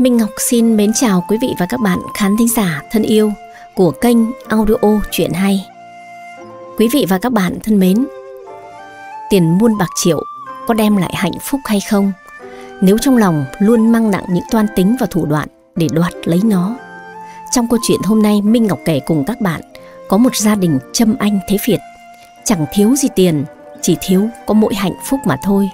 Minh Ngọc xin mến chào quý vị và các bạn khán thính giả thân yêu của kênh audio Chuyện hay. Quý vị và các bạn thân mến, tiền muôn bạc triệu có đem lại hạnh phúc hay không? Nếu trong lòng luôn mang nặng những toan tính và thủ đoạn để đoạt lấy nó. Trong câu chuyện hôm nay Minh Ngọc kể cùng các bạn có một gia đình châm anh thế phiệt. Chẳng thiếu gì tiền, chỉ thiếu có mỗi hạnh phúc mà thôi.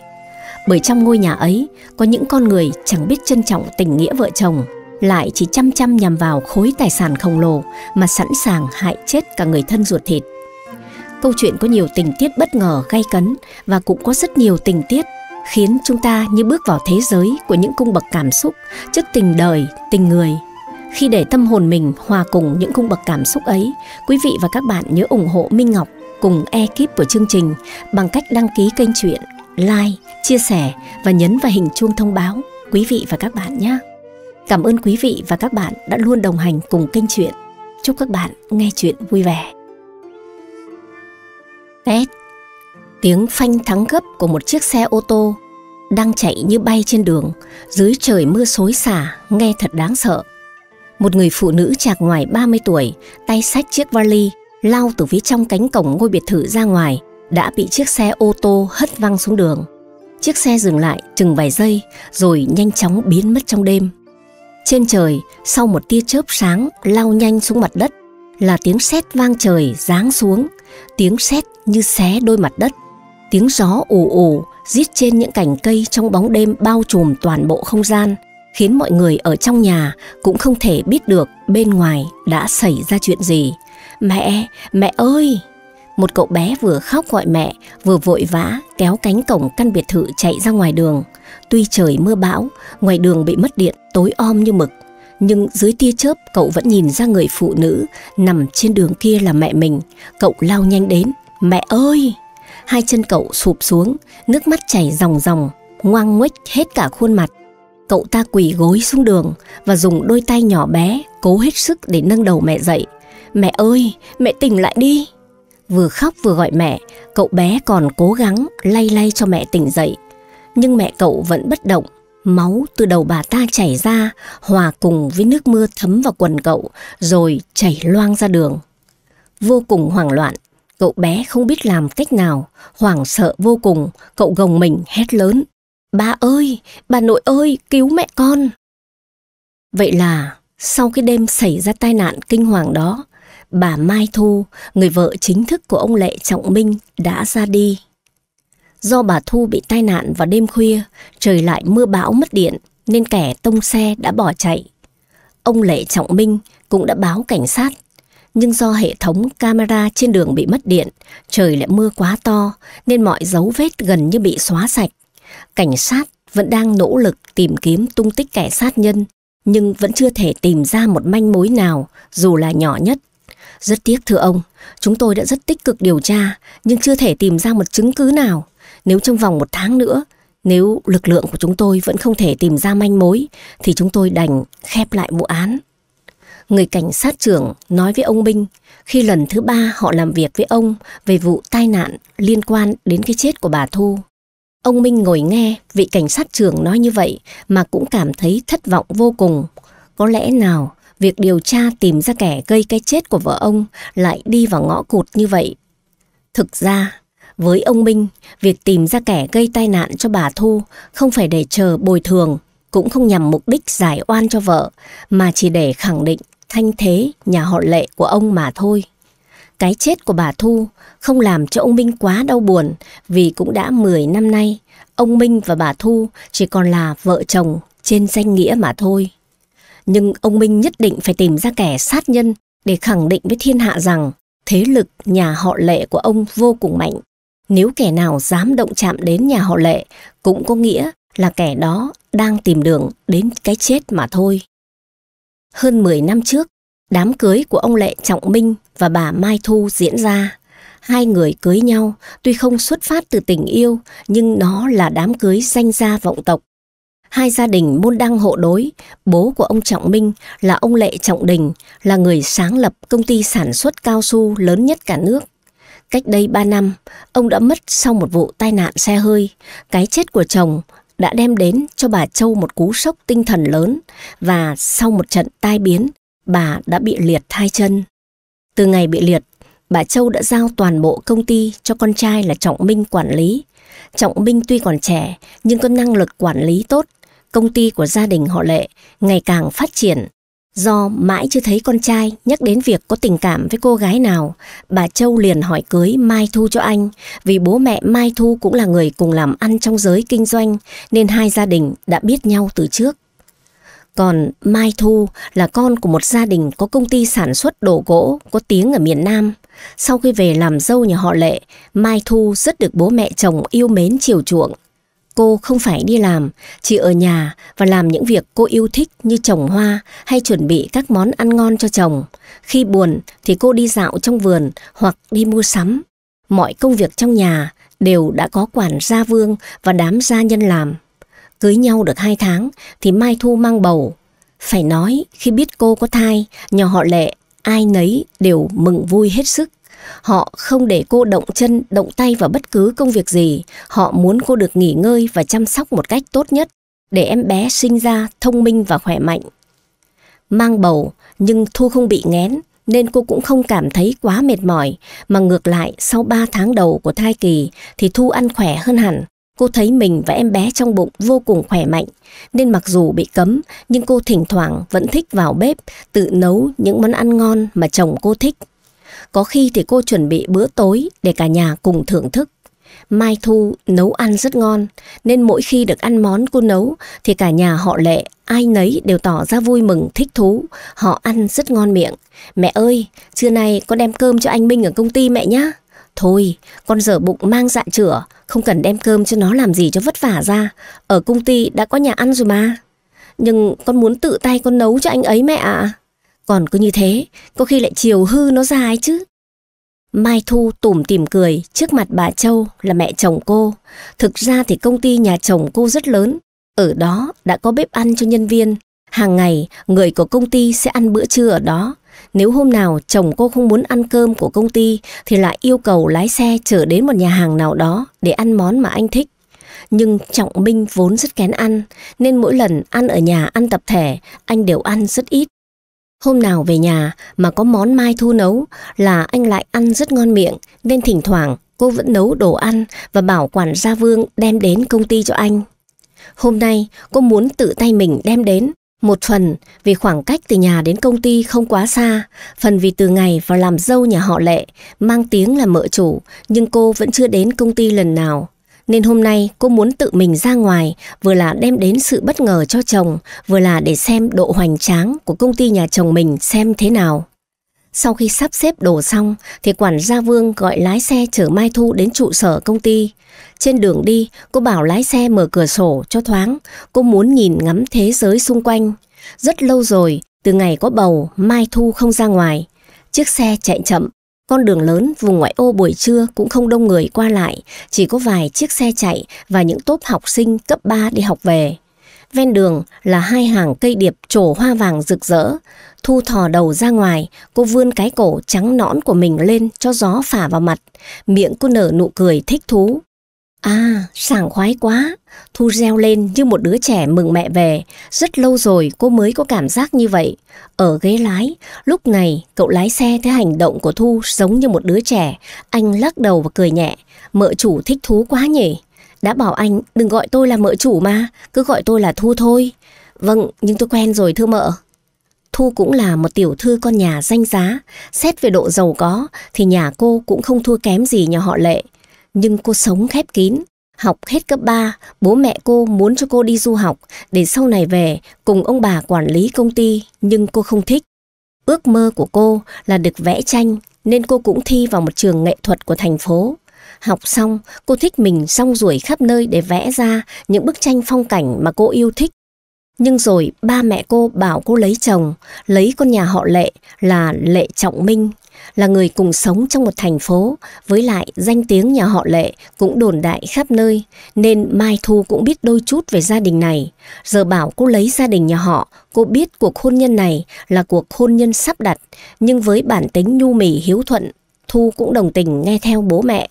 Bởi trong ngôi nhà ấy có những con người chẳng biết trân trọng tình nghĩa vợ chồng, lại chỉ chăm chăm nhằm vào khối tài sản khổng lồ mà sẵn sàng hại chết cả người thân ruột thịt. Câu chuyện có nhiều tình tiết bất ngờ gay cấn và cũng có rất nhiều tình tiết khiến chúng ta như bước vào thế giới của những cung bậc cảm xúc trước tình đời, tình người. Khi để tâm hồn mình hòa cùng những cung bậc cảm xúc ấy, quý vị và các bạn nhớ ủng hộ Minh Ngọc cùng ekip của chương trình bằng cách đăng ký kênh truyện like, chia sẻ và nhấn vào hình chuông thông báo quý vị và các bạn nhé. Cảm ơn quý vị và các bạn đã luôn đồng hành cùng kênh chuyện. Chúc các bạn nghe chuyện vui vẻ. Pet Tiếng phanh thắng gấp của một chiếc xe ô tô đang chạy như bay trên đường dưới trời mưa xối xả nghe thật đáng sợ. Một người phụ nữ chạc ngoài 30 tuổi tay sách chiếc vali lao từ phía trong cánh cổng ngôi biệt thự ra ngoài đã bị chiếc xe ô tô hất văng xuống đường. Chiếc xe dừng lại chừng vài giây rồi nhanh chóng biến mất trong đêm. Trên trời, sau một tia chớp sáng lao nhanh xuống mặt đất là tiếng sét vang trời giáng xuống, tiếng sét như xé đôi mặt đất. Tiếng gió ồ ồ rít trên những cành cây trong bóng đêm bao trùm toàn bộ không gian, khiến mọi người ở trong nhà cũng không thể biết được bên ngoài đã xảy ra chuyện gì. Mẹ, mẹ ơi! một cậu bé vừa khóc gọi mẹ, vừa vội vã kéo cánh cổng căn biệt thự chạy ra ngoài đường. Tuy trời mưa bão, ngoài đường bị mất điện, tối om như mực. Nhưng dưới tia chớp cậu vẫn nhìn ra người phụ nữ nằm trên đường kia là mẹ mình. Cậu lao nhanh đến, mẹ ơi! Hai chân cậu sụp xuống, nước mắt chảy ròng ròng, ngoang nguếch hết cả khuôn mặt. Cậu ta quỳ gối xuống đường và dùng đôi tay nhỏ bé cố hết sức để nâng đầu mẹ dậy. Mẹ ơi, mẹ tỉnh lại đi! Vừa khóc vừa gọi mẹ, cậu bé còn cố gắng lay lay cho mẹ tỉnh dậy. Nhưng mẹ cậu vẫn bất động, máu từ đầu bà ta chảy ra, hòa cùng với nước mưa thấm vào quần cậu, rồi chảy loang ra đường. Vô cùng hoảng loạn, cậu bé không biết làm cách nào, hoảng sợ vô cùng, cậu gồng mình hét lớn. Bà ơi, bà nội ơi, cứu mẹ con. Vậy là sau cái đêm xảy ra tai nạn kinh hoàng đó, bà Mai Thu, người vợ chính thức của ông Lệ Trọng Minh, đã ra đi. Do bà Thu bị tai nạn vào đêm khuya, trời lại mưa bão mất điện, nên kẻ tông xe đã bỏ chạy. Ông Lệ Trọng Minh cũng đã báo cảnh sát, nhưng do hệ thống camera trên đường bị mất điện, trời lại mưa quá to, nên mọi dấu vết gần như bị xóa sạch. Cảnh sát vẫn đang nỗ lực tìm kiếm tung tích kẻ sát nhân, nhưng vẫn chưa thể tìm ra một manh mối nào, dù là nhỏ nhất. Rất tiếc thưa ông, chúng tôi đã rất tích cực điều tra nhưng chưa thể tìm ra một chứng cứ nào. Nếu trong vòng một tháng nữa, nếu lực lượng của chúng tôi vẫn không thể tìm ra manh mối thì chúng tôi đành khép lại vụ án. Người cảnh sát trưởng nói với ông Binh khi lần thứ ba họ làm việc với ông về vụ tai nạn liên quan đến cái chết của bà Thu. Ông Minh ngồi nghe vị cảnh sát trưởng nói như vậy mà cũng cảm thấy thất vọng vô cùng. Có lẽ nào việc điều tra tìm ra kẻ gây cái chết của vợ ông lại đi vào ngõ cụt như vậy. Thực ra, với ông Minh, việc tìm ra kẻ gây tai nạn cho bà Thu không phải để chờ bồi thường, cũng không nhằm mục đích giải oan cho vợ, mà chỉ để khẳng định thanh thế nhà họ lệ của ông mà thôi. Cái chết của bà Thu không làm cho ông Minh quá đau buồn vì cũng đã 10 năm nay, ông Minh và bà Thu chỉ còn là vợ chồng trên danh nghĩa mà thôi. Nhưng ông Minh nhất định phải tìm ra kẻ sát nhân để khẳng định với thiên hạ rằng thế lực nhà họ lệ của ông vô cùng mạnh. Nếu kẻ nào dám động chạm đến nhà họ lệ cũng có nghĩa là kẻ đó đang tìm đường đến cái chết mà thôi. Hơn 10 năm trước, đám cưới của ông Lệ Trọng Minh và bà Mai Thu diễn ra. Hai người cưới nhau tuy không xuất phát từ tình yêu nhưng nó là đám cưới danh gia vọng tộc Hai gia đình môn đăng hộ đối, bố của ông Trọng Minh là ông Lệ Trọng Đình, là người sáng lập công ty sản xuất cao su lớn nhất cả nước. Cách đây 3 năm, ông đã mất sau một vụ tai nạn xe hơi. Cái chết của chồng đã đem đến cho bà Châu một cú sốc tinh thần lớn và sau một trận tai biến, bà đã bị liệt hai chân. Từ ngày bị liệt, bà Châu đã giao toàn bộ công ty cho con trai là Trọng Minh quản lý. Trọng Minh tuy còn trẻ nhưng có năng lực quản lý tốt công ty của gia đình họ Lệ ngày càng phát triển. Do mãi chưa thấy con trai nhắc đến việc có tình cảm với cô gái nào, bà Châu liền hỏi cưới Mai Thu cho anh, vì bố mẹ Mai Thu cũng là người cùng làm ăn trong giới kinh doanh, nên hai gia đình đã biết nhau từ trước. Còn Mai Thu là con của một gia đình có công ty sản xuất đồ gỗ có tiếng ở miền Nam. Sau khi về làm dâu nhà họ Lệ, Mai Thu rất được bố mẹ chồng yêu mến chiều chuộng. Cô không phải đi làm, chỉ ở nhà và làm những việc cô yêu thích như trồng hoa hay chuẩn bị các món ăn ngon cho chồng. Khi buồn thì cô đi dạo trong vườn hoặc đi mua sắm. Mọi công việc trong nhà đều đã có quản gia vương và đám gia nhân làm. Cưới nhau được 2 tháng thì Mai Thu mang bầu. Phải nói, khi biết cô có thai, nhờ họ Lệ ai nấy đều mừng vui hết sức. Họ không để cô động chân, động tay vào bất cứ công việc gì. Họ muốn cô được nghỉ ngơi và chăm sóc một cách tốt nhất để em bé sinh ra thông minh và khỏe mạnh. Mang bầu nhưng Thu không bị ngén nên cô cũng không cảm thấy quá mệt mỏi mà ngược lại sau 3 tháng đầu của thai kỳ thì Thu ăn khỏe hơn hẳn. Cô thấy mình và em bé trong bụng vô cùng khỏe mạnh nên mặc dù bị cấm nhưng cô thỉnh thoảng vẫn thích vào bếp tự nấu những món ăn ngon mà chồng cô thích. Có khi thì cô chuẩn bị bữa tối để cả nhà cùng thưởng thức. Mai Thu nấu ăn rất ngon, nên mỗi khi được ăn món cô nấu thì cả nhà họ lệ, ai nấy đều tỏ ra vui mừng, thích thú. Họ ăn rất ngon miệng. Mẹ ơi, trưa nay con đem cơm cho anh Minh ở công ty mẹ nhá. Thôi, con dở bụng mang dạ chữa, không cần đem cơm cho nó làm gì cho vất vả ra. Ở công ty đã có nhà ăn rồi mà. Nhưng con muốn tự tay con nấu cho anh ấy mẹ ạ. À. Còn cứ như thế, có khi lại chiều hư nó ra ấy chứ. Mai Thu tủm tỉm cười trước mặt bà Châu là mẹ chồng cô. Thực ra thì công ty nhà chồng cô rất lớn. Ở đó đã có bếp ăn cho nhân viên. Hàng ngày, người của công ty sẽ ăn bữa trưa ở đó. Nếu hôm nào chồng cô không muốn ăn cơm của công ty thì lại yêu cầu lái xe trở đến một nhà hàng nào đó để ăn món mà anh thích. Nhưng Trọng Minh vốn rất kén ăn, nên mỗi lần ăn ở nhà ăn tập thể, anh đều ăn rất ít. Hôm nào về nhà mà có món Mai Thu nấu là anh lại ăn rất ngon miệng nên thỉnh thoảng cô vẫn nấu đồ ăn và bảo quản gia Vương đem đến công ty cho anh. Hôm nay cô muốn tự tay mình đem đến, một phần vì khoảng cách từ nhà đến công ty không quá xa, phần vì từ ngày vào làm dâu nhà họ Lệ, mang tiếng là mợ chủ nhưng cô vẫn chưa đến công ty lần nào. Nên hôm nay cô muốn tự mình ra ngoài, vừa là đem đến sự bất ngờ cho chồng, vừa là để xem độ hoành tráng của công ty nhà chồng mình xem thế nào. Sau khi sắp xếp đồ xong thì quản gia Vương gọi lái xe chở Mai Thu đến trụ sở công ty. Trên đường đi, cô bảo lái xe mở cửa sổ cho thoáng, cô muốn nhìn ngắm thế giới xung quanh. Rất lâu rồi, từ ngày có bầu, Mai Thu không ra ngoài. Chiếc xe chạy chậm, con đường lớn vùng ngoại ô buổi trưa cũng không đông người qua lại, chỉ có vài chiếc xe chạy và những tốp học sinh cấp 3 đi học về. Ven đường là hai hàng cây điệp trổ hoa vàng rực rỡ. Thu thò đầu ra ngoài, cô vươn cái cổ trắng nõn của mình lên cho gió phả vào mặt. Miệng cô nở nụ cười thích thú. À, sảng khoái quá. Thu reo lên như một đứa trẻ mừng mẹ về. Rất lâu rồi cô mới có cảm giác như vậy. Ở ghế lái, lúc này cậu lái xe thấy hành động của Thu giống như một đứa trẻ. Anh lắc đầu và cười nhẹ. Mợ chủ thích thú quá nhỉ. Đã bảo anh đừng gọi tôi là mợ chủ mà, cứ gọi tôi là Thu thôi. Vâng, nhưng tôi quen rồi thưa mợ. Thu cũng là một tiểu thư con nhà danh giá, xét về độ giàu có thì nhà cô cũng không thua kém gì nhà họ Lệ nhưng cô sống khép kín. Học hết cấp 3, bố mẹ cô muốn cho cô đi du học để sau này về cùng ông bà quản lý công ty nhưng cô không thích. Ước mơ của cô là được vẽ tranh nên cô cũng thi vào một trường nghệ thuật của thành phố. Học xong, cô thích mình xong ruổi khắp nơi để vẽ ra những bức tranh phong cảnh mà cô yêu thích. Nhưng rồi ba mẹ cô bảo cô lấy chồng, lấy con nhà họ Lệ là Lệ Trọng Minh là người cùng sống trong một thành phố, với lại danh tiếng nhà họ Lệ cũng đồn đại khắp nơi, nên Mai Thu cũng biết đôi chút về gia đình này. Giờ bảo cô lấy gia đình nhà họ, cô biết cuộc hôn nhân này là cuộc hôn nhân sắp đặt, nhưng với bản tính nhu mì hiếu thuận, Thu cũng đồng tình nghe theo bố mẹ.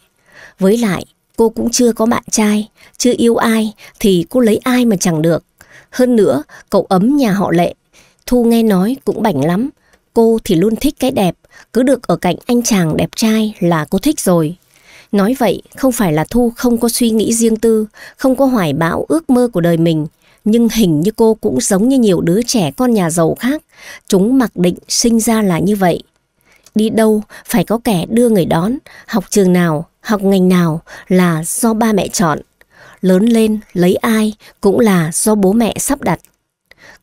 Với lại, cô cũng chưa có bạn trai, chưa yêu ai thì cô lấy ai mà chẳng được. Hơn nữa, cậu ấm nhà họ Lệ, Thu nghe nói cũng bảnh lắm, cô thì luôn thích cái đẹp, cứ được ở cạnh anh chàng đẹp trai là cô thích rồi. Nói vậy không phải là Thu không có suy nghĩ riêng tư, không có hoài bão ước mơ của đời mình, nhưng hình như cô cũng giống như nhiều đứa trẻ con nhà giàu khác, chúng mặc định sinh ra là như vậy. Đi đâu phải có kẻ đưa người đón, học trường nào, học ngành nào là do ba mẹ chọn. Lớn lên lấy ai cũng là do bố mẹ sắp đặt.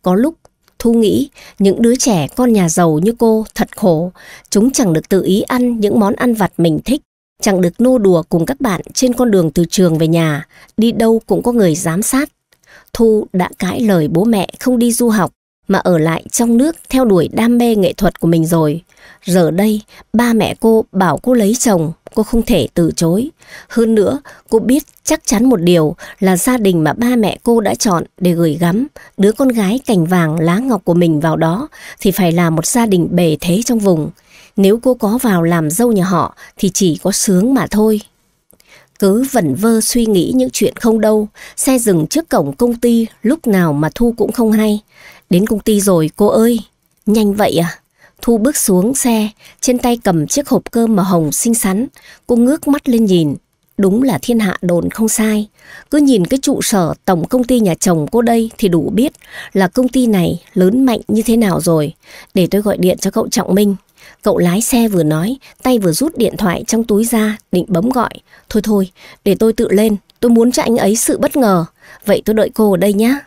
Có lúc Thu nghĩ, những đứa trẻ con nhà giàu như cô thật khổ. Chúng chẳng được tự ý ăn những món ăn vặt mình thích, chẳng được nô đùa cùng các bạn trên con đường từ trường về nhà, đi đâu cũng có người giám sát. Thu đã cãi lời bố mẹ không đi du học, mà ở lại trong nước theo đuổi đam mê nghệ thuật của mình rồi. Giờ đây, ba mẹ cô bảo cô lấy chồng cô không thể từ chối. Hơn nữa, cô biết chắc chắn một điều là gia đình mà ba mẹ cô đã chọn để gửi gắm đứa con gái cành vàng lá ngọc của mình vào đó thì phải là một gia đình bề thế trong vùng. Nếu cô có vào làm dâu nhà họ thì chỉ có sướng mà thôi cứ vẩn vơ suy nghĩ những chuyện không đâu. Xe dừng trước cổng công ty lúc nào mà Thu cũng không hay. Đến công ty rồi cô ơi. Nhanh vậy à? Thu bước xuống xe, trên tay cầm chiếc hộp cơm màu hồng xinh xắn. Cô ngước mắt lên nhìn. Đúng là thiên hạ đồn không sai. Cứ nhìn cái trụ sở tổng công ty nhà chồng cô đây thì đủ biết là công ty này lớn mạnh như thế nào rồi. Để tôi gọi điện cho cậu Trọng Minh. Cậu lái xe vừa nói, tay vừa rút điện thoại trong túi ra, định bấm gọi. Thôi thôi, để tôi tự lên, tôi muốn cho anh ấy sự bất ngờ. Vậy tôi đợi cô ở đây nhé.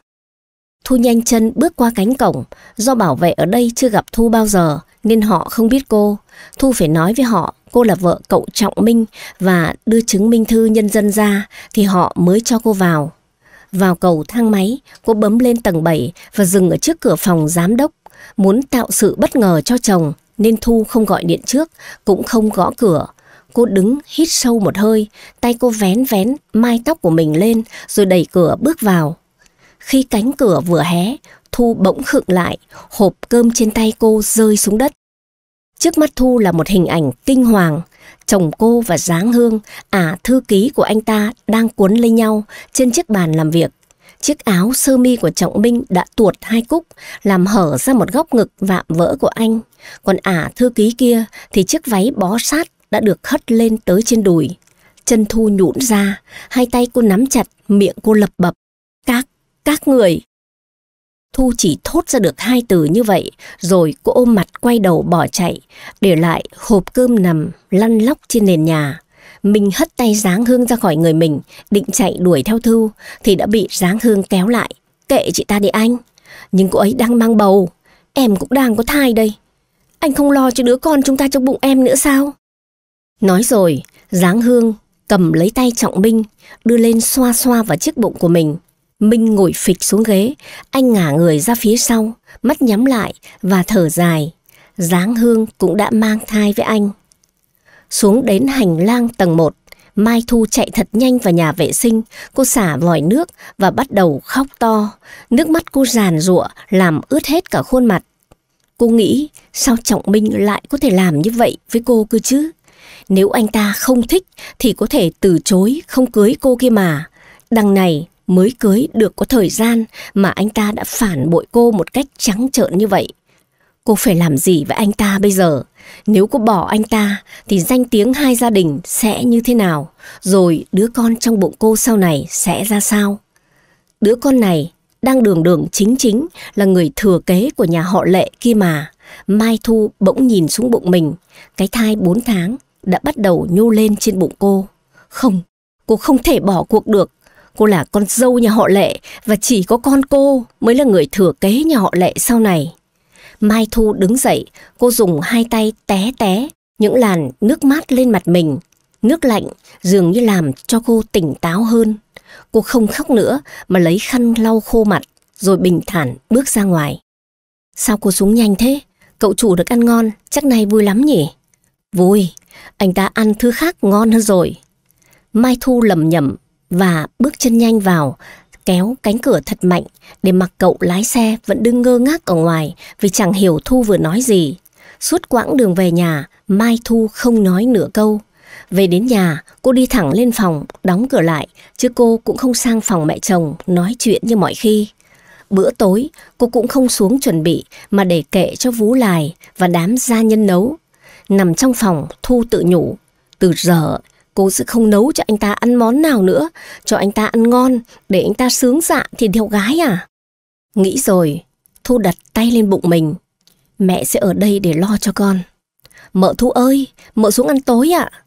Thu nhanh chân bước qua cánh cổng, do bảo vệ ở đây chưa gặp Thu bao giờ nên họ không biết cô. Thu phải nói với họ cô là vợ cậu Trọng Minh và đưa chứng minh thư nhân dân ra thì họ mới cho cô vào. Vào cầu thang máy, cô bấm lên tầng 7 và dừng ở trước cửa phòng giám đốc. Muốn tạo sự bất ngờ cho chồng nên Thu không gọi điện trước, cũng không gõ cửa. Cô đứng hít sâu một hơi, tay cô vén vén mai tóc của mình lên rồi đẩy cửa bước vào. Khi cánh cửa vừa hé, Thu bỗng khựng lại, hộp cơm trên tay cô rơi xuống đất. Trước mắt Thu là một hình ảnh kinh hoàng. Chồng cô và Giáng Hương, à thư ký của anh ta đang cuốn lấy nhau trên chiếc bàn làm việc. Chiếc áo sơ mi của Trọng Minh đã tuột hai cúc, làm hở ra một góc ngực vạm vỡ của anh. Còn ả à, thư ký kia thì chiếc váy bó sát đã được hất lên tới trên đùi. Chân Thu nhũn ra, hai tay cô nắm chặt, miệng cô lập bập. Các các người! Thu chỉ thốt ra được hai từ như vậy, rồi cô ôm mặt quay đầu bỏ chạy, để lại hộp cơm nằm lăn lóc trên nền nhà. Mình hất tay giáng hương ra khỏi người mình, định chạy đuổi theo Thu, thì đã bị giáng hương kéo lại. Kệ chị ta đi anh! Nhưng cô ấy đang mang bầu, em cũng đang có thai đây. Anh không lo cho đứa con chúng ta trong bụng em nữa sao? Nói rồi, giáng hương cầm lấy tay Trọng Minh, đưa lên xoa xoa vào chiếc bụng của mình. Minh ngồi phịch xuống ghế, anh ngả người ra phía sau, mắt nhắm lại và thở dài. Giáng Hương cũng đã mang thai với anh. Xuống đến hành lang tầng 1, Mai Thu chạy thật nhanh vào nhà vệ sinh, cô xả vòi nước và bắt đầu khóc to. Nước mắt cô ràn rụa làm ướt hết cả khuôn mặt. Cô nghĩ sao Trọng Minh lại có thể làm như vậy với cô cơ chứ? Nếu anh ta không thích thì có thể từ chối không cưới cô kia mà. Đằng này mới cưới được có thời gian mà anh ta đã phản bội cô một cách trắng trợn như vậy. Cô phải làm gì với anh ta bây giờ? Nếu cô bỏ anh ta thì danh tiếng hai gia đình sẽ như thế nào? Rồi đứa con trong bụng cô sau này sẽ ra sao? Đứa con này đang đường đường chính chính là người thừa kế của nhà họ lệ kia mà. Mai Thu bỗng nhìn xuống bụng mình, cái thai 4 tháng đã bắt đầu nhô lên trên bụng cô. Không, cô không thể bỏ cuộc được, Cô là con dâu nhà họ Lệ và chỉ có con cô mới là người thừa kế nhà họ Lệ sau này. Mai Thu đứng dậy, cô dùng hai tay té té, những làn nước mát lên mặt mình. Nước lạnh dường như làm cho cô tỉnh táo hơn. Cô không khóc nữa mà lấy khăn lau khô mặt rồi bình thản bước ra ngoài. Sao cô xuống nhanh thế? Cậu chủ được ăn ngon, chắc nay vui lắm nhỉ? Vui, anh ta ăn thứ khác ngon hơn rồi. Mai Thu lầm nhầm và bước chân nhanh vào, kéo cánh cửa thật mạnh để mặc cậu lái xe vẫn đứng ngơ ngác ở ngoài vì chẳng hiểu Thu vừa nói gì. Suốt quãng đường về nhà, Mai Thu không nói nửa câu. Về đến nhà, cô đi thẳng lên phòng, đóng cửa lại, chứ cô cũng không sang phòng mẹ chồng nói chuyện như mọi khi. Bữa tối, cô cũng không xuống chuẩn bị mà để kệ cho vú lài và đám gia nhân nấu. Nằm trong phòng, Thu tự nhủ. Từ giờ cô sẽ không nấu cho anh ta ăn món nào nữa, cho anh ta ăn ngon, để anh ta sướng dạ thì theo gái à. Nghĩ rồi, Thu đặt tay lên bụng mình. Mẹ sẽ ở đây để lo cho con. Mợ Thu ơi, mợ xuống ăn tối ạ. À?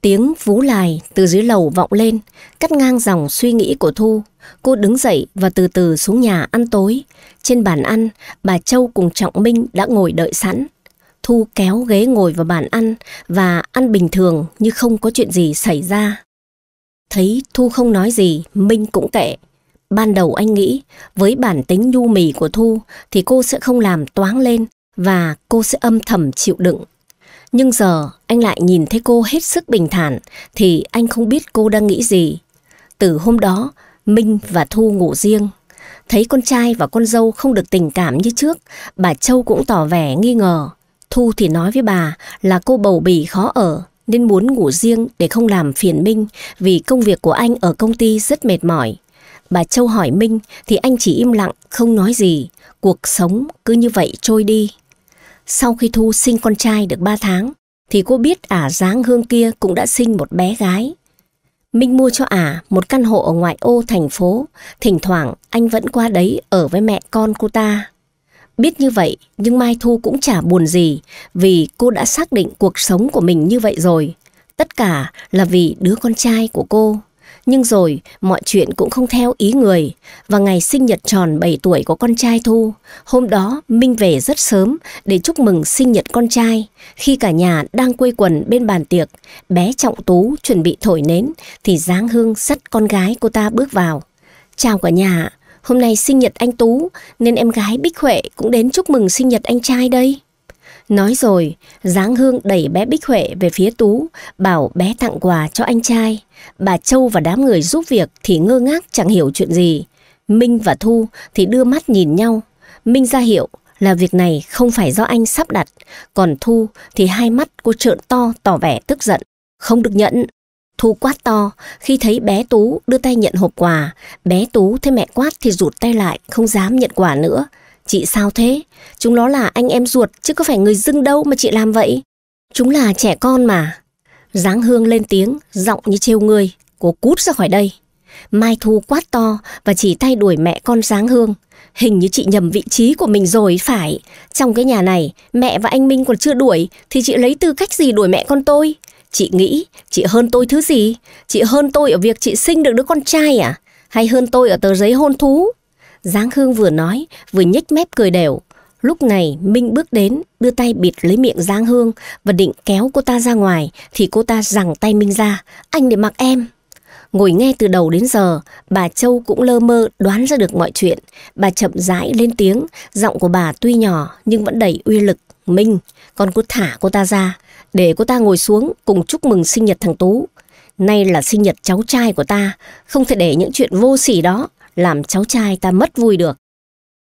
Tiếng vú lài từ dưới lầu vọng lên, cắt ngang dòng suy nghĩ của Thu. Cô đứng dậy và từ từ xuống nhà ăn tối. Trên bàn ăn, bà Châu cùng Trọng Minh đã ngồi đợi sẵn. Thu kéo ghế ngồi vào bàn ăn và ăn bình thường như không có chuyện gì xảy ra. Thấy Thu không nói gì, Minh cũng kệ. Ban đầu anh nghĩ với bản tính nhu mì của Thu thì cô sẽ không làm toáng lên và cô sẽ âm thầm chịu đựng. Nhưng giờ anh lại nhìn thấy cô hết sức bình thản thì anh không biết cô đang nghĩ gì. Từ hôm đó, Minh và Thu ngủ riêng. Thấy con trai và con dâu không được tình cảm như trước, bà Châu cũng tỏ vẻ nghi ngờ. Thu thì nói với bà là cô bầu bì khó ở nên muốn ngủ riêng để không làm phiền Minh vì công việc của anh ở công ty rất mệt mỏi. Bà Châu hỏi Minh thì anh chỉ im lặng, không nói gì. Cuộc sống cứ như vậy trôi đi. Sau khi Thu sinh con trai được 3 tháng thì cô biết ả dáng hương kia cũng đã sinh một bé gái. Minh mua cho ả một căn hộ ở ngoại ô thành phố, thỉnh thoảng anh vẫn qua đấy ở với mẹ con cô ta. Biết như vậy, nhưng Mai Thu cũng chả buồn gì vì cô đã xác định cuộc sống của mình như vậy rồi. Tất cả là vì đứa con trai của cô. Nhưng rồi, mọi chuyện cũng không theo ý người. Và ngày sinh nhật tròn 7 tuổi của con trai Thu, hôm đó Minh về rất sớm để chúc mừng sinh nhật con trai. Khi cả nhà đang quây quần bên bàn tiệc, bé Trọng Tú chuẩn bị thổi nến thì Giáng Hương dắt con gái cô ta bước vào. Chào cả nhà, Hôm nay sinh nhật anh Tú, nên em gái Bích Huệ cũng đến chúc mừng sinh nhật anh trai đây. Nói rồi, Giáng Hương đẩy bé Bích Huệ về phía Tú, bảo bé tặng quà cho anh trai. Bà Châu và đám người giúp việc thì ngơ ngác chẳng hiểu chuyện gì. Minh và Thu thì đưa mắt nhìn nhau. Minh ra hiệu là việc này không phải do anh sắp đặt, còn Thu thì hai mắt cô trợn to tỏ vẻ tức giận. Không được nhận. Thu quát to khi thấy bé Tú đưa tay nhận hộp quà. Bé Tú thấy mẹ quát thì rụt tay lại, không dám nhận quà nữa. Chị sao thế? Chúng nó là anh em ruột chứ có phải người dưng đâu mà chị làm vậy. Chúng là trẻ con mà. Giáng Hương lên tiếng, giọng như trêu người. Cô cút ra khỏi đây. Mai Thu quát to và chỉ tay đuổi mẹ con Giáng Hương. Hình như chị nhầm vị trí của mình rồi, phải. Trong cái nhà này, mẹ và anh Minh còn chưa đuổi, thì chị lấy tư cách gì đuổi mẹ con tôi? Chị nghĩ chị hơn tôi thứ gì? Chị hơn tôi ở việc chị sinh được đứa con trai à? Hay hơn tôi ở tờ giấy hôn thú? Giáng Hương vừa nói, vừa nhếch mép cười đều. Lúc này Minh bước đến, đưa tay bịt lấy miệng Giang Hương và định kéo cô ta ra ngoài thì cô ta giằng tay Minh ra, anh để mặc em. Ngồi nghe từ đầu đến giờ, bà Châu cũng lơ mơ đoán ra được mọi chuyện. Bà chậm rãi lên tiếng, giọng của bà tuy nhỏ nhưng vẫn đầy uy lực. Minh, con cứ thả cô ta ra, để cô ta ngồi xuống cùng chúc mừng sinh nhật thằng Tú. Nay là sinh nhật cháu trai của ta, không thể để những chuyện vô sỉ đó làm cháu trai ta mất vui được.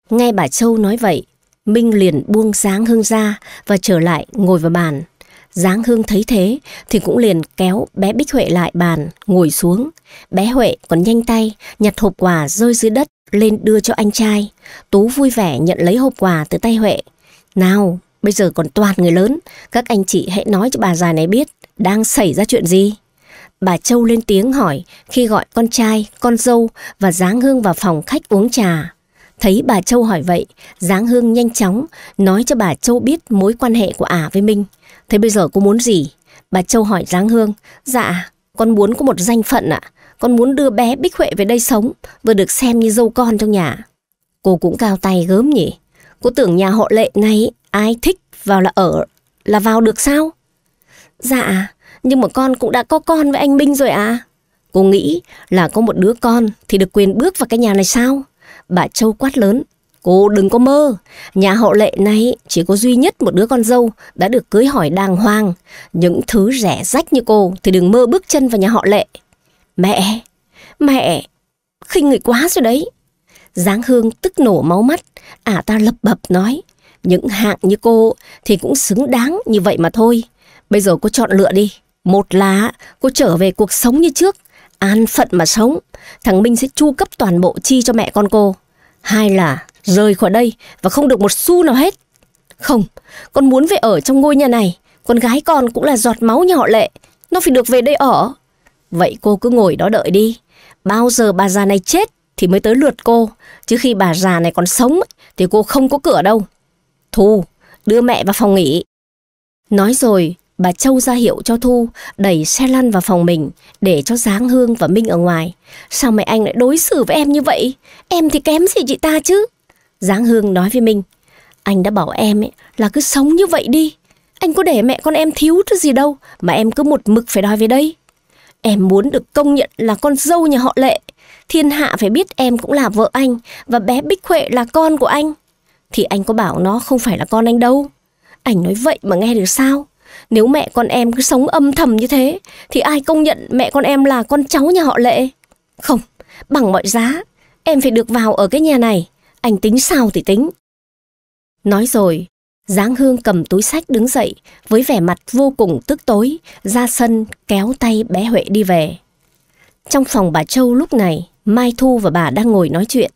Nghe bà Châu nói vậy, Minh liền buông giáng hương ra và trở lại ngồi vào bàn. Giáng Hương thấy thế thì cũng liền kéo bé Bích Huệ lại bàn, ngồi xuống. Bé Huệ còn nhanh tay, nhặt hộp quà rơi dưới đất lên đưa cho anh trai. Tú vui vẻ nhận lấy hộp quà từ tay Huệ. Nào, Bây giờ còn toàn người lớn, các anh chị hãy nói cho bà già này biết đang xảy ra chuyện gì. Bà Châu lên tiếng hỏi khi gọi con trai, con dâu và Giáng Hương vào phòng khách uống trà. Thấy bà Châu hỏi vậy, Giáng Hương nhanh chóng nói cho bà Châu biết mối quan hệ của ả với Minh. Thế bây giờ cô muốn gì? Bà Châu hỏi Giáng Hương, dạ, con muốn có một danh phận ạ. À? Con muốn đưa bé Bích Huệ về đây sống, vừa được xem như dâu con trong nhà. Cô cũng cao tay gớm nhỉ. Cô tưởng nhà họ lệ này Ai thích vào là ở, là vào được sao? Dạ, nhưng mà con cũng đã có con với anh Minh rồi à. Cô nghĩ là có một đứa con thì được quyền bước vào cái nhà này sao? Bà Châu quát lớn. Cô đừng có mơ, nhà họ lệ này chỉ có duy nhất một đứa con dâu đã được cưới hỏi đàng hoàng. Những thứ rẻ rách như cô thì đừng mơ bước chân vào nhà họ lệ. Mẹ, mẹ, khinh người quá rồi đấy. Giáng Hương tức nổ máu mắt, ả à ta lập bập nói. Những hạng như cô thì cũng xứng đáng như vậy mà thôi. Bây giờ cô chọn lựa đi. Một là cô trở về cuộc sống như trước, an phận mà sống. Thằng Minh sẽ chu cấp toàn bộ chi cho mẹ con cô. Hai là rời khỏi đây và không được một xu nào hết. Không, con muốn về ở trong ngôi nhà này. Con gái con cũng là giọt máu nhỏ lệ. Nó phải được về đây ở. Vậy cô cứ ngồi đó đợi đi. Bao giờ bà già này chết thì mới tới lượt cô. Chứ khi bà già này còn sống thì cô không có cửa đâu. Thu, đưa mẹ vào phòng nghỉ. Nói rồi, bà Châu ra hiệu cho Thu đẩy xe lăn vào phòng mình để cho Giáng Hương và Minh ở ngoài. Sao mẹ anh lại đối xử với em như vậy? Em thì kém gì chị ta chứ? Giáng Hương nói với Minh. Anh đã bảo em ấy, là cứ sống như vậy đi. Anh có để mẹ con em thiếu thứ gì đâu mà em cứ một mực phải đòi về đây. Em muốn được công nhận là con dâu nhà họ Lệ. Thiên hạ phải biết em cũng là vợ anh và bé Bích Huệ là con của anh. Thì anh có bảo nó không phải là con anh đâu Anh nói vậy mà nghe được sao Nếu mẹ con em cứ sống âm thầm như thế Thì ai công nhận mẹ con em là con cháu nhà họ Lệ Không, bằng mọi giá Em phải được vào ở cái nhà này Anh tính sao thì tính Nói rồi, Giáng Hương cầm túi sách đứng dậy với vẻ mặt vô cùng tức tối, ra sân kéo tay bé Huệ đi về. Trong phòng bà Châu lúc này, Mai Thu và bà đang ngồi nói chuyện.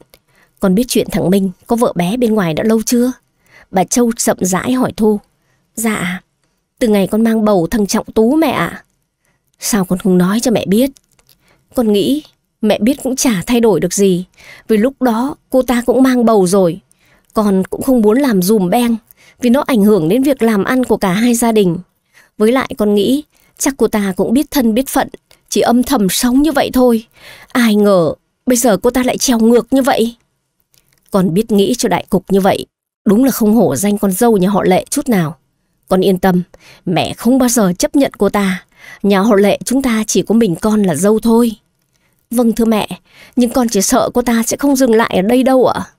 Con biết chuyện thằng Minh có vợ bé bên ngoài đã lâu chưa? Bà Châu chậm rãi hỏi Thu. Dạ, từ ngày con mang bầu thằng Trọng Tú mẹ ạ. À? Sao con không nói cho mẹ biết? Con nghĩ mẹ biết cũng chả thay đổi được gì. Vì lúc đó cô ta cũng mang bầu rồi. Con cũng không muốn làm dùm beng vì nó ảnh hưởng đến việc làm ăn của cả hai gia đình. Với lại con nghĩ chắc cô ta cũng biết thân biết phận chỉ âm thầm sống như vậy thôi. Ai ngờ bây giờ cô ta lại trèo ngược như vậy. Con biết nghĩ cho đại cục như vậy, đúng là không hổ danh con dâu nhà họ Lệ chút nào. Con yên tâm, mẹ không bao giờ chấp nhận cô ta. Nhà họ Lệ chúng ta chỉ có mình con là dâu thôi. Vâng thưa mẹ, nhưng con chỉ sợ cô ta sẽ không dừng lại ở đây đâu ạ. À?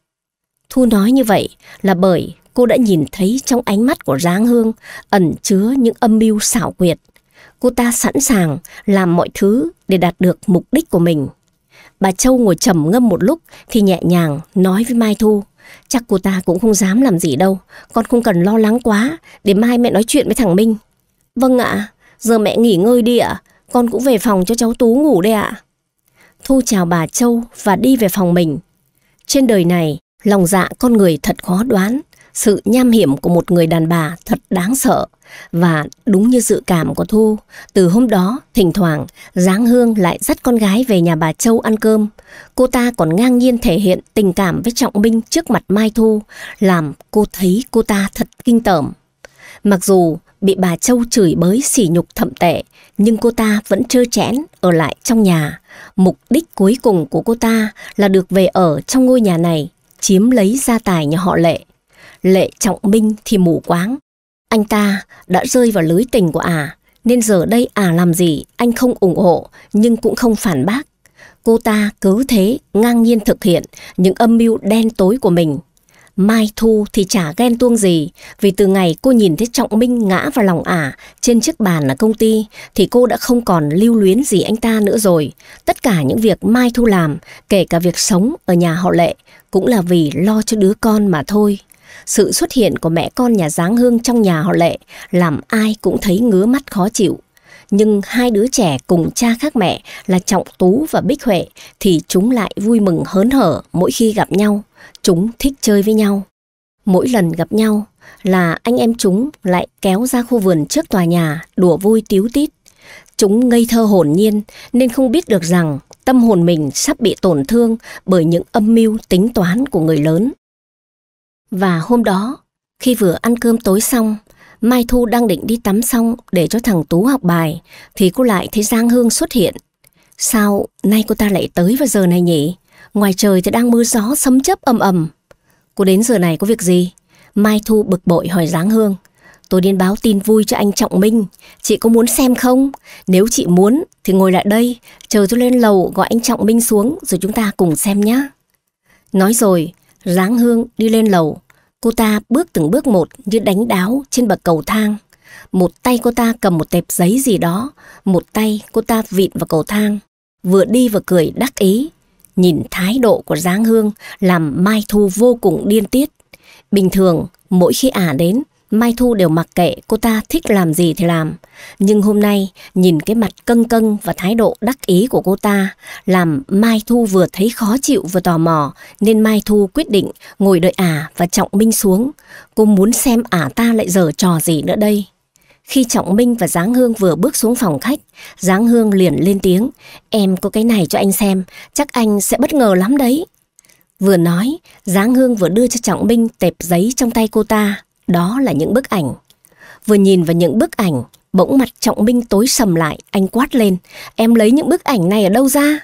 Thu nói như vậy là bởi cô đã nhìn thấy trong ánh mắt của Giáng Hương ẩn chứa những âm mưu xảo quyệt. Cô ta sẵn sàng làm mọi thứ để đạt được mục đích của mình. Bà Châu ngồi trầm ngâm một lúc thì nhẹ nhàng nói với Mai Thu. Chắc cô ta cũng không dám làm gì đâu, con không cần lo lắng quá, để mai mẹ nói chuyện với thằng Minh. Vâng ạ, giờ mẹ nghỉ ngơi đi ạ, con cũng về phòng cho cháu Tú ngủ đây ạ. Thu chào bà Châu và đi về phòng mình. Trên đời này, lòng dạ con người thật khó đoán. Sự nham hiểm của một người đàn bà thật đáng sợ và đúng như dự cảm của Thu, từ hôm đó, thỉnh thoảng, Giáng Hương lại dắt con gái về nhà bà Châu ăn cơm. Cô ta còn ngang nhiên thể hiện tình cảm với Trọng Minh trước mặt Mai Thu, làm cô thấy cô ta thật kinh tởm. Mặc dù bị bà Châu chửi bới sỉ nhục thậm tệ, nhưng cô ta vẫn trơ trẽn ở lại trong nhà. Mục đích cuối cùng của cô ta là được về ở trong ngôi nhà này, chiếm lấy gia tài nhà họ Lệ. Lệ Trọng Minh thì mù quáng. Anh ta đã rơi vào lưới tình của ả, à, nên giờ đây ả à làm gì anh không ủng hộ nhưng cũng không phản bác. Cô ta cứ thế ngang nhiên thực hiện những âm mưu đen tối của mình. Mai Thu thì chả ghen tuông gì, vì từ ngày cô nhìn thấy Trọng Minh ngã vào lòng ả à, trên chiếc bàn ở công ty thì cô đã không còn lưu luyến gì anh ta nữa rồi. Tất cả những việc Mai Thu làm, kể cả việc sống ở nhà họ Lệ, cũng là vì lo cho đứa con mà thôi. Sự xuất hiện của mẹ con nhà Giáng Hương trong nhà họ Lệ làm ai cũng thấy ngứa mắt khó chịu. Nhưng hai đứa trẻ cùng cha khác mẹ là Trọng Tú và Bích Huệ thì chúng lại vui mừng hớn hở mỗi khi gặp nhau. Chúng thích chơi với nhau. Mỗi lần gặp nhau là anh em chúng lại kéo ra khu vườn trước tòa nhà đùa vui tíu tít. Chúng ngây thơ hồn nhiên nên không biết được rằng tâm hồn mình sắp bị tổn thương bởi những âm mưu tính toán của người lớn. Và hôm đó, khi vừa ăn cơm tối xong, Mai Thu đang định đi tắm xong để cho thằng Tú học bài, thì cô lại thấy Giang Hương xuất hiện. Sao nay cô ta lại tới vào giờ này nhỉ? Ngoài trời thì đang mưa gió sấm chớp ầm ầm. Cô đến giờ này có việc gì? Mai Thu bực bội hỏi Giáng Hương. Tôi đến báo tin vui cho anh Trọng Minh. Chị có muốn xem không? Nếu chị muốn thì ngồi lại đây, chờ tôi lên lầu gọi anh Trọng Minh xuống rồi chúng ta cùng xem nhé. Nói rồi, Giáng Hương đi lên lầu. Cô ta bước từng bước một như đánh đáo trên bậc cầu thang. Một tay cô ta cầm một tệp giấy gì đó, một tay cô ta vịn vào cầu thang, vừa đi vừa cười đắc ý. Nhìn thái độ của Giáng Hương làm Mai Thu vô cùng điên tiết. Bình thường, mỗi khi ả à đến, Mai Thu đều mặc kệ cô ta thích làm gì thì làm. Nhưng hôm nay, nhìn cái mặt cân cân và thái độ đắc ý của cô ta, làm Mai Thu vừa thấy khó chịu vừa tò mò, nên Mai Thu quyết định ngồi đợi ả và Trọng Minh xuống. Cô muốn xem ả ta lại giở trò gì nữa đây. Khi Trọng Minh và Giáng Hương vừa bước xuống phòng khách, Giáng Hương liền lên tiếng, em có cái này cho anh xem, chắc anh sẽ bất ngờ lắm đấy. Vừa nói, Giáng Hương vừa đưa cho Trọng Minh tệp giấy trong tay cô ta. Đó là những bức ảnh. Vừa nhìn vào những bức ảnh, bỗng mặt Trọng Minh tối sầm lại, anh quát lên. Em lấy những bức ảnh này ở đâu ra?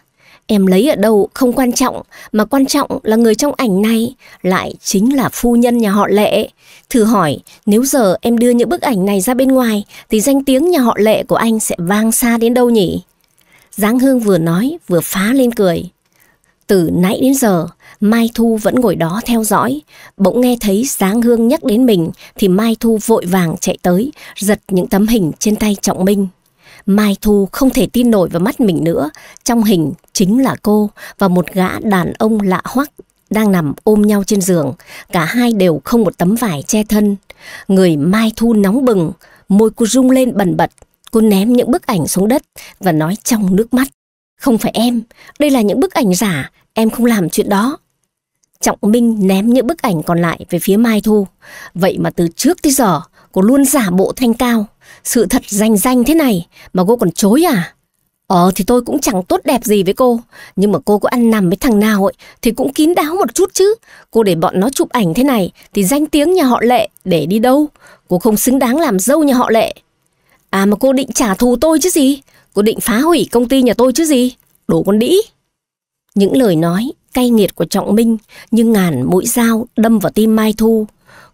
Em lấy ở đâu không quan trọng, mà quan trọng là người trong ảnh này lại chính là phu nhân nhà họ Lệ. Thử hỏi, nếu giờ em đưa những bức ảnh này ra bên ngoài thì danh tiếng nhà họ Lệ của anh sẽ vang xa đến đâu nhỉ? Giáng Hương vừa nói vừa phá lên cười. Từ nãy đến giờ, Mai Thu vẫn ngồi đó theo dõi. Bỗng nghe thấy sáng hương nhắc đến mình thì Mai Thu vội vàng chạy tới, giật những tấm hình trên tay Trọng Minh. Mai Thu không thể tin nổi vào mắt mình nữa. Trong hình chính là cô và một gã đàn ông lạ hoắc đang nằm ôm nhau trên giường. Cả hai đều không một tấm vải che thân. Người Mai Thu nóng bừng, môi cô rung lên bần bật. Cô ném những bức ảnh xuống đất và nói trong nước mắt. Không phải em, đây là những bức ảnh giả, em không làm chuyện đó. Trọng Minh ném những bức ảnh còn lại về phía Mai Thu. Vậy mà từ trước tới giờ, cô luôn giả bộ thanh cao. Sự thật danh danh thế này mà cô còn chối à? Ờ thì tôi cũng chẳng tốt đẹp gì với cô Nhưng mà cô có ăn nằm với thằng nào ấy Thì cũng kín đáo một chút chứ Cô để bọn nó chụp ảnh thế này Thì danh tiếng nhà họ Lệ để đi đâu Cô không xứng đáng làm dâu nhà họ Lệ À mà cô định trả thù tôi chứ gì Cô định phá hủy công ty nhà tôi chứ gì Đồ con đĩ Những lời nói cay nghiệt của Trọng Minh như ngàn mũi dao đâm vào tim Mai Thu.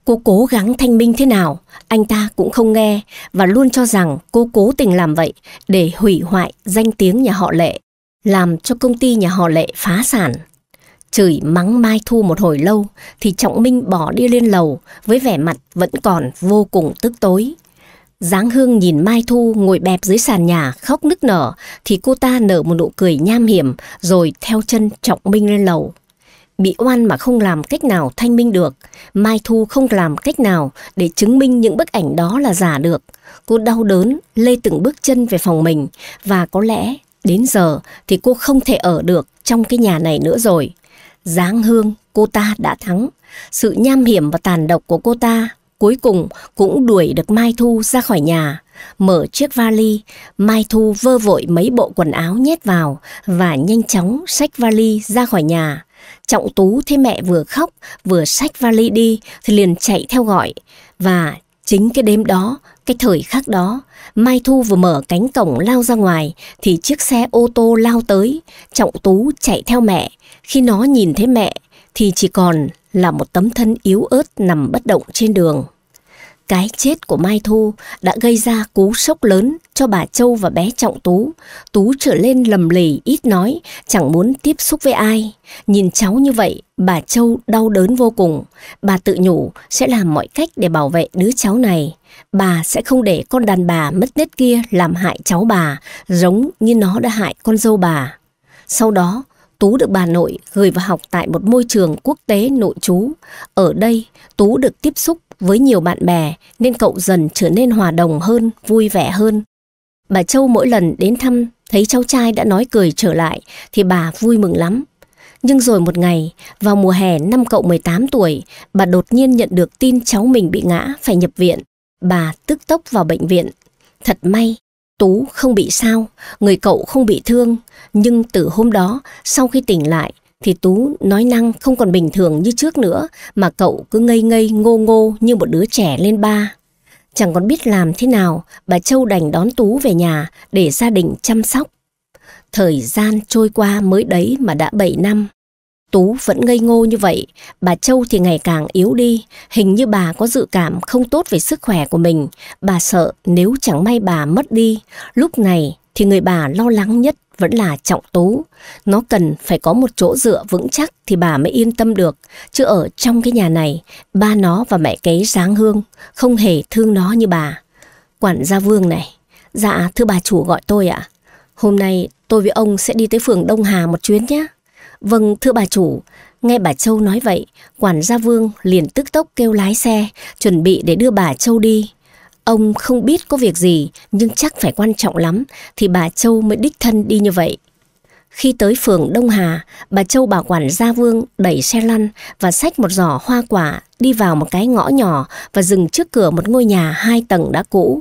Cô cố gắng thanh minh thế nào, anh ta cũng không nghe và luôn cho rằng cô cố tình làm vậy để hủy hoại danh tiếng nhà họ Lệ, làm cho công ty nhà họ Lệ phá sản. Chửi mắng Mai Thu một hồi lâu thì Trọng Minh bỏ đi lên lầu với vẻ mặt vẫn còn vô cùng tức tối. Giáng Hương nhìn Mai Thu ngồi bẹp dưới sàn nhà khóc nức nở thì cô ta nở một nụ cười nham hiểm rồi theo chân Trọng Minh lên lầu. Bị oan mà không làm cách nào thanh minh được, Mai Thu không làm cách nào để chứng minh những bức ảnh đó là giả được. Cô đau đớn lê từng bước chân về phòng mình và có lẽ đến giờ thì cô không thể ở được trong cái nhà này nữa rồi. Giáng Hương, cô ta đã thắng. Sự nham hiểm và tàn độc của cô ta Cuối cùng cũng đuổi được Mai Thu ra khỏi nhà. Mở chiếc vali, Mai Thu vơ vội mấy bộ quần áo nhét vào và nhanh chóng xách vali ra khỏi nhà. Trọng Tú thấy mẹ vừa khóc vừa xách vali đi thì liền chạy theo gọi. Và chính cái đêm đó, cái thời khắc đó, Mai Thu vừa mở cánh cổng lao ra ngoài thì chiếc xe ô tô lao tới. Trọng Tú chạy theo mẹ. Khi nó nhìn thấy mẹ thì chỉ còn là một tấm thân yếu ớt nằm bất động trên đường. Cái chết của Mai Thu đã gây ra cú sốc lớn cho bà Châu và bé Trọng Tú. Tú trở lên lầm lì, ít nói, chẳng muốn tiếp xúc với ai. Nhìn cháu như vậy, bà Châu đau đớn vô cùng. Bà tự nhủ sẽ làm mọi cách để bảo vệ đứa cháu này. Bà sẽ không để con đàn bà mất nết kia làm hại cháu bà, giống như nó đã hại con dâu bà. Sau đó, Tú được bà nội gửi vào học tại một môi trường quốc tế nội trú. Ở đây, Tú được tiếp xúc với nhiều bạn bè nên cậu dần trở nên hòa đồng hơn, vui vẻ hơn. Bà Châu mỗi lần đến thăm, thấy cháu trai đã nói cười trở lại thì bà vui mừng lắm. Nhưng rồi một ngày, vào mùa hè năm cậu 18 tuổi, bà đột nhiên nhận được tin cháu mình bị ngã phải nhập viện. Bà tức tốc vào bệnh viện. Thật may, Tú không bị sao, người cậu không bị thương, nhưng từ hôm đó, sau khi tỉnh lại, thì Tú nói năng không còn bình thường như trước nữa, mà cậu cứ ngây ngây ngô ngô như một đứa trẻ lên ba. Chẳng còn biết làm thế nào, bà Châu đành đón Tú về nhà để gia đình chăm sóc. Thời gian trôi qua mới đấy mà đã 7 năm. Tú vẫn ngây ngô như vậy, bà Châu thì ngày càng yếu đi, hình như bà có dự cảm không tốt về sức khỏe của mình, bà sợ nếu chẳng may bà mất đi, lúc này thì người bà lo lắng nhất vẫn là Trọng Tú. Nó cần phải có một chỗ dựa vững chắc thì bà mới yên tâm được, chứ ở trong cái nhà này, ba nó và mẹ kế giáng hương, không hề thương nó như bà. Quản gia Vương này, dạ thưa bà chủ gọi tôi ạ, hôm nay tôi với ông sẽ đi tới phường Đông Hà một chuyến nhé. Vâng, thưa bà chủ, nghe bà Châu nói vậy, quản gia Vương liền tức tốc kêu lái xe, chuẩn bị để đưa bà Châu đi. Ông không biết có việc gì, nhưng chắc phải quan trọng lắm, thì bà Châu mới đích thân đi như vậy. Khi tới phường Đông Hà, bà Châu bảo quản gia Vương đẩy xe lăn và xách một giỏ hoa quả đi vào một cái ngõ nhỏ và dừng trước cửa một ngôi nhà hai tầng đã cũ.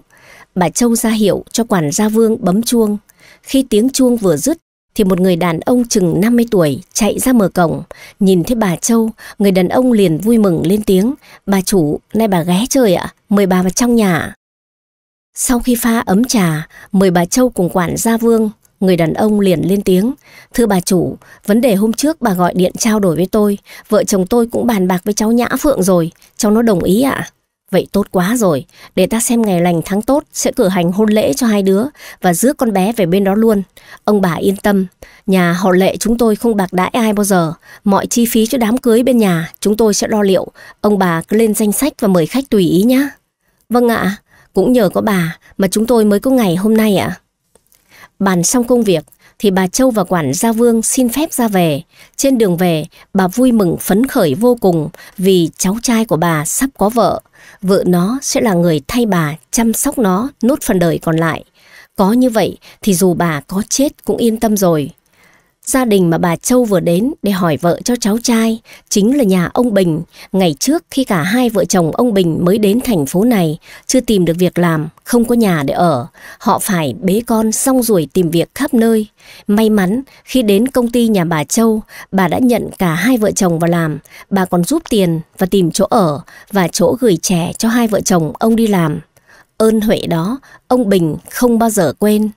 Bà Châu ra hiệu cho quản gia Vương bấm chuông. Khi tiếng chuông vừa dứt thì một người đàn ông chừng 50 tuổi chạy ra mở cổng, nhìn thấy bà Châu, người đàn ông liền vui mừng lên tiếng, bà chủ, nay bà ghé chơi ạ, mời bà vào trong nhà. Sau khi pha ấm trà, mời bà Châu cùng quản gia Vương, người đàn ông liền lên tiếng, thưa bà chủ, vấn đề hôm trước bà gọi điện trao đổi với tôi, vợ chồng tôi cũng bàn bạc với cháu Nhã Phượng rồi, cháu nó đồng ý ạ. À? Vậy tốt quá rồi, để ta xem ngày lành tháng tốt sẽ cử hành hôn lễ cho hai đứa và rước con bé về bên đó luôn. Ông bà yên tâm, nhà họ lệ chúng tôi không bạc đãi ai bao giờ. Mọi chi phí cho đám cưới bên nhà chúng tôi sẽ lo liệu. Ông bà cứ lên danh sách và mời khách tùy ý nhé. Vâng ạ, cũng nhờ có bà mà chúng tôi mới có ngày hôm nay ạ. Bàn xong công việc, thì bà Châu và quản gia Vương xin phép ra về. Trên đường về, bà vui mừng phấn khởi vô cùng vì cháu trai của bà sắp có vợ vợ nó sẽ là người thay bà chăm sóc nó nốt phần đời còn lại. Có như vậy thì dù bà có chết cũng yên tâm rồi. Gia đình mà bà Châu vừa đến để hỏi vợ cho cháu trai chính là nhà ông Bình. Ngày trước khi cả hai vợ chồng ông Bình mới đến thành phố này, chưa tìm được việc làm, không có nhà để ở, họ phải bế con xong rồi tìm việc khắp nơi. May mắn khi đến công ty nhà bà Châu, bà đã nhận cả hai vợ chồng vào làm, bà còn giúp tiền và tìm chỗ ở và chỗ gửi trẻ cho hai vợ chồng ông đi làm. Ơn huệ đó, ông Bình không bao giờ quên.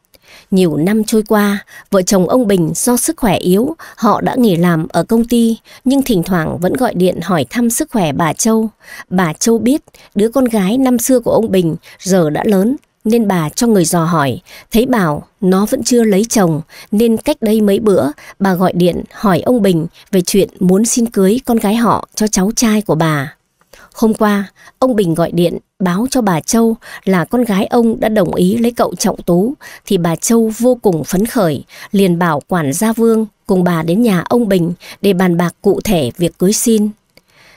Nhiều năm trôi qua, vợ chồng ông Bình do sức khỏe yếu, họ đã nghỉ làm ở công ty, nhưng thỉnh thoảng vẫn gọi điện hỏi thăm sức khỏe bà Châu. Bà Châu biết đứa con gái năm xưa của ông Bình giờ đã lớn, nên bà cho người dò hỏi, thấy bảo nó vẫn chưa lấy chồng, nên cách đây mấy bữa bà gọi điện hỏi ông Bình về chuyện muốn xin cưới con gái họ cho cháu trai của bà. Hôm qua, ông Bình gọi điện báo cho bà Châu là con gái ông đã đồng ý lấy cậu Trọng Tú thì bà Châu vô cùng phấn khởi, liền bảo quản gia Vương cùng bà đến nhà ông Bình để bàn bạc cụ thể việc cưới xin.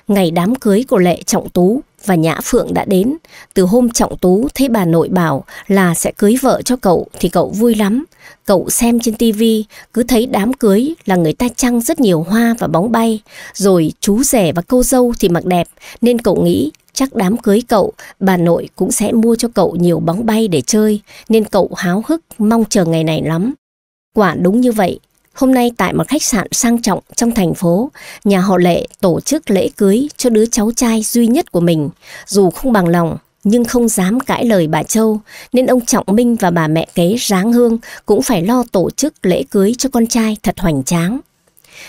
Ngày đám cưới của Lệ Trọng Tú và Nhã Phượng đã đến, từ hôm Trọng Tú thấy bà nội bảo là sẽ cưới vợ cho cậu thì cậu vui lắm. Cậu xem trên tivi cứ thấy đám cưới là người ta trăng rất nhiều hoa và bóng bay, rồi chú rể và cô dâu thì mặc đẹp nên cậu nghĩ Chắc đám cưới cậu, bà nội cũng sẽ mua cho cậu nhiều bóng bay để chơi, nên cậu háo hức, mong chờ ngày này lắm. Quả đúng như vậy, hôm nay tại một khách sạn sang trọng trong thành phố, nhà họ Lệ tổ chức lễ cưới cho đứa cháu trai duy nhất của mình. Dù không bằng lòng, nhưng không dám cãi lời bà Châu, nên ông Trọng Minh và bà mẹ kế Ráng Hương cũng phải lo tổ chức lễ cưới cho con trai thật hoành tráng.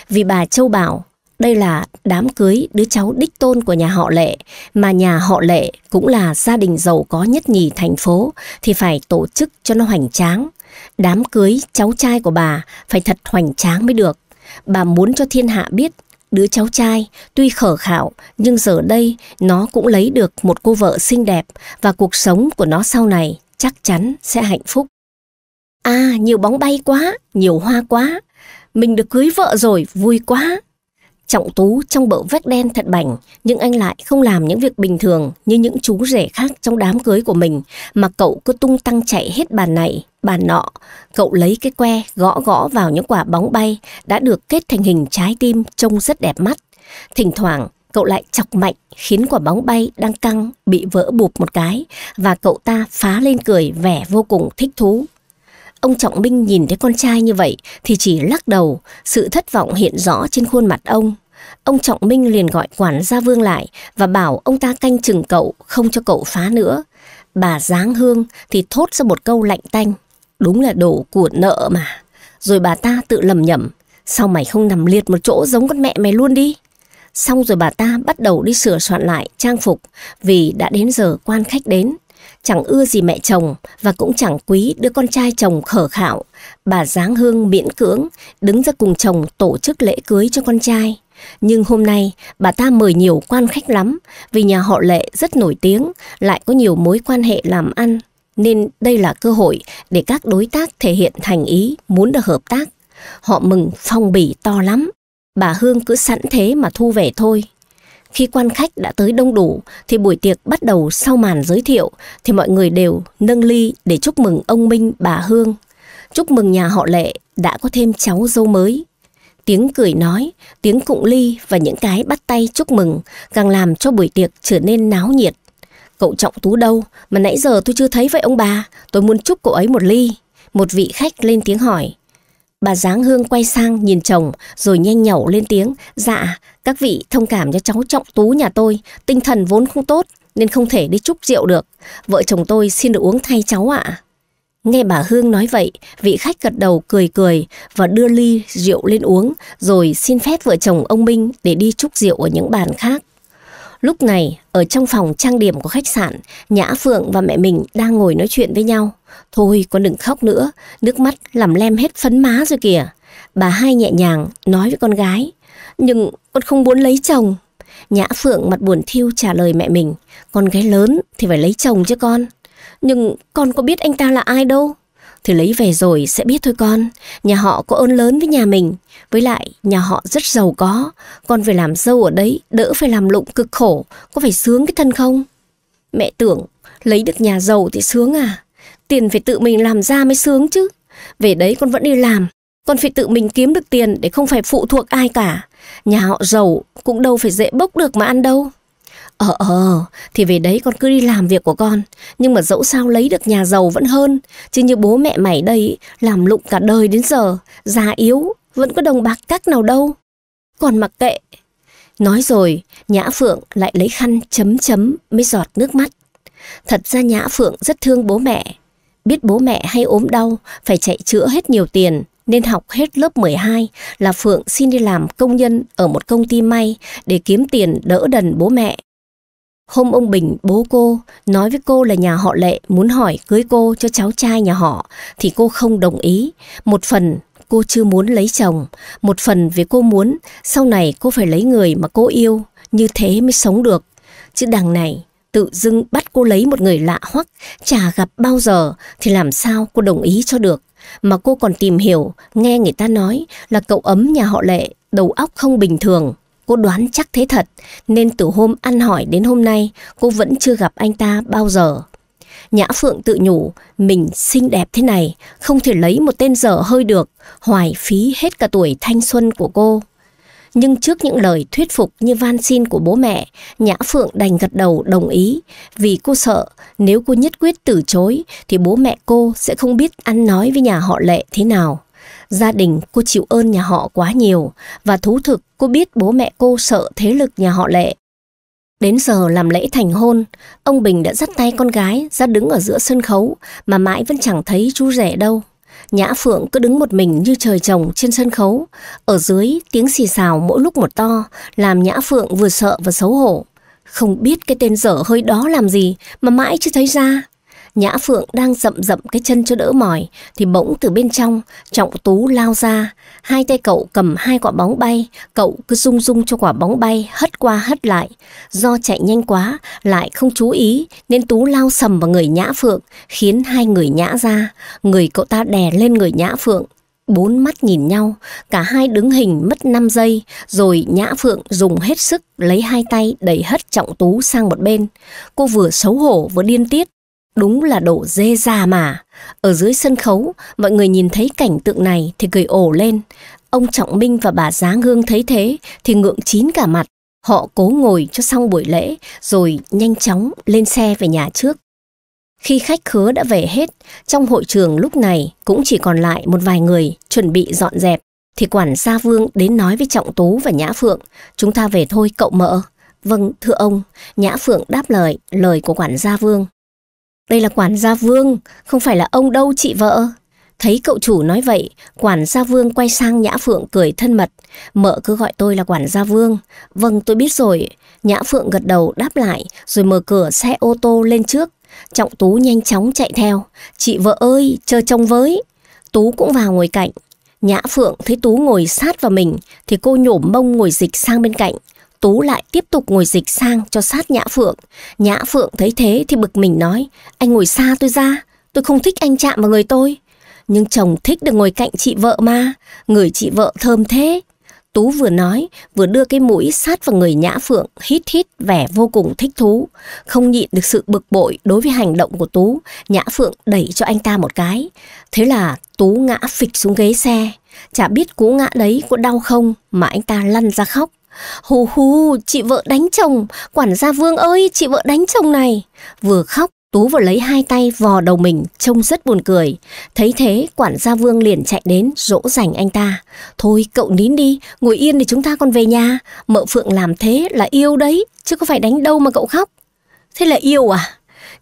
Vì bà Châu bảo, đây là đám cưới đứa cháu đích tôn của nhà họ Lệ, mà nhà họ Lệ cũng là gia đình giàu có nhất nhì thành phố thì phải tổ chức cho nó hoành tráng. Đám cưới cháu trai của bà phải thật hoành tráng mới được. Bà muốn cho thiên hạ biết đứa cháu trai tuy khở khạo nhưng giờ đây nó cũng lấy được một cô vợ xinh đẹp và cuộc sống của nó sau này chắc chắn sẽ hạnh phúc. À, nhiều bóng bay quá, nhiều hoa quá. Mình được cưới vợ rồi, vui quá. Trọng Tú trong bộ vest đen thật bảnh, nhưng anh lại không làm những việc bình thường như những chú rể khác trong đám cưới của mình, mà cậu cứ tung tăng chạy hết bàn này, bàn nọ. Cậu lấy cái que gõ gõ vào những quả bóng bay đã được kết thành hình trái tim trông rất đẹp mắt. Thỉnh thoảng, cậu lại chọc mạnh khiến quả bóng bay đang căng bị vỡ bụp một cái và cậu ta phá lên cười vẻ vô cùng thích thú. Ông Trọng Minh nhìn thấy con trai như vậy thì chỉ lắc đầu, sự thất vọng hiện rõ trên khuôn mặt ông. Ông Trọng Minh liền gọi quản gia Vương lại và bảo ông ta canh chừng cậu, không cho cậu phá nữa. Bà Giáng Hương thì thốt ra một câu lạnh tanh. Đúng là đổ của nợ mà. Rồi bà ta tự lầm nhầm. Sao mày không nằm liệt một chỗ giống con mẹ mày luôn đi? Xong rồi bà ta bắt đầu đi sửa soạn lại trang phục vì đã đến giờ quan khách đến. Chẳng ưa gì mẹ chồng và cũng chẳng quý đứa con trai chồng khở khạo. Bà Giáng Hương miễn cưỡng đứng ra cùng chồng tổ chức lễ cưới cho con trai. Nhưng hôm nay bà ta mời nhiều quan khách lắm vì nhà họ Lệ rất nổi tiếng, lại có nhiều mối quan hệ làm ăn. Nên đây là cơ hội để các đối tác thể hiện thành ý muốn được hợp tác. Họ mừng phong bì to lắm. Bà Hương cứ sẵn thế mà thu về thôi. Khi quan khách đã tới đông đủ thì buổi tiệc bắt đầu sau màn giới thiệu thì mọi người đều nâng ly để chúc mừng ông Minh, bà Hương. Chúc mừng nhà họ Lệ đã có thêm cháu dâu mới. Tiếng cười nói, tiếng cụng ly và những cái bắt tay chúc mừng càng làm cho buổi tiệc trở nên náo nhiệt. Cậu Trọng Tú đâu mà nãy giờ tôi chưa thấy vậy ông bà, tôi muốn chúc cậu ấy một ly. Một vị khách lên tiếng hỏi. Bà Giáng Hương quay sang nhìn chồng rồi nhanh nhẩu lên tiếng. Dạ, các vị thông cảm cho cháu Trọng Tú nhà tôi, tinh thần vốn không tốt nên không thể đi chúc rượu được. Vợ chồng tôi xin được uống thay cháu ạ. Nghe bà Hương nói vậy, vị khách gật đầu cười cười và đưa ly rượu lên uống rồi xin phép vợ chồng ông Minh để đi chúc rượu ở những bàn khác. Lúc này, ở trong phòng trang điểm của khách sạn, Nhã Phượng và mẹ mình đang ngồi nói chuyện với nhau. Thôi con đừng khóc nữa, nước mắt làm lem hết phấn má rồi kìa. Bà hai nhẹ nhàng nói với con gái. Nhưng con không muốn lấy chồng. Nhã Phượng mặt buồn thiêu trả lời mẹ mình. Con gái lớn thì phải lấy chồng chứ con. Nhưng con có biết anh ta là ai đâu. Thì lấy về rồi sẽ biết thôi con. Nhà họ có ơn lớn với nhà mình. Với lại nhà họ rất giàu có. Con phải làm dâu ở đấy, đỡ phải làm lụng cực khổ. Có phải sướng cái thân không? Mẹ tưởng lấy được nhà giàu thì sướng à. Tiền phải tự mình làm ra mới sướng chứ. Về đấy con vẫn đi làm. Con phải tự mình kiếm được tiền để không phải phụ thuộc ai cả. Nhà họ giàu cũng đâu phải dễ bốc được mà ăn đâu. Ờ ờ, thì về đấy con cứ đi làm việc của con. Nhưng mà dẫu sao lấy được nhà giàu vẫn hơn. Chứ như bố mẹ mày đây, làm lụng cả đời đến giờ, già yếu, vẫn có đồng bạc cắt nào đâu. Còn mặc kệ. Nói rồi, Nhã Phượng lại lấy khăn chấm chấm mới giọt nước mắt. Thật ra Nhã Phượng rất thương bố mẹ. Biết bố mẹ hay ốm đau, phải chạy chữa hết nhiều tiền nên học hết lớp 12 là Phượng xin đi làm công nhân ở một công ty may để kiếm tiền đỡ đần bố mẹ. Hôm ông Bình, bố cô, nói với cô là nhà họ Lệ muốn hỏi cưới cô cho cháu trai nhà họ thì cô không đồng ý. Một phần cô chưa muốn lấy chồng, một phần vì cô muốn sau này cô phải lấy người mà cô yêu, như thế mới sống được. Chứ đằng này tự dưng bắt cô lấy một người lạ hoắc, chả gặp bao giờ thì làm sao cô đồng ý cho được mà cô còn tìm hiểu, nghe người ta nói là cậu ấm nhà họ Lệ đầu óc không bình thường. Cô đoán chắc thế thật, nên từ hôm ăn hỏi đến hôm nay, cô vẫn chưa gặp anh ta bao giờ. Nhã Phượng tự nhủ, mình xinh đẹp thế này, không thể lấy một tên dở hơi được, hoài phí hết cả tuổi thanh xuân của cô. Nhưng trước những lời thuyết phục như van xin của bố mẹ, Nhã Phượng đành gật đầu đồng ý vì cô sợ nếu cô nhất quyết từ chối thì bố mẹ cô sẽ không biết ăn nói với nhà họ Lệ thế nào. Gia đình cô chịu ơn nhà họ quá nhiều và thú thực cô biết bố mẹ cô sợ thế lực nhà họ Lệ. Đến giờ làm lễ thành hôn, ông Bình đã dắt tay con gái ra đứng ở giữa sân khấu mà mãi vẫn chẳng thấy chú rể đâu. Nhã Phượng cứ đứng một mình như trời trồng trên sân khấu. Ở dưới, tiếng xì xào mỗi lúc một to, làm Nhã Phượng vừa sợ và xấu hổ. Không biết cái tên dở hơi đó làm gì mà mãi chưa thấy ra. Nhã Phượng đang rậm rậm cái chân cho đỡ mỏi thì bỗng từ bên trong Trọng Tú lao ra, hai tay cậu cầm hai quả bóng bay, cậu cứ rung rung cho quả bóng bay hất qua hất lại. Do chạy nhanh quá lại không chú ý nên Tú lao sầm vào người Nhã Phượng khiến hai người nhã ra, người cậu ta đè lên người Nhã Phượng. Bốn mắt nhìn nhau, cả hai đứng hình mất 5 giây, rồi Nhã Phượng dùng hết sức lấy hai tay đẩy hất Trọng Tú sang một bên. Cô vừa xấu hổ vừa điên tiết, Đúng là độ dê già mà. Ở dưới sân khấu, mọi người nhìn thấy cảnh tượng này thì cười ổ lên. Ông Trọng Minh và bà Giáng Hương thấy thế thì ngượng chín cả mặt. Họ cố ngồi cho xong buổi lễ rồi nhanh chóng lên xe về nhà trước. Khi khách khứa đã về hết, trong hội trường lúc này cũng chỉ còn lại một vài người chuẩn bị dọn dẹp. Thì quản gia Vương đến nói với Trọng Tú và Nhã Phượng, chúng ta về thôi cậu mợ. Vâng, thưa ông, Nhã Phượng đáp lời lời của quản gia Vương đây là quản gia Vương, không phải là ông đâu chị vợ. Thấy cậu chủ nói vậy, quản gia Vương quay sang Nhã Phượng cười thân mật. Mợ cứ gọi tôi là quản gia Vương. Vâng, tôi biết rồi. Nhã Phượng gật đầu đáp lại, rồi mở cửa xe ô tô lên trước. Trọng Tú nhanh chóng chạy theo. Chị vợ ơi, chờ chồng với. Tú cũng vào ngồi cạnh. Nhã Phượng thấy Tú ngồi sát vào mình thì cô nhổm mông ngồi dịch sang bên cạnh. Tú lại tiếp tục ngồi dịch sang cho sát Nhã Phượng. Nhã Phượng thấy thế thì bực mình nói, anh ngồi xa tôi ra, tôi không thích anh chạm vào người tôi. Nhưng chồng thích được ngồi cạnh chị vợ mà, người chị vợ thơm thế. Tú vừa nói, vừa đưa cái mũi sát vào người Nhã Phượng, hít hít vẻ vô cùng thích thú. Không nhịn được sự bực bội đối với hành động của Tú, Nhã Phượng đẩy cho anh ta một cái. Thế là Tú ngã phịch xuống ghế xe. Chả biết cú ngã đấy có đau không mà anh ta lăn ra khóc. Hù hù, chị vợ đánh chồng, quản gia Vương ơi, chị vợ đánh chồng này. Vừa khóc, Tú vừa lấy hai tay vò đầu mình, trông rất buồn cười. Thấy thế, quản gia Vương liền chạy đến, dỗ dành anh ta. Thôi cậu nín đi, ngồi yên để chúng ta còn về nhà. Mợ Phượng làm thế là yêu đấy, chứ có phải đánh đâu mà cậu khóc. Thế là yêu à?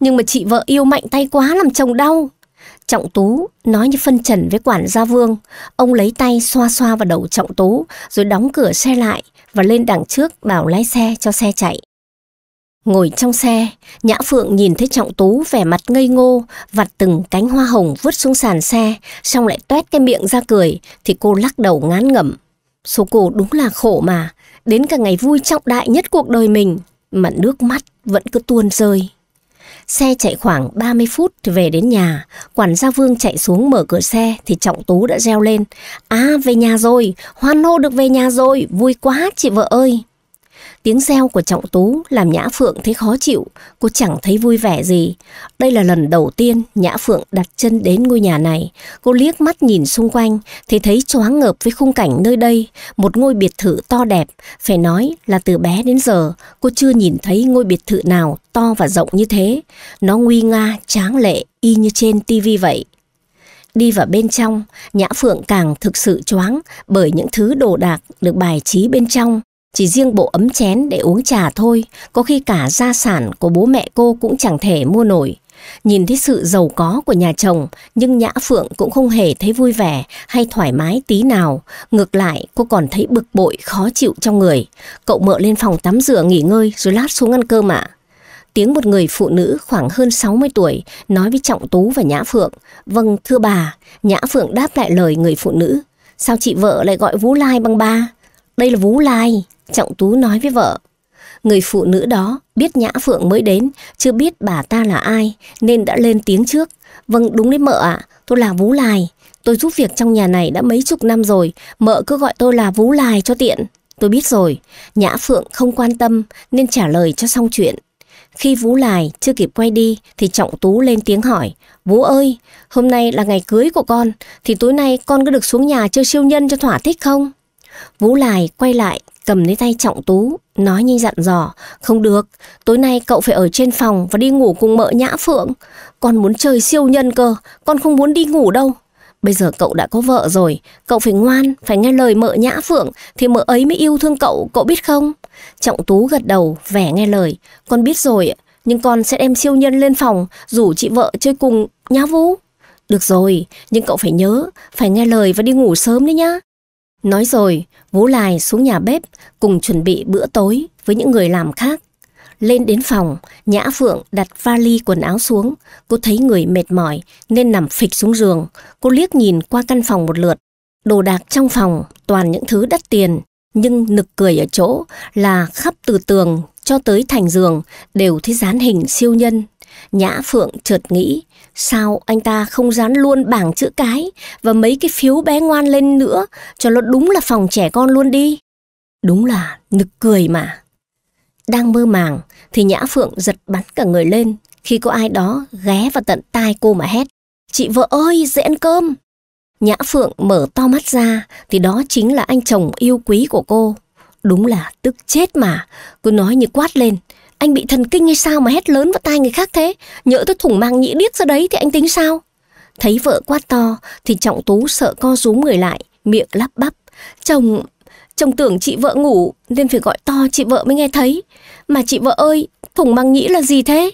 Nhưng mà chị vợ yêu mạnh tay quá làm chồng đau, Trọng Tú nói như phân trần với quản gia Vương. Ông lấy tay xoa xoa vào đầu Trọng Tú rồi đóng cửa xe lại và lên đằng trước bảo lái xe cho xe chạy. Ngồi trong xe, Nhã Phượng nhìn thấy Trọng Tú vẻ mặt ngây ngô, vặt từng cánh hoa hồng vứt xuống sàn xe, xong lại tuét cái miệng ra cười, thì cô lắc đầu ngán ngẩm. Số cô đúng là khổ mà, đến cả ngày vui trọng đại nhất cuộc đời mình, mà nước mắt vẫn cứ tuôn rơi. Xe chạy khoảng 30 phút thì về đến nhà, quản gia Vương chạy xuống mở cửa xe thì Trọng Tú đã reo lên. À, về nhà rồi, hoan hô được về nhà rồi, vui quá chị vợ ơi. Tiếng reo của Trọng Tú làm Nhã Phượng thấy khó chịu, cô chẳng thấy vui vẻ gì. Đây là lần đầu tiên Nhã Phượng đặt chân đến ngôi nhà này. Cô liếc mắt nhìn xung quanh, thì thấy choáng ngợp với khung cảnh nơi đây, một ngôi biệt thự to đẹp. Phải nói là từ bé đến giờ, cô chưa nhìn thấy ngôi biệt thự nào to và rộng như thế. Nó nguy nga, tráng lệ, y như trên tivi vậy. Đi vào bên trong, Nhã Phượng càng thực sự choáng bởi những thứ đồ đạc được bài trí bên trong. Chỉ riêng bộ ấm chén để uống trà thôi, có khi cả gia sản của bố mẹ cô cũng chẳng thể mua nổi. Nhìn thấy sự giàu có của nhà chồng, nhưng Nhã Phượng cũng không hề thấy vui vẻ hay thoải mái tí nào. Ngược lại, cô còn thấy bực bội, khó chịu trong người. Cậu mợ lên phòng tắm rửa nghỉ ngơi rồi lát xuống ăn cơm ạ. Tiếng một người phụ nữ khoảng hơn 60 tuổi nói với Trọng Tú và Nhã Phượng. Vâng, thưa bà, Nhã Phượng đáp lại lời người phụ nữ. Sao chị vợ lại gọi Vũ Lai bằng ba? Đây là Vũ Lai. Trọng Tú nói với vợ. Người phụ nữ đó biết Nhã Phượng mới đến, chưa biết bà ta là ai, nên đã lên tiếng trước. Vâng, đúng đấy mợ ạ, à, tôi là Vú Lài. Tôi giúp việc trong nhà này đã mấy chục năm rồi, mợ cứ gọi tôi là Vú Lài cho tiện. Tôi biết rồi, Nhã Phượng không quan tâm nên trả lời cho xong chuyện. Khi Vũ Lài chưa kịp quay đi thì Trọng Tú lên tiếng hỏi Vũ ơi, hôm nay là ngày cưới của con thì tối nay con có được xuống nhà chơi siêu nhân cho thỏa thích không? Vũ Lài quay lại Cầm lấy tay Trọng Tú, nói như dặn dò, không được, tối nay cậu phải ở trên phòng và đi ngủ cùng mợ Nhã Phượng. Con muốn chơi siêu nhân cơ, con không muốn đi ngủ đâu. Bây giờ cậu đã có vợ rồi, cậu phải ngoan, phải nghe lời mợ Nhã Phượng thì mợ ấy mới yêu thương cậu, cậu biết không? Trọng Tú gật đầu, vẻ nghe lời, con biết rồi, nhưng con sẽ đem siêu nhân lên phòng, rủ chị vợ chơi cùng Nhã Vũ. Được rồi, nhưng cậu phải nhớ, phải nghe lời và đi ngủ sớm đấy nhá. Nói rồi, Vũ Lai xuống nhà bếp cùng chuẩn bị bữa tối với những người làm khác. Lên đến phòng, Nhã Phượng đặt vali quần áo xuống. Cô thấy người mệt mỏi nên nằm phịch xuống giường. Cô liếc nhìn qua căn phòng một lượt. Đồ đạc trong phòng toàn những thứ đắt tiền. Nhưng nực cười ở chỗ là khắp từ tường cho tới thành giường đều thấy dán hình siêu nhân. Nhã Phượng chợt nghĩ Sao anh ta không dán luôn bảng chữ cái và mấy cái phiếu bé ngoan lên nữa cho nó đúng là phòng trẻ con luôn đi? Đúng là nực cười mà. Đang mơ màng thì Nhã Phượng giật bắn cả người lên khi có ai đó ghé vào tận tai cô mà hét. Chị vợ ơi, dậy ăn cơm. Nhã Phượng mở to mắt ra thì đó chính là anh chồng yêu quý của cô. Đúng là tức chết mà, cô nói như quát lên. Anh bị thần kinh hay sao mà hét lớn vào tai người khác thế? Nhỡ tôi thủng mang nhĩ điếc ra đấy thì anh tính sao? Thấy vợ quát to thì Trọng Tú sợ co rúm người lại, miệng lắp bắp. Chồng, chồng tưởng chị vợ ngủ nên phải gọi to chị vợ mới nghe thấy. Mà chị vợ ơi, thủng mang nhĩ là gì thế?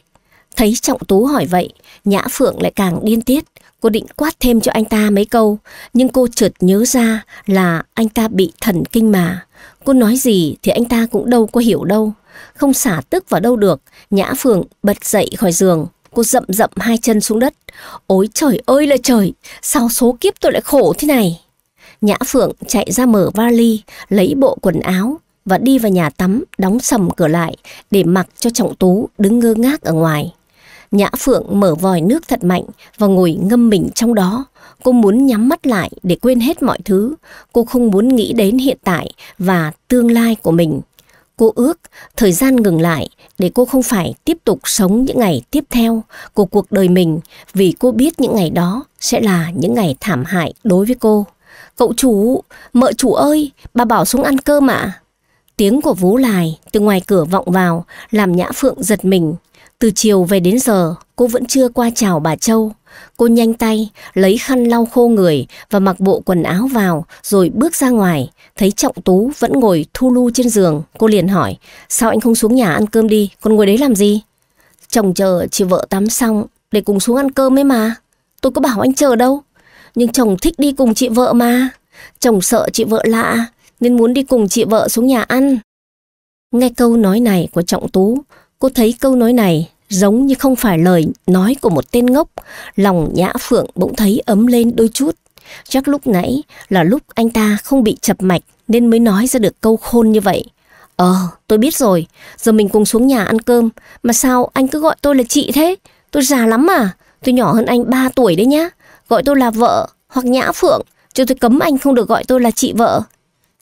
Thấy Trọng Tú hỏi vậy, Nhã Phượng lại càng điên tiết. Cô định quát thêm cho anh ta mấy câu, nhưng cô chợt nhớ ra là anh ta bị thần kinh mà. Cô nói gì thì anh ta cũng đâu có hiểu đâu. Không xả tức vào đâu được, Nhã Phượng bật dậy khỏi giường. Cô rậm rậm hai chân xuống đất. Ôi trời ơi là trời, sao số kiếp tôi lại khổ thế này? Nhã Phượng chạy ra mở vali, lấy bộ quần áo và đi vào nhà tắm, đóng sầm cửa lại để mặc cho Trọng Tú đứng ngơ ngác ở ngoài. Nhã Phượng mở vòi nước thật mạnh và ngồi ngâm mình trong đó. Cô muốn nhắm mắt lại để quên hết mọi thứ. Cô không muốn nghĩ đến hiện tại và tương lai của mình. Cô ước thời gian ngừng lại để cô không phải tiếp tục sống những ngày tiếp theo của cuộc đời mình vì cô biết những ngày đó sẽ là những ngày thảm hại đối với cô. Cậu chủ, mợ chủ ơi, bà bảo xuống ăn cơm ạ. Tiếng của vú lài từ ngoài cửa vọng vào làm Nhã Phượng giật mình. Từ chiều về đến giờ, Cô vẫn chưa qua chào bà Châu. Cô nhanh tay, lấy khăn lau khô người và mặc bộ quần áo vào rồi bước ra ngoài. Thấy Trọng Tú vẫn ngồi thu lu trên giường. Cô liền hỏi, sao anh không xuống nhà ăn cơm đi, còn ngồi đấy làm gì? Chồng chờ chị vợ tắm xong để cùng xuống ăn cơm ấy mà. Tôi có bảo anh chờ đâu. Nhưng chồng thích đi cùng chị vợ mà. Chồng sợ chị vợ lạ nên muốn đi cùng chị vợ xuống nhà ăn. Nghe câu nói này của Trọng Tú, cô thấy câu nói này Giống như không phải lời nói của một tên ngốc, lòng Nhã Phượng bỗng thấy ấm lên đôi chút. Chắc lúc nãy là lúc anh ta không bị chập mạch nên mới nói ra được câu khôn như vậy. Ờ, tôi biết rồi, giờ mình cùng xuống nhà ăn cơm, mà sao anh cứ gọi tôi là chị thế? Tôi già lắm mà, tôi nhỏ hơn anh 3 tuổi đấy nhá. Gọi tôi là vợ hoặc Nhã Phượng, chứ tôi cấm anh không được gọi tôi là chị vợ.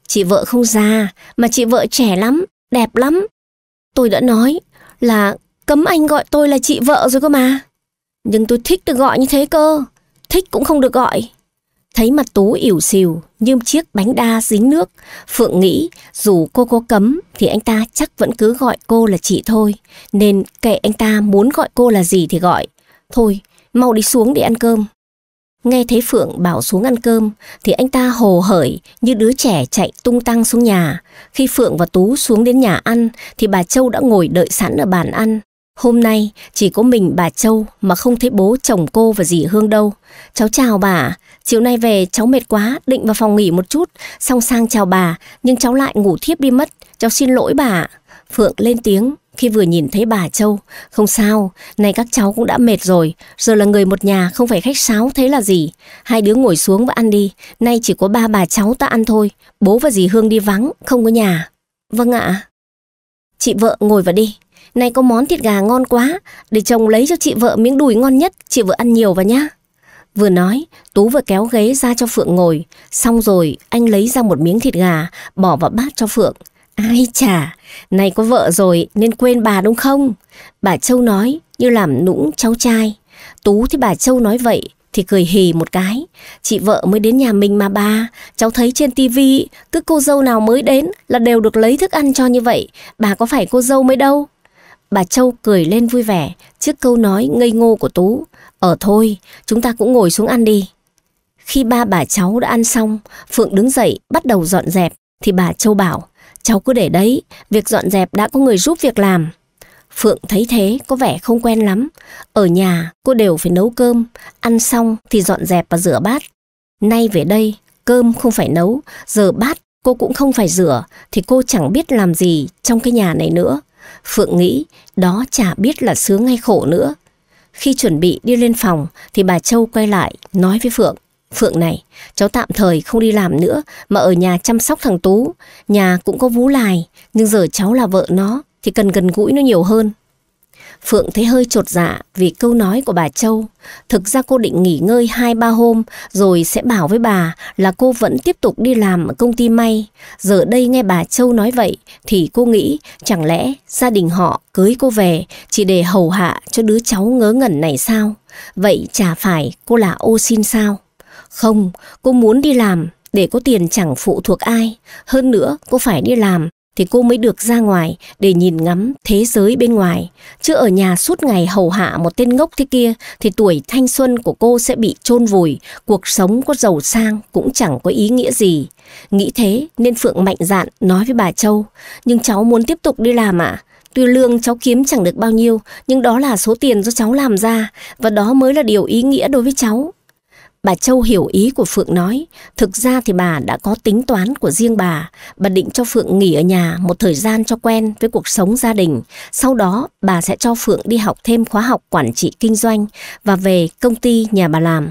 Chị vợ không già, mà chị vợ trẻ lắm, đẹp lắm. Tôi đã nói là Cấm anh gọi tôi là chị vợ rồi cơ mà. Nhưng tôi thích được gọi như thế cơ. Thích cũng không được gọi. Thấy mặt Tú ỉu xìu như chiếc bánh đa dính nước, Phượng nghĩ dù cô có cấm thì anh ta chắc vẫn cứ gọi cô là chị thôi, nên kệ anh ta muốn gọi cô là gì thì gọi. Thôi, mau đi xuống để ăn cơm. Nghe thấy Phượng bảo xuống ăn cơm thì anh ta hồ hởi như đứa trẻ chạy tung tăng xuống nhà. Khi Phượng và Tú xuống đến nhà ăn thì bà Châu đã ngồi đợi sẵn ở bàn ăn. Hôm nay chỉ có mình bà Châu mà không thấy bố chồng cô và dì Hương đâu. Cháu chào bà, chiều nay về cháu mệt quá, định vào phòng nghỉ một chút, xong sang chào bà, nhưng cháu lại ngủ thiếp đi mất, cháu xin lỗi bà. Phượng lên tiếng khi vừa nhìn thấy bà Châu, không sao, nay các cháu cũng đã mệt rồi, giờ là người một nhà không phải khách sáo thế là gì. Hai đứa ngồi xuống và ăn đi, nay chỉ có ba bà cháu ta ăn thôi, bố và dì Hương đi vắng, không có nhà. Vâng ạ. Chị vợ ngồi vào đi, này có món thịt gà ngon quá, để chồng lấy cho chị vợ miếng đùi ngon nhất, chị vợ ăn nhiều vào nhá. Vừa nói, Tú vừa kéo ghế ra cho Phượng ngồi. Xong rồi, anh lấy ra một miếng thịt gà, bỏ vào bát cho Phượng. Ai chả, này có vợ rồi nên quên bà đúng không? Bà Châu nói như làm nũng cháu trai. Tú thấy bà Châu nói vậy thì cười hì một cái. Chị vợ mới đến nhà mình mà bà, cháu thấy trên tivi cứ cô dâu nào mới đến là đều được lấy thức ăn cho như vậy. Bà có phải cô dâu mới đâu, Bà Châu cười lên vui vẻ trước câu nói ngây ngô của Tú. Ở ờ, thôi, chúng ta cũng ngồi xuống ăn đi. Khi ba bà cháu đã ăn xong, Phượng đứng dậy bắt đầu dọn dẹp thì bà Châu bảo Cháu cứ để đấy, việc dọn dẹp đã có người giúp việc làm. Phượng thấy thế có vẻ không quen lắm. Ở nhà cô đều phải nấu cơm, ăn xong thì dọn dẹp và rửa bát. Nay về đây, cơm không phải nấu, giờ bát cô cũng không phải rửa thì cô chẳng biết làm gì trong cái nhà này nữa. Phượng nghĩ đó chả biết là sướng hay khổ nữa. Khi chuẩn bị đi lên phòng thì bà Châu quay lại nói với Phượng. Phượng này, cháu tạm thời không đi làm nữa mà ở nhà chăm sóc thằng Tú. Nhà cũng có vú lài, nhưng giờ cháu là vợ nó thì cần gần gũi nó nhiều hơn. Phượng thấy hơi trột dạ vì câu nói của bà Châu. Thực ra cô định nghỉ ngơi 2-3 hôm rồi sẽ bảo với bà là cô vẫn tiếp tục đi làm ở công ty may. Giờ đây nghe bà Châu nói vậy thì cô nghĩ chẳng lẽ gia đình họ cưới cô về chỉ để hầu hạ cho đứa cháu ngớ ngẩn này sao? Vậy chả phải cô là ô xin sao? Không, cô muốn đi làm để có tiền chẳng phụ thuộc ai. Hơn nữa, cô phải đi làm thì cô mới được ra ngoài để nhìn ngắm thế giới bên ngoài. Chứ ở nhà suốt ngày hầu hạ một tên ngốc thế kia thì tuổi thanh xuân của cô sẽ bị chôn vùi, cuộc sống có giàu sang cũng chẳng có ý nghĩa gì. Nghĩ thế nên Phượng mạnh dạn nói với bà Châu, nhưng cháu muốn tiếp tục đi làm ạ. À? Tuy lương cháu kiếm chẳng được bao nhiêu, nhưng đó là số tiền do cháu làm ra và đó mới là điều ý nghĩa đối với cháu. Bà Châu hiểu ý của Phượng nói, thực ra thì bà đã có tính toán của riêng bà. Bà định cho Phượng nghỉ ở nhà một thời gian cho quen với cuộc sống gia đình. Sau đó, bà sẽ cho Phượng đi học thêm khóa học quản trị kinh doanh và về công ty nhà bà làm.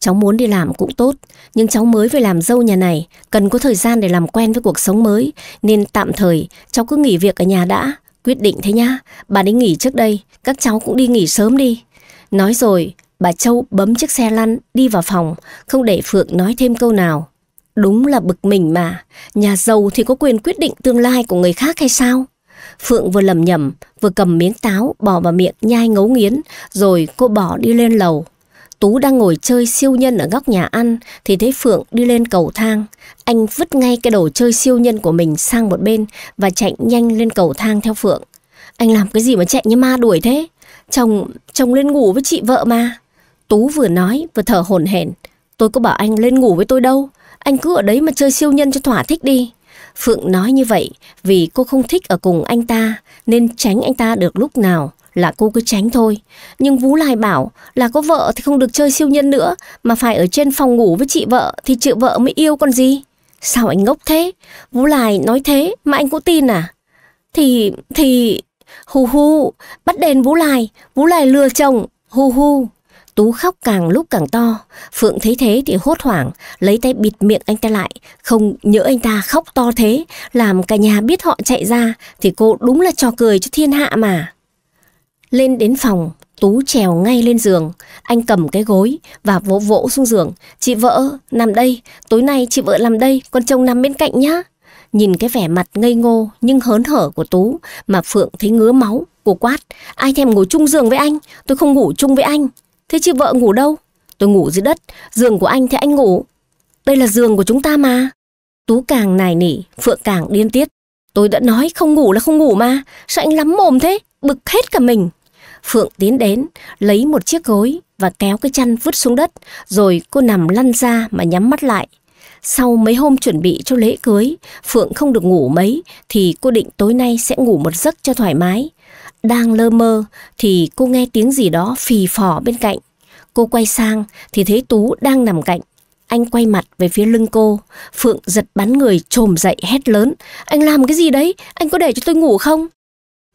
Cháu muốn đi làm cũng tốt, nhưng cháu mới về làm dâu nhà này, cần có thời gian để làm quen với cuộc sống mới, nên tạm thời cháu cứ nghỉ việc ở nhà đã. Quyết định thế nhá, bà đi nghỉ trước đây, các cháu cũng đi nghỉ sớm đi. Nói rồi, Bà Châu bấm chiếc xe lăn đi vào phòng, không để Phượng nói thêm câu nào. Đúng là bực mình mà, nhà giàu thì có quyền quyết định tương lai của người khác hay sao? Phượng vừa lầm nhầm, vừa cầm miếng táo bỏ vào miệng nhai ngấu nghiến, rồi cô bỏ đi lên lầu. Tú đang ngồi chơi siêu nhân ở góc nhà ăn thì thấy Phượng đi lên cầu thang. Anh vứt ngay cái đồ chơi siêu nhân của mình sang một bên và chạy nhanh lên cầu thang theo Phượng. Anh làm cái gì mà chạy như ma đuổi thế? Chồng, chồng lên ngủ với chị vợ mà. Tú vừa nói vừa thở hổn hển. Tôi có bảo anh lên ngủ với tôi đâu. Anh cứ ở đấy mà chơi siêu nhân cho thỏa thích đi. Phượng nói như vậy vì cô không thích ở cùng anh ta nên tránh anh ta được lúc nào là cô cứ tránh thôi. Nhưng Vũ Lai bảo là có vợ thì không được chơi siêu nhân nữa mà phải ở trên phòng ngủ với chị vợ thì chị vợ mới yêu con gì. Sao anh ngốc thế? Vũ Lai nói thế mà anh cũng tin à? Thì, thì... hu hu bắt đền Vũ Lai, Vũ Lai lừa chồng, hu hu. Tú khóc càng lúc càng to, Phượng thấy thế thì hốt hoảng, lấy tay bịt miệng anh ta lại, không nhớ anh ta khóc to thế, làm cả nhà biết họ chạy ra, thì cô đúng là trò cười cho thiên hạ mà. Lên đến phòng, Tú trèo ngay lên giường, anh cầm cái gối và vỗ vỗ xuống giường. Chị vợ, nằm đây, tối nay chị vợ nằm đây, con chồng nằm bên cạnh nhá. Nhìn cái vẻ mặt ngây ngô nhưng hớn hở của Tú mà Phượng thấy ngứa máu, cô quát. Ai thèm ngủ chung giường với anh, tôi không ngủ chung với anh. Thế chị vợ ngủ đâu? Tôi ngủ dưới đất, giường của anh thì anh ngủ. Đây là giường của chúng ta mà. Tú càng nài nỉ, Phượng càng điên tiết. Tôi đã nói không ngủ là không ngủ mà, sao anh lắm mồm thế, bực hết cả mình. Phượng tiến đến, lấy một chiếc gối và kéo cái chăn vứt xuống đất, rồi cô nằm lăn ra mà nhắm mắt lại. Sau mấy hôm chuẩn bị cho lễ cưới, Phượng không được ngủ mấy thì cô định tối nay sẽ ngủ một giấc cho thoải mái. Đang lơ mơ thì cô nghe tiếng gì đó phì phò bên cạnh. Cô quay sang thì thấy Tú đang nằm cạnh. Anh quay mặt về phía lưng cô. Phượng giật bắn người trồm dậy hét lớn. Anh làm cái gì đấy? Anh có để cho tôi ngủ không?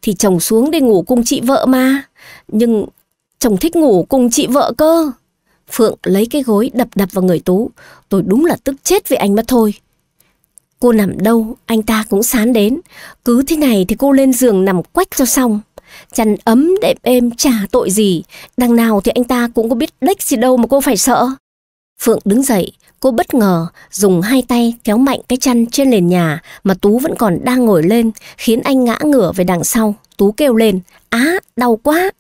Thì chồng xuống để ngủ cùng chị vợ mà. Nhưng chồng thích ngủ cùng chị vợ cơ. Phượng lấy cái gối đập đập vào người Tú. Tôi đúng là tức chết vì anh mất thôi. Cô nằm đâu, anh ta cũng sán đến. Cứ thế này thì cô lên giường nằm quách cho xong. Chăn ấm đẹp êm chả tội gì, đằng nào thì anh ta cũng có biết đếch gì đâu mà cô phải sợ. Phượng đứng dậy, cô bất ngờ dùng hai tay kéo mạnh cái chăn trên nền nhà mà Tú vẫn còn đang ngồi lên, khiến anh ngã ngửa về đằng sau. Tú kêu lên, á, đau quá.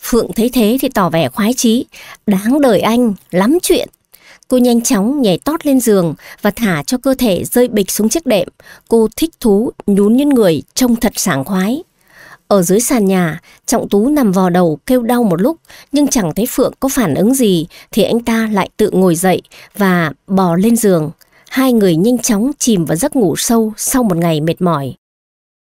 Phượng thấy thế thì tỏ vẻ khoái chí, đáng đời anh, lắm chuyện. Cô nhanh chóng nhảy tót lên giường và thả cho cơ thể rơi bịch xuống chiếc đệm. Cô thích thú, nhún lên người, trông thật sảng khoái. Ở dưới sàn nhà, Trọng Tú nằm vò đầu kêu đau một lúc, nhưng chẳng thấy Phượng có phản ứng gì thì anh ta lại tự ngồi dậy và bò lên giường. Hai người nhanh chóng chìm vào giấc ngủ sâu sau một ngày mệt mỏi.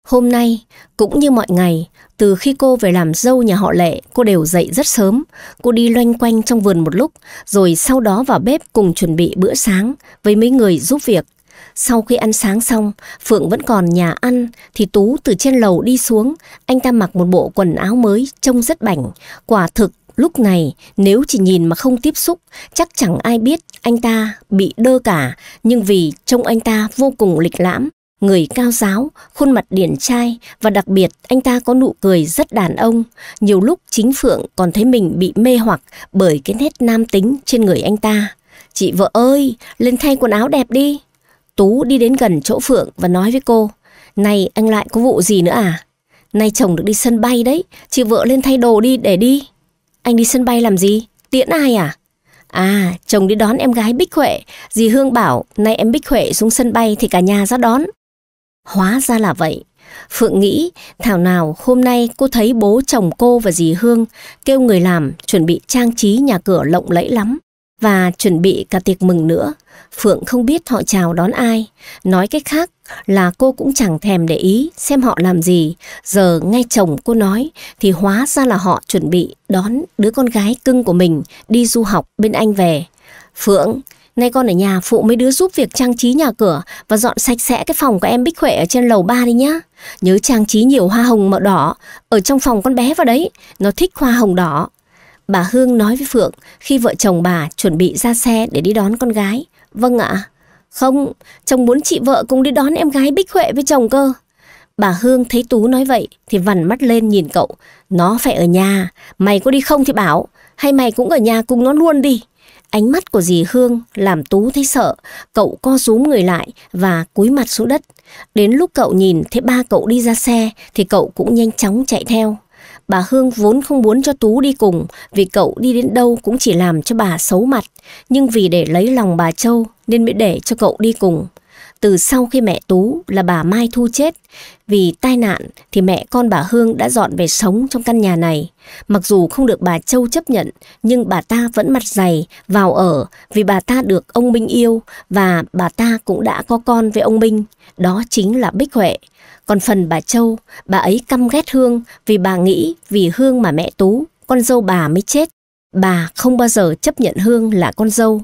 Hôm nay, cũng như mọi ngày, từ khi cô về làm dâu nhà họ Lệ, cô đều dậy rất sớm. Cô đi loanh quanh trong vườn một lúc, rồi sau đó vào bếp cùng chuẩn bị bữa sáng với mấy người giúp việc sau khi ăn sáng xong, Phượng vẫn còn nhà ăn, thì Tú từ trên lầu đi xuống. Anh ta mặc một bộ quần áo mới, trông rất bảnh. Quả thực, lúc này, nếu chỉ nhìn mà không tiếp xúc, chắc chẳng ai biết anh ta bị đơ cả. Nhưng vì trông anh ta vô cùng lịch lãm, người cao giáo, khuôn mặt điển trai và đặc biệt anh ta có nụ cười rất đàn ông. Nhiều lúc chính Phượng còn thấy mình bị mê hoặc bởi cái nét nam tính trên người anh ta. Chị vợ ơi, lên thay quần áo đẹp đi. Tú đi đến gần chỗ Phượng và nói với cô, này anh lại có vụ gì nữa à? Nay chồng được đi sân bay đấy, chị vợ lên thay đồ đi để đi. Anh đi sân bay làm gì? Tiễn ai à? À, chồng đi đón em gái Bích Huệ. Dì Hương bảo, nay em Bích Huệ xuống sân bay thì cả nhà ra đón. Hóa ra là vậy. Phượng nghĩ, thảo nào hôm nay cô thấy bố chồng cô và dì Hương kêu người làm chuẩn bị trang trí nhà cửa lộng lẫy lắm và chuẩn bị cả tiệc mừng nữa. Phượng không biết họ chào đón ai, nói cách khác là cô cũng chẳng thèm để ý xem họ làm gì. Giờ nghe chồng cô nói thì hóa ra là họ chuẩn bị đón đứa con gái cưng của mình đi du học bên Anh về. Phượng, nay con ở nhà phụ mấy đứa giúp việc trang trí nhà cửa và dọn sạch sẽ cái phòng của em Bích Huệ ở trên lầu 3 đi nhá. Nhớ trang trí nhiều hoa hồng màu đỏ, ở trong phòng con bé vào đấy, nó thích hoa hồng đỏ. Bà Hương nói với Phượng khi vợ chồng bà chuẩn bị ra xe để đi đón con gái. Vâng ạ. Không, chồng muốn chị vợ cùng đi đón em gái Bích Huệ với chồng cơ. Bà Hương thấy Tú nói vậy thì vằn mắt lên nhìn cậu. Nó phải ở nhà, mày có đi không thì bảo, hay mày cũng ở nhà cùng nó luôn đi. Ánh mắt của dì Hương làm Tú thấy sợ, cậu co rúm người lại và cúi mặt xuống đất. Đến lúc cậu nhìn thấy ba cậu đi ra xe thì cậu cũng nhanh chóng chạy theo. Bà Hương vốn không muốn cho Tú đi cùng vì cậu đi đến đâu cũng chỉ làm cho bà xấu mặt. Nhưng vì để lấy lòng bà Châu nên mới để cho cậu đi cùng. Từ sau khi mẹ Tú là bà Mai Thu chết, vì tai nạn thì mẹ con bà Hương đã dọn về sống trong căn nhà này. Mặc dù không được bà Châu chấp nhận, nhưng bà ta vẫn mặt dày, vào ở vì bà ta được ông Minh yêu và bà ta cũng đã có con với ông Minh. Đó chính là Bích Huệ. Còn phần bà Châu, bà ấy căm ghét Hương vì bà nghĩ vì Hương mà mẹ Tú, con dâu bà mới chết. Bà không bao giờ chấp nhận Hương là con dâu.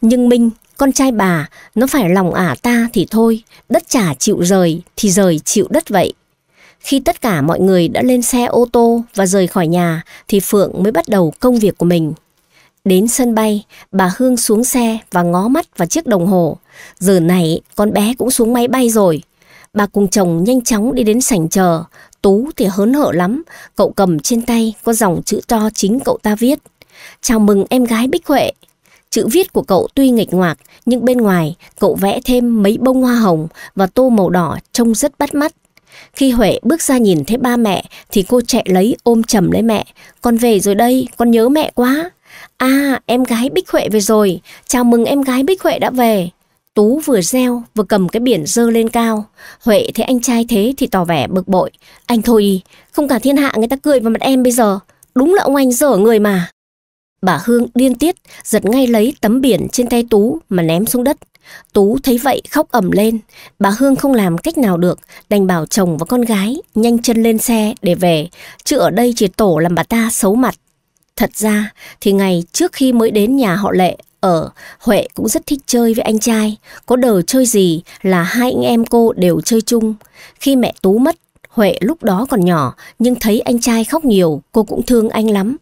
Nhưng Minh, con trai bà, nó phải lòng ả ta thì thôi, đất trả chịu rời thì rời chịu đất vậy. Khi tất cả mọi người đã lên xe ô tô và rời khỏi nhà thì Phượng mới bắt đầu công việc của mình. Đến sân bay, bà Hương xuống xe và ngó mắt vào chiếc đồng hồ. Giờ này con bé cũng xuống máy bay rồi. Bà cùng chồng nhanh chóng đi đến sảnh chờ, Tú thì hớn hở lắm, cậu cầm trên tay có dòng chữ to chính cậu ta viết. Chào mừng em gái Bích Huệ. Chữ viết của cậu tuy nghịch ngoạc, nhưng bên ngoài cậu vẽ thêm mấy bông hoa hồng và tô màu đỏ trông rất bắt mắt. Khi Huệ bước ra nhìn thấy ba mẹ thì cô chạy lấy ôm chầm lấy mẹ. Con về rồi đây, con nhớ mẹ quá. À, em gái Bích Huệ về rồi. Chào mừng em gái Bích Huệ đã về. Tú vừa reo vừa cầm cái biển dơ lên cao. Huệ thấy anh trai thế thì tỏ vẻ bực bội. Anh thôi, đi, không cả thiên hạ người ta cười vào mặt em bây giờ. Đúng là ông anh dở người mà. Bà Hương điên tiết, giật ngay lấy tấm biển trên tay Tú mà ném xuống đất. Tú thấy vậy khóc ẩm lên. Bà Hương không làm cách nào được, đành bảo chồng và con gái nhanh chân lên xe để về. Chứ ở đây chỉ tổ làm bà ta xấu mặt. Thật ra thì ngày trước khi mới đến nhà họ Lệ, ở, Huệ cũng rất thích chơi với anh trai, có đờ chơi gì là hai anh em cô đều chơi chung. Khi mẹ Tú mất, Huệ lúc đó còn nhỏ nhưng thấy anh trai khóc nhiều, cô cũng thương anh lắm.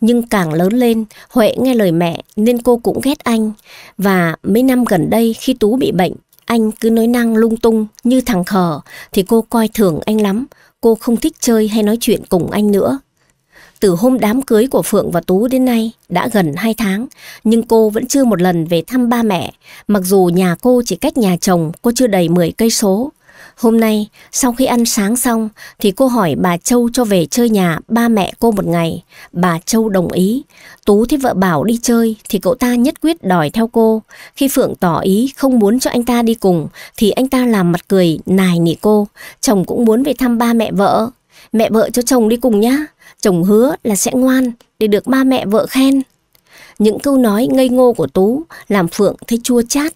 Nhưng càng lớn lên, Huệ nghe lời mẹ nên cô cũng ghét anh. Và mấy năm gần đây khi Tú bị bệnh, anh cứ nói năng lung tung như thằng khờ thì cô coi thường anh lắm. Cô không thích chơi hay nói chuyện cùng anh nữa. Từ hôm đám cưới của Phượng và Tú đến nay đã gần 2 tháng, nhưng cô vẫn chưa một lần về thăm ba mẹ, mặc dù nhà cô chỉ cách nhà chồng cô chưa đầy 10 cây số. Hôm nay, sau khi ăn sáng xong thì cô hỏi bà Châu cho về chơi nhà ba mẹ cô một ngày. Bà Châu đồng ý. Tú thấy vợ bảo đi chơi thì cậu ta nhất quyết đòi theo cô. Khi Phượng tỏ ý không muốn cho anh ta đi cùng thì anh ta làm mặt cười nài nỉ cô. Chồng cũng muốn về thăm ba mẹ vợ. Mẹ vợ cho chồng đi cùng nhá. Chồng hứa là sẽ ngoan để được ba mẹ vợ khen. Những câu nói ngây ngô của Tú làm Phượng thấy chua chát.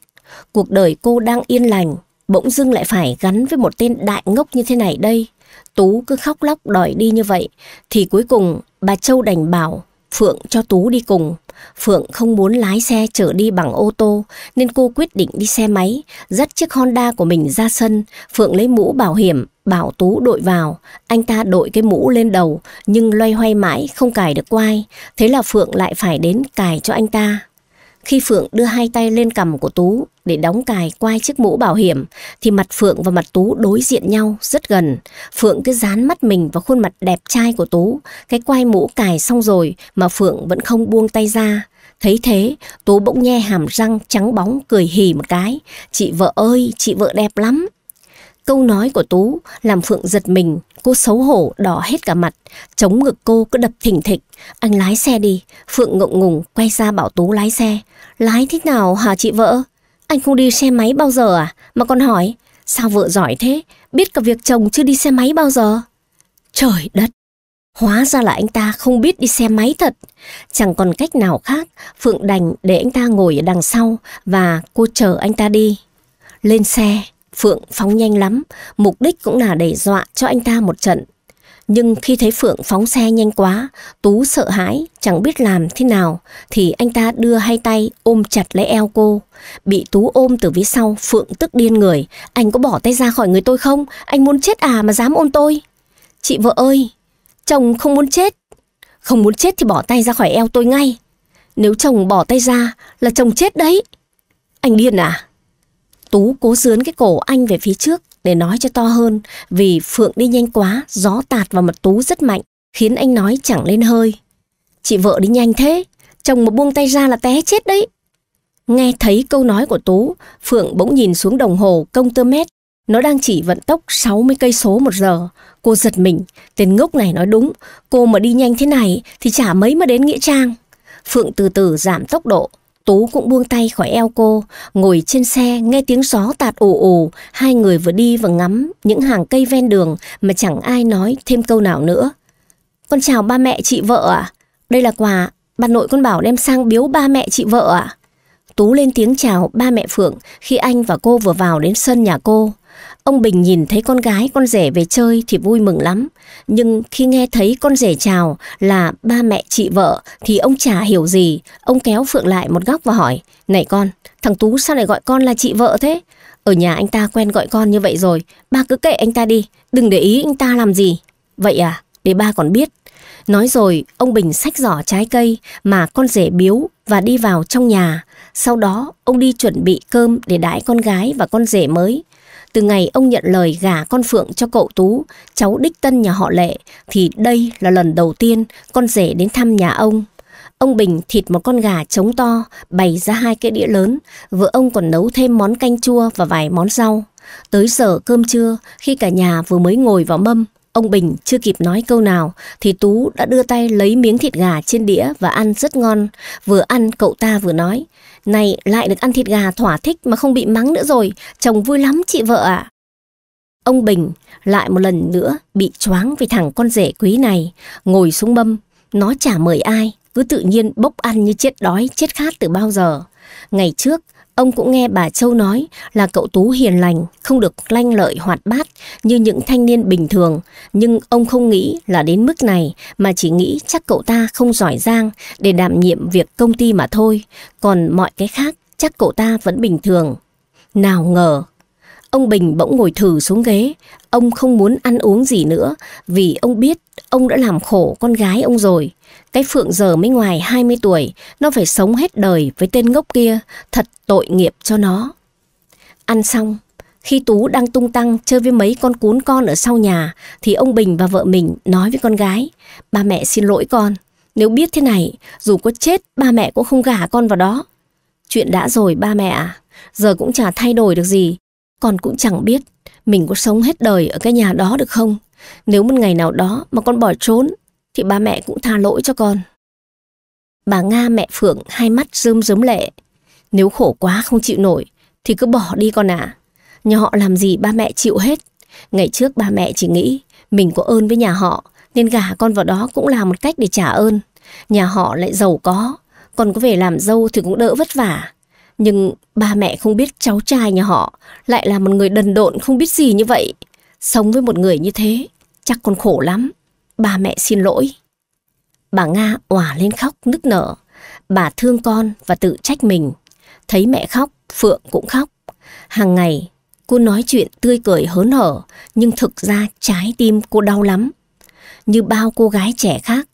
Cuộc đời cô đang yên lành, bỗng dưng lại phải gắn với một tên đại ngốc như thế này đây. Tú cứ khóc lóc đòi đi như vậy, thì cuối cùng bà Châu đành bảo Phượng cho Tú đi cùng. Phượng không muốn lái xe chở đi bằng ô tô nên cô quyết định đi xe máy, dắt chiếc Honda của mình ra sân. Phượng lấy mũ bảo hiểm, bảo Tú đội vào. Anh ta đội cái mũ lên đầu nhưng loay hoay mãi không cài được quai. Thế là Phượng lại phải đến cài cho anh ta. Khi Phượng đưa hai tay lên cầm của Tú để đóng cài quai chiếc mũ bảo hiểm, thì mặt Phượng và mặt Tú đối diện nhau rất gần. Phượng cứ dán mắt mình vào khuôn mặt đẹp trai của Tú. Cái quai mũ cài xong rồi mà Phượng vẫn không buông tay ra. Thấy thế, Tú bỗng nhe hàm răng trắng bóng cười hì một cái. Chị vợ ơi, chị vợ đẹp lắm. Câu nói của Tú làm Phượng giật mình, cô xấu hổ đỏ hết cả mặt, chống ngực cô cứ đập thỉnh thịch. Anh lái xe đi, Phượng ngượng ngùng quay ra bảo Tú lái xe. Lái thế nào hả chị vợ? Anh không đi xe máy bao giờ à? Mà còn hỏi, sao vợ giỏi thế? Biết cả việc chồng chưa đi xe máy bao giờ? Trời đất! Hóa ra là anh ta không biết đi xe máy thật. Chẳng còn cách nào khác, Phượng đành để anh ta ngồi ở đằng sau và cô chờ anh ta đi. Lên xe, Phượng phóng nhanh lắm, mục đích cũng là để dọa cho anh ta một trận. Nhưng khi thấy Phượng phóng xe nhanh quá, Tú sợ hãi, chẳng biết làm thế nào, thì anh ta đưa hai tay ôm chặt lấy eo cô. Bị Tú ôm từ phía sau, Phượng tức điên người. Anh có bỏ tay ra khỏi người tôi không? Anh muốn chết à mà dám ôm tôi? Chị vợ ơi, chồng không muốn chết. Không muốn chết thì bỏ tay ra khỏi eo tôi ngay. Nếu chồng bỏ tay ra là chồng chết đấy. Anh điên à? Tú cố dướn cái cổ anh về phía trước, để nói cho to hơn vì Phượng đi nhanh quá, gió tạt vào mặt Tú rất mạnh, khiến anh nói chẳng lên hơi. Chị vợ đi nhanh thế, chồng mà buông tay ra là té chết đấy. Nghe thấy câu nói của Tú, Phượng bỗng nhìn xuống đồng hồ công tơ mét. Nó đang chỉ vận tốc 60 cây số một giờ. Cô giật mình, tên ngốc này nói đúng. Cô mà đi nhanh thế này thì chả mấy mà đến Nghĩa Trang. Phượng từ từ giảm tốc độ, Tú cũng buông tay khỏi eo cô, ngồi trên xe nghe tiếng gió tạt ồ ồ, hai người vừa đi vừa ngắm những hàng cây ven đường mà chẳng ai nói thêm câu nào nữa. Con chào ba mẹ chị vợ à? Đây là quà, bà nội con bảo đem sang biếu ba mẹ chị vợ à? Tú lên tiếng chào ba mẹ Phượng khi anh và cô vừa vào đến sân nhà cô. Ông Bình nhìn thấy con gái con rể về chơi thì vui mừng lắm, nhưng khi nghe thấy con rể chào là ba mẹ chị vợ thì ông chả hiểu gì. Ông kéo Phượng lại một góc và hỏi, Này con, thằng Tú sao lại gọi con là chị vợ thế? Ở nhà anh ta quen gọi con như vậy rồi, ba cứ kệ anh ta đi, đừng để ý anh ta làm gì. Vậy à, để ba còn biết. Nói rồi, ông Bình xách giỏ trái cây mà con rể biếu và đi vào trong nhà. Sau đó, ông đi chuẩn bị cơm để đãi con gái và con rể mới. Từ ngày ông nhận lời gả con Phượng cho cậu Tú, cháu đích tân nhà họ Lệ, thì đây là lần đầu tiên con rể đến thăm nhà ông. Ông Bình thịt một con gà trống to, bày ra hai cái đĩa lớn, vợ ông còn nấu thêm món canh chua và vài món rau. Tới giờ cơm trưa, khi cả nhà vừa mới ngồi vào mâm, ông Bình chưa kịp nói câu nào thì Tú đã đưa tay lấy miếng thịt gà trên đĩa và ăn rất ngon. Vừa ăn cậu ta vừa nói, này lại được ăn thịt gà thỏa thích mà không bị mắng nữa rồi, chồng vui lắm chị vợ ạ. À. Ông Bình lại một lần nữa bị choáng vì thằng con rể quý này, ngồi xuống mâm, nó chả mời ai, cứ tự nhiên bốc ăn như chết đói, chết khát từ bao giờ. Ngày trước, Ông cũng nghe bà Châu nói là cậu Tú hiền lành, không được lanh lợi hoạt bát như những thanh niên bình thường, nhưng ông không nghĩ là đến mức này mà chỉ nghĩ chắc cậu ta không giỏi giang để đảm nhiệm việc công ty mà thôi, còn mọi cái khác chắc cậu ta vẫn bình thường. Nào ngờ, ông Bình bỗng ngồi thử xuống ghế, ông không muốn ăn uống gì nữa vì ông biết ông đã làm khổ con gái ông rồi. Cái Phượng giờ mới ngoài 20 tuổi, nó phải sống hết đời với tên ngốc kia, thật tội nghiệp cho nó. Ăn xong, khi Tú đang tung tăng chơi với mấy con cún con ở sau nhà, thì ông Bình và vợ mình nói với con gái, ba mẹ xin lỗi con, nếu biết thế này, dù có chết, ba mẹ cũng không gả con vào đó. Chuyện đã rồi ba mẹ à, giờ cũng chả thay đổi được gì, con cũng chẳng biết mình có sống hết đời ở cái nhà đó được không. Nếu một ngày nào đó mà con bỏ trốn thì ba mẹ cũng tha lỗi cho con. Bà Nga mẹ Phượng hai mắt rơm rớm lệ. Nếu khổ quá không chịu nổi thì cứ bỏ đi con ạ. À. Nhà họ làm gì ba mẹ chịu hết. Ngày trước ba mẹ chỉ nghĩ mình có ơn với nhà họ nên gả con vào đó cũng là một cách để trả ơn. Nhà họ lại giàu có, còn có về làm dâu thì cũng đỡ vất vả. Nhưng ba mẹ không biết cháu trai nhà họ lại là một người đần độn không biết gì như vậy. Sống với một người như thế Chắc con khổ lắm. bà mẹ xin lỗi. Bà Nga òa lên khóc nức nở. Bà thương con và tự trách mình. Thấy mẹ khóc, Phượng cũng khóc. Hàng ngày, cô nói chuyện tươi cười hớn hở, nhưng thực ra trái tim cô đau lắm. Như bao cô gái trẻ khác,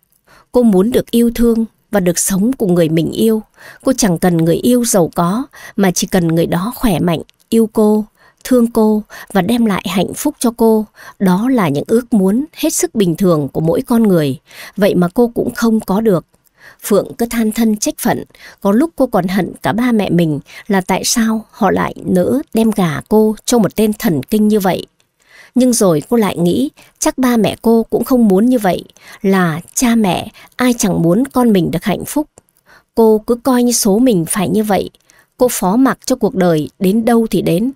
cô muốn được yêu thương và được sống cùng người mình yêu. Cô chẳng cần người yêu giàu có, mà chỉ cần người đó khỏe mạnh, yêu cô, thương cô và đem lại hạnh phúc cho cô, đó là những ước muốn hết sức bình thường của mỗi con người, vậy mà cô cũng không có được. Phượng cứ than thân trách phận, có lúc cô còn hận cả ba mẹ mình là tại sao họ lại nỡ đem gà cô cho một tên thần kinh như vậy. Nhưng rồi cô lại nghĩ chắc ba mẹ cô cũng không muốn như vậy, là cha mẹ ai chẳng muốn con mình được hạnh phúc. Cô cứ coi như số mình phải như vậy, cô phó mặc cho cuộc đời đến đâu thì đến.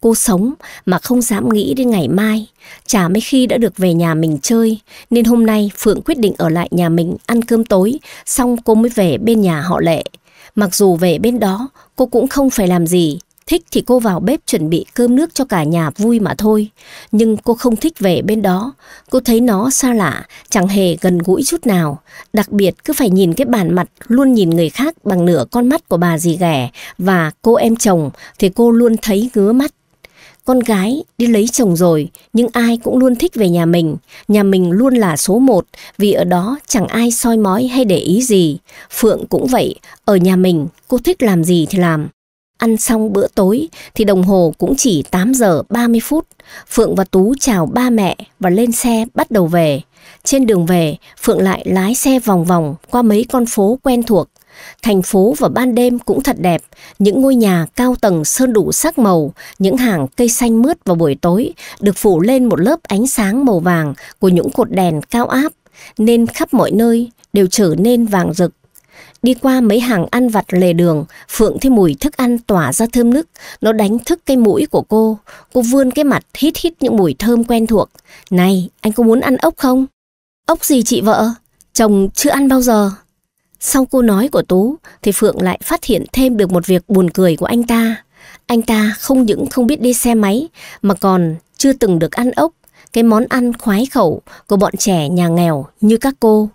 Cô sống mà không dám nghĩ đến ngày mai, chả mấy khi đã được về nhà mình chơi, nên hôm nay Phượng quyết định ở lại nhà mình ăn cơm tối, xong cô mới về bên nhà họ Lệ. Mặc dù về bên đó, cô cũng không phải làm gì, thích thì cô vào bếp chuẩn bị cơm nước cho cả nhà vui mà thôi. Nhưng cô không thích về bên đó, cô thấy nó xa lạ, chẳng hề gần gũi chút nào. Đặc biệt cứ phải nhìn cái bàn mặt luôn nhìn người khác bằng nửa con mắt của bà dì ghẻ và cô em chồng thì cô luôn thấy ngứa mắt. Con gái đi lấy chồng rồi, nhưng ai cũng luôn thích về nhà mình. Nhà mình luôn là số một, vì ở đó chẳng ai soi mói hay để ý gì. Phượng cũng vậy, ở nhà mình, cô thích làm gì thì làm. Ăn xong bữa tối thì đồng hồ cũng chỉ tám giờ ba mươi phút. Phượng và Tú chào ba mẹ và lên xe bắt đầu về. Trên đường về, Phượng lại lái xe vòng vòng qua mấy con phố quen thuộc Thành phố vào ban đêm cũng thật đẹp, những ngôi nhà cao tầng sơn đủ sắc màu, những hàng cây xanh mướt vào buổi tối được phủ lên một lớp ánh sáng màu vàng của những cột đèn cao áp, nên khắp mọi nơi đều trở nên vàng rực. Đi qua mấy hàng ăn vặt lề đường, Phượng thấy mùi thức ăn tỏa ra thơm nức. Nó đánh thức cái mũi của cô. Cô vươn cái mặt hít hít những mùi thơm quen thuộc. Này, anh có muốn ăn ốc không? Ốc gì chị vợ? Chồng chưa ăn bao giờ. Sau câu nói của Tú thì Phượng lại phát hiện thêm được một việc buồn cười của anh ta. Anh ta không những không biết đi xe máy mà còn chưa từng được ăn ốc, cái món ăn khoái khẩu của bọn trẻ nhà nghèo như các cô.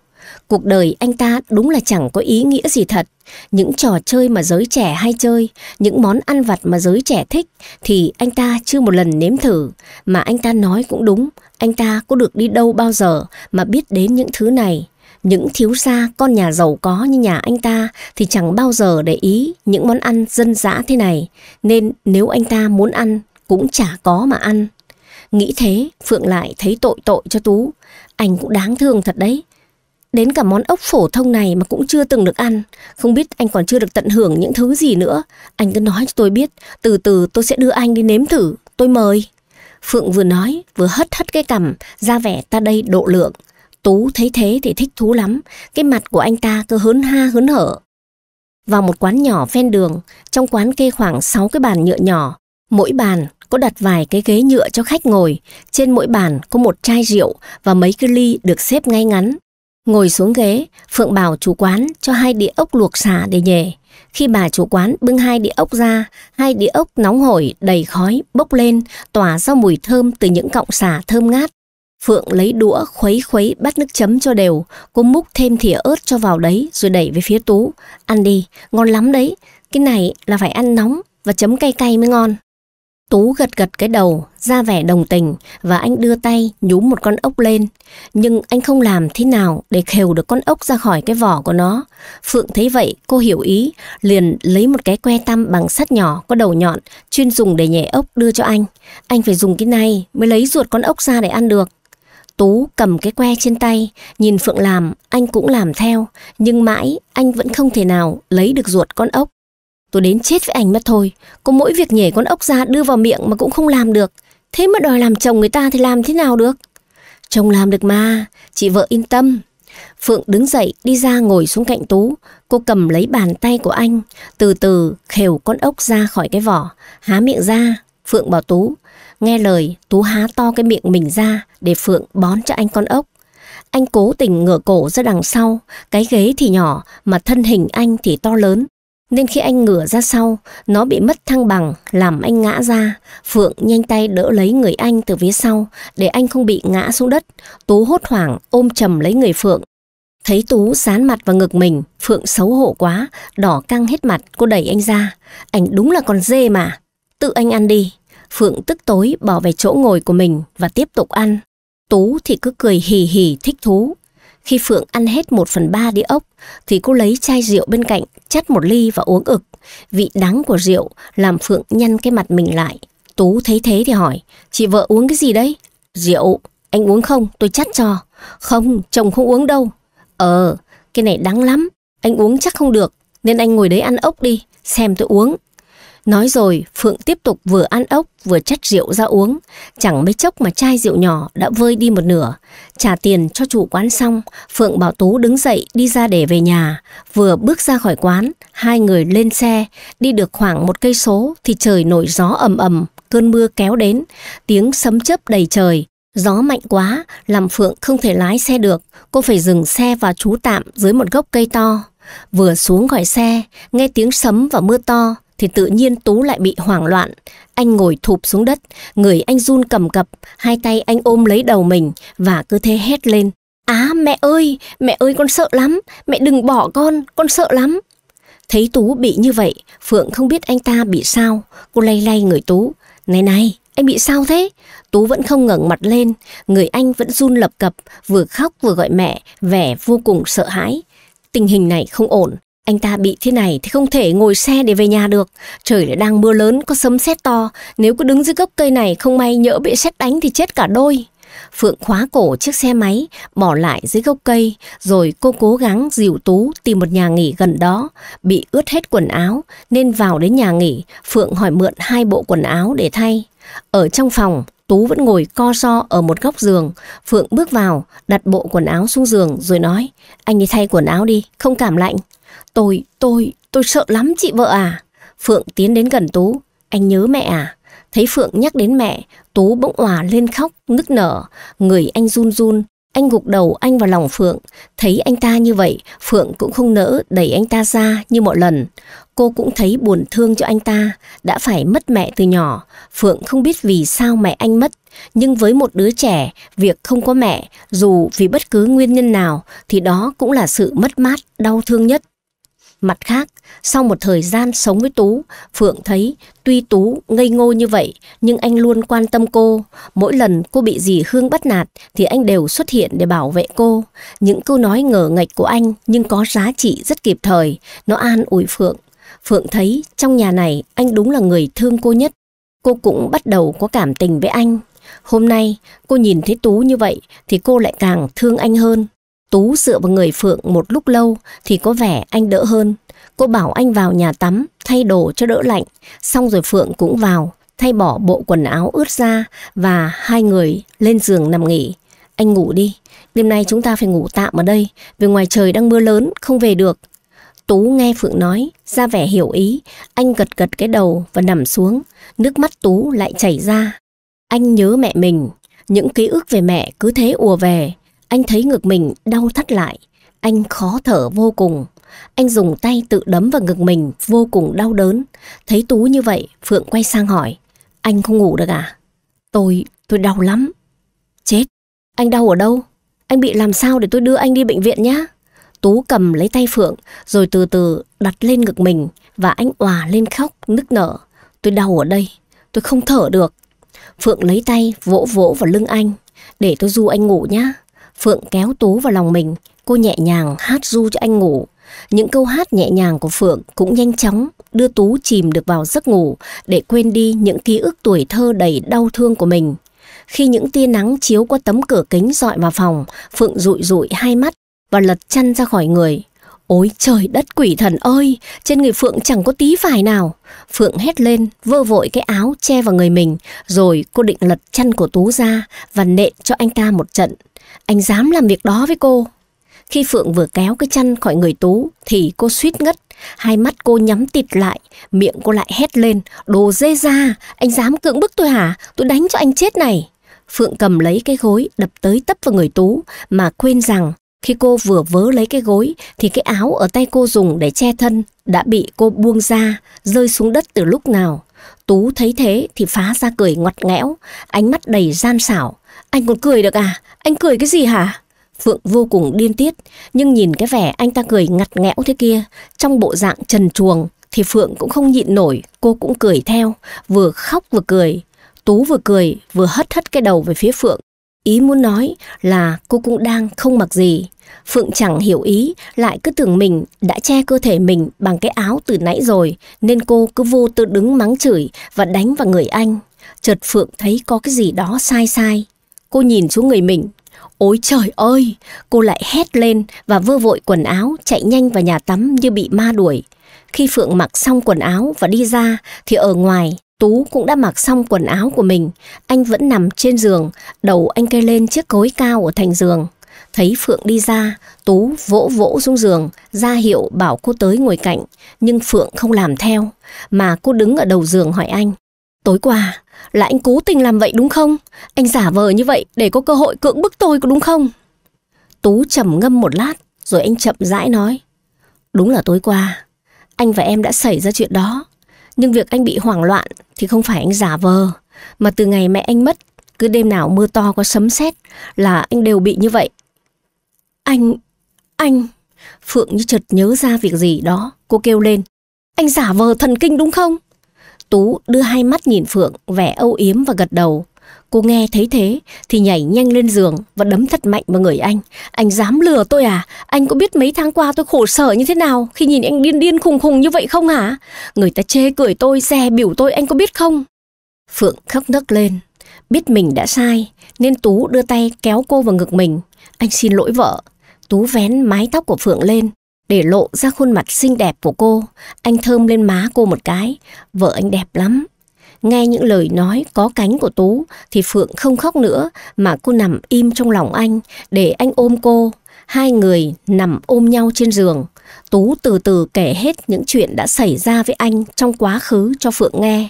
Cuộc đời anh ta đúng là chẳng có ý nghĩa gì thật. Những trò chơi mà giới trẻ hay chơi, những món ăn vặt mà giới trẻ thích thì anh ta chưa một lần nếm thử. Mà anh ta nói cũng đúng, anh ta có được đi đâu bao giờ mà biết đến những thứ này. Những thiếu gia con nhà giàu có như nhà anh ta thì chẳng bao giờ để ý những món ăn dân dã thế này, nên nếu anh ta muốn ăn cũng chả có mà ăn. Nghĩ thế, Phượng lại thấy tội tội cho Tú. Anh cũng đáng thương thật đấy. Đến cả món ốc phổ thông này mà cũng chưa từng được ăn. Không biết anh còn chưa được tận hưởng những thứ gì nữa. Anh cứ nói cho tôi biết, từ từ tôi sẽ đưa anh đi nếm thử. Tôi mời. Phượng vừa nói, vừa hất hất cái cằm, ra vẻ ta đây độ lượng. Tú thấy thế thì thích thú lắm, cái mặt của anh ta cứ hớn ha hớn hở. Vào một quán nhỏ ven đường, trong quán kê khoảng 6 cái bàn nhựa nhỏ. Mỗi bàn có đặt vài cái ghế nhựa cho khách ngồi, trên mỗi bàn có một chai rượu và mấy cái ly được xếp ngay ngắn. Ngồi xuống ghế, Phượng bảo chủ quán cho hai đĩa ốc luộc xả để nhề. Khi bà chủ quán bưng hai đĩa ốc ra, hai đĩa ốc nóng hổi đầy khói bốc lên, tỏa ra mùi thơm từ những cọng xả thơm ngát. Phượng lấy đũa khuấy khuấy bắt nước chấm cho đều, cô múc thêm thìa ớt cho vào đấy rồi đẩy về phía Tú. Ăn đi, ngon lắm đấy, cái này là phải ăn nóng và chấm cay cay mới ngon. Tú gật gật cái đầu, ra vẻ đồng tình và anh đưa tay nhúm một con ốc lên. Nhưng anh không làm thế nào để khều được con ốc ra khỏi cái vỏ của nó. Phượng thấy vậy, cô hiểu ý, liền lấy một cái que tăm bằng sắt nhỏ có đầu nhọn chuyên dùng để nhẹ ốc đưa cho anh. Anh phải dùng cái này mới lấy ruột con ốc ra để ăn được. Tú cầm cái que trên tay, nhìn Phượng làm, anh cũng làm theo, nhưng mãi anh vẫn không thể nào lấy được ruột con ốc. Tôi đến chết với anh mất thôi, có mỗi việc nhảy con ốc ra đưa vào miệng mà cũng không làm được. Thế mà đòi làm chồng người ta thì làm thế nào được? Chồng làm được mà, chị vợ yên tâm. Phượng đứng dậy đi ra ngồi xuống cạnh Tú, cô cầm lấy bàn tay của anh, từ từ khều con ốc ra khỏi cái vỏ, há miệng ra, Phượng bảo Tú. Nghe lời, Tú há to cái miệng mình ra để Phượng bón cho anh con ốc. Anh cố tình ngửa cổ ra đằng sau, cái ghế thì nhỏ mà thân hình anh thì to lớn. Nên khi anh ngửa ra sau, nó bị mất thăng bằng, làm anh ngã ra. Phượng nhanh tay đỡ lấy người anh từ phía sau, để anh không bị ngã xuống đất. Tú hốt hoảng ôm chầm lấy người Phượng. Thấy Tú dán mặt vào ngực mình, Phượng xấu hổ quá, đỏ căng hết mặt, cô đẩy anh ra. Anh đúng là con dê mà, Tự anh ăn đi. Phượng tức tối bỏ về chỗ ngồi của mình và tiếp tục ăn. Tú thì cứ cười hì hì thích thú. Khi Phượng ăn hết một phần ba đĩa ốc thì cô lấy chai rượu bên cạnh chắt một ly và uống ực. Vị đắng của rượu làm Phượng nhăn cái mặt mình lại. Tú thấy thế thì hỏi, chị vợ uống cái gì đấy? Rượu, anh uống không? Tôi chắt cho. Không, chồng không uống đâu. Ờ, cái này đắng lắm, anh uống chắc không được, nên anh ngồi đấy ăn ốc đi, xem tôi uống. Nói rồi, Phượng tiếp tục vừa ăn ốc vừa chắt rượu ra uống. Chẳng mấy chốc mà chai rượu nhỏ đã vơi đi một nửa. Trả tiền cho chủ quán xong, Phượng bảo Tú đứng dậy đi ra để về nhà. Vừa bước ra khỏi quán, hai người lên xe, đi được khoảng một cây số thì trời nổi gió ầm ầm, cơn mưa kéo đến, tiếng sấm chớp đầy trời. Gió mạnh quá, làm Phượng không thể lái xe được, cô phải dừng xe và trú tạm dưới một gốc cây to. Vừa xuống khỏi xe, nghe tiếng sấm và mưa to, thì tự nhiên Tú lại bị hoảng loạn. Anh ngồi thụp xuống đất, người anh run cầm cập, hai tay anh ôm lấy đầu mình và cứ thế hét lên. Á à, mẹ ơi, mẹ ơi con sợ lắm, mẹ đừng bỏ con, con sợ lắm. Thấy Tú bị như vậy, Phượng không biết anh ta bị sao. Cô lay lay người Tú. Này này, anh bị sao thế? Tú vẫn không ngẩng mặt lên, người anh vẫn run lập cập, vừa khóc vừa gọi mẹ, vẻ vô cùng sợ hãi. Tình hình này không ổn, anh ta bị thế này thì không thể ngồi xe để về nhà được. Trời lại đang mưa lớn, có sấm sét to. Nếu cứ đứng dưới gốc cây này không may nhỡ bị sét đánh thì chết cả đôi. Phượng khóa cổ chiếc xe máy, bỏ lại dưới gốc cây, rồi cô cố gắng dìu Tú tìm một nhà nghỉ gần đó. Bị ướt hết quần áo, nên vào đến nhà nghỉ, Phượng hỏi mượn hai bộ quần áo để thay. Ở trong phòng, Tú vẫn ngồi co so ở một góc giường. Phượng bước vào, đặt bộ quần áo xuống giường rồi nói, anh đi thay quần áo đi, không cảm lạnh. Tôi, tôi, tôi sợ lắm chị vợ à. Phượng tiến đến gần Tú. Anh nhớ mẹ à? Thấy Phượng nhắc đến mẹ, Tú bỗng hòa lên khóc, nức nở. Người anh run run, anh gục đầu anh vào lòng Phượng. Thấy anh ta như vậy, Phượng cũng không nỡ đẩy anh ta ra như mọi lần. Cô cũng thấy buồn thương cho anh ta, đã phải mất mẹ từ nhỏ. Phượng không biết vì sao mẹ anh mất. Nhưng với một đứa trẻ, việc không có mẹ, dù vì bất cứ nguyên nhân nào, thì đó cũng là sự mất mát, đau thương nhất. Mặt khác, sau một thời gian sống với Tú, Phượng thấy tuy Tú ngây ngô như vậy nhưng anh luôn quan tâm cô. Mỗi lần cô bị dì Hương bắt nạt thì anh đều xuất hiện để bảo vệ cô. Những câu nói ngờ nghệch của anh nhưng có giá trị rất kịp thời. Nó an ủi Phượng. Phượng thấy trong nhà này anh đúng là người thương cô nhất. Cô cũng bắt đầu có cảm tình với anh. Hôm nay cô nhìn thấy Tú như vậy thì cô lại càng thương anh hơn. Tú dựa vào người Phượng một lúc lâu thì có vẻ anh đỡ hơn. Cô bảo anh vào nhà tắm, thay đồ cho đỡ lạnh. Xong rồi Phượng cũng vào, thay bỏ bộ quần áo ướt ra và hai người lên giường nằm nghỉ. Anh ngủ đi, đêm nay chúng ta phải ngủ tạm ở đây, vì ngoài trời đang mưa lớn, không về được. Tú nghe Phượng nói, ra vẻ hiểu ý, anh gật gật cái đầu và nằm xuống, nước mắt Tú lại chảy ra. Anh nhớ mẹ mình, những ký ức về mẹ cứ thế ùa về, anh thấy ngực mình đau thắt lại, anh khó thở vô cùng. Anh dùng tay tự đấm vào ngực mình vô cùng đau đớn. Thấy Tú như vậy, Phượng quay sang hỏi. Anh không ngủ được à? Tôi, tôi đau lắm. Chết, anh đau ở đâu? Anh bị làm sao để tôi đưa anh đi bệnh viện nhé? Tú cầm lấy tay Phượng rồi từ từ đặt lên ngực mình và anh òa lên khóc nức nở. Tôi đau ở đây, tôi không thở được. Phượng lấy tay vỗ vỗ vào lưng anh, để tôi du anh ngủ nhá. Phượng kéo Tú vào lòng mình, cô nhẹ nhàng hát du cho anh ngủ. Những câu hát nhẹ nhàng của Phượng cũng nhanh chóng đưa Tú chìm được vào giấc ngủ để quên đi những ký ức tuổi thơ đầy đau thương của mình. Khi những tia nắng chiếu qua tấm cửa kính dọi vào phòng, Phượng rụi rụi hai mắt và lật chăn ra khỏi người. Ôi trời đất quỷ thần ơi, trên người Phượng chẳng có tí vải nào. Phượng hét lên, vơ vội cái áo che vào người mình, rồi cô định lật chăn của Tú ra và nện cho anh ta một trận. Anh dám làm việc đó với cô. Khi Phượng vừa kéo cái chăn khỏi người Tú thì cô suýt ngất, hai mắt cô nhắm tịt lại, miệng cô lại hét lên, đồ dê ra, anh dám cưỡng bức tôi hả, tôi đánh cho anh chết này. Phượng cầm lấy cái gối đập tới tấp vào người Tú mà quên rằng khi cô vừa vớ lấy cái gối thì cái áo ở tay cô dùng để che thân đã bị cô buông ra, rơi xuống đất từ lúc nào. Tú thấy thế thì phá ra cười ngọt ngẽo, ánh mắt đầy gian xảo. Anh còn cười được à? Anh cười cái gì hả? Phượng vô cùng điên tiết, nhưng nhìn cái vẻ anh ta cười ngặt nghẽo thế kia, trong bộ dạng trần truồng, thì Phượng cũng không nhịn nổi, cô cũng cười theo, vừa khóc vừa cười. Tú vừa cười, vừa hất hất cái đầu về phía Phượng. Ý muốn nói là cô cũng đang không mặc gì. Phượng chẳng hiểu ý, lại cứ tưởng mình đã che cơ thể mình bằng cái áo từ nãy rồi, nên cô cứ vô tư đứng mắng chửi và đánh vào người anh. Chợt Phượng thấy có cái gì đó sai sai, Cô nhìn xuống người mình. Ôi trời ơi! Cô lại hét lên và vơ vội quần áo chạy nhanh vào nhà tắm như bị ma đuổi. Khi Phượng mặc xong quần áo và đi ra thì ở ngoài Tú cũng đã mặc xong quần áo của mình. Anh vẫn nằm trên giường, đầu anh kê lên chiếc gối cao ở thành giường. Thấy Phượng đi ra, Tú vỗ vỗ xuống giường, ra hiệu bảo cô tới ngồi cạnh. Nhưng Phượng không làm theo, mà cô đứng ở đầu giường hỏi anh. Tối qua, là anh cố tình làm vậy đúng không? Anh giả vờ như vậy để có cơ hội cưỡng bức tôi có đúng không? Tú trầm ngâm một lát rồi anh chậm rãi nói. Đúng là tối qua, anh và em đã xảy ra chuyện đó. Nhưng việc anh bị hoảng loạn thì không phải anh giả vờ. Mà từ ngày mẹ anh mất, cứ đêm nào mưa to có sấm sét là anh đều bị như vậy. Anh, anh... Phượng như chợt nhớ ra việc gì đó, cô kêu lên. Anh giả vờ thần kinh đúng không? Tú đưa hai mắt nhìn Phượng, vẻ âu yếm và gật đầu. Cô nghe thấy thế thì nhảy nhanh lên giường và đấm thật mạnh vào người anh. Anh dám lừa tôi à? Anh có biết mấy tháng qua tôi khổ sở như thế nào khi nhìn anh điên điên khùng khùng như vậy không hả? Người ta chê cười tôi, dè biểu tôi, anh có biết không? Phượng khóc nấc lên. Biết mình đã sai nên Tú đưa tay kéo cô vào ngực mình. Anh xin lỗi vợ. Tú vén mái tóc của Phượng lên để lộ ra khuôn mặt xinh đẹp của cô. Anh thơm lên má cô một cái, vợ anh đẹp lắm. Nghe những lời nói có cánh của Tú thì Phượng không khóc nữa mà cô nằm im trong lòng anh để anh ôm cô. Hai người nằm ôm nhau trên giường. Tú từ từ kể hết những chuyện đã xảy ra với anh trong quá khứ cho Phượng nghe.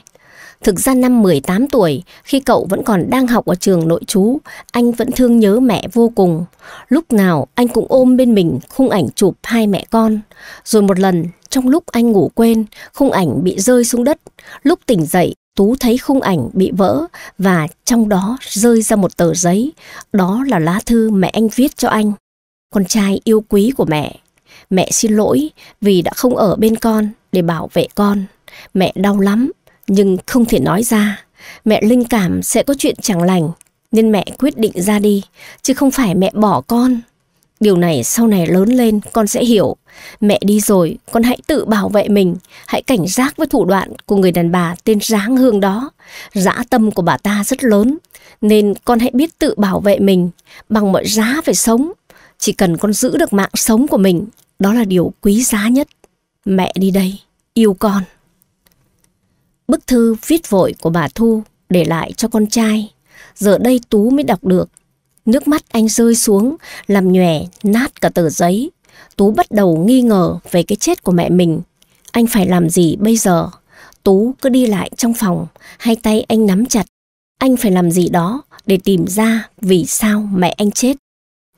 Thực ra năm 18 tuổi, khi cậu vẫn còn đang học ở trường nội trú, anh vẫn thương nhớ mẹ vô cùng. Lúc nào anh cũng ôm bên mình khung ảnh chụp hai mẹ con. Rồi một lần, trong lúc anh ngủ quên, khung ảnh bị rơi xuống đất. Lúc tỉnh dậy, Tú thấy khung ảnh bị vỡ và trong đó rơi ra một tờ giấy. Đó là lá thư mẹ anh viết cho anh. Con trai yêu quý của mẹ. Mẹ xin lỗi vì đã không ở bên con để bảo vệ con. Mẹ đau lắm nhưng không thể nói ra. Mẹ linh cảm sẽ có chuyện chẳng lành, nên mẹ quyết định ra đi, chứ không phải mẹ bỏ con. Điều này sau này lớn lên con sẽ hiểu. Mẹ đi rồi, con hãy tự bảo vệ mình, hãy cảnh giác với thủ đoạn của người đàn bà tên Giáng Hương đó. Dã tâm của bà ta rất lớn, nên con hãy biết tự bảo vệ mình, bằng mọi giá phải sống. Chỉ cần con giữ được mạng sống của mình, đó là điều quý giá nhất. Mẹ đi đây, yêu con. Bức thư viết vội của bà Thu để lại cho con trai, giờ đây Tú mới đọc được. Nước mắt anh rơi xuống, làm nhòe, nát cả tờ giấy. Tú bắt đầu nghi ngờ về cái chết của mẹ mình. Anh phải làm gì bây giờ? Tú cứ đi lại trong phòng, hai tay anh nắm chặt. Anh phải làm gì đó để tìm ra vì sao mẹ anh chết.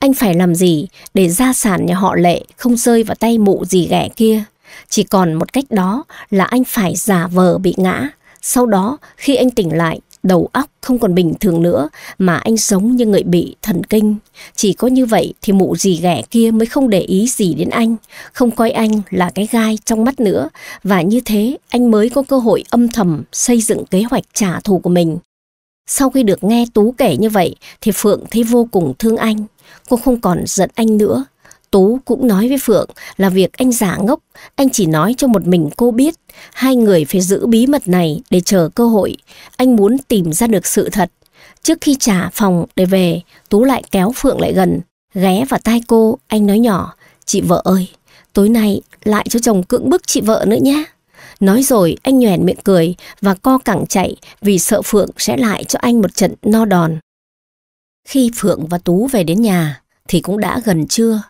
Anh phải làm gì để gia sản nhà họ lệ không rơi vào tay mụ gì ghẻ kia. Chỉ còn một cách đó là anh phải giả vờ bị ngã. Sau đó, khi anh tỉnh lại, đầu óc không còn bình thường nữa mà anh giống như người bị thần kinh. Chỉ có như vậy thì mụ dì ghẻ kia mới không để ý gì đến anh, không coi anh là cái gai trong mắt nữa và như thế anh mới có cơ hội âm thầm xây dựng kế hoạch trả thù của mình. Sau khi được nghe Tú kể như vậy thì Phượng thấy vô cùng thương anh. Cô không còn giận anh nữa Tú cũng nói với Phượng là việc anh giả ngốc, anh chỉ nói cho một mình cô biết. Hai người phải giữ bí mật này để chờ cơ hội. Anh muốn tìm ra được sự thật. Trước khi trả phòng để về, Tú lại kéo Phượng lại gần. Ghé vào tai cô, anh nói nhỏ, chị vợ ơi, tối nay lại cho chồng cưỡng bức chị vợ nữa nhé. Nói rồi anh nhoẻn miệng cười và co cẳng chạy vì sợ Phượng sẽ lại cho anh một trận no đòn. Khi Phượng và Tú về đến nhà thì cũng đã gần trưa.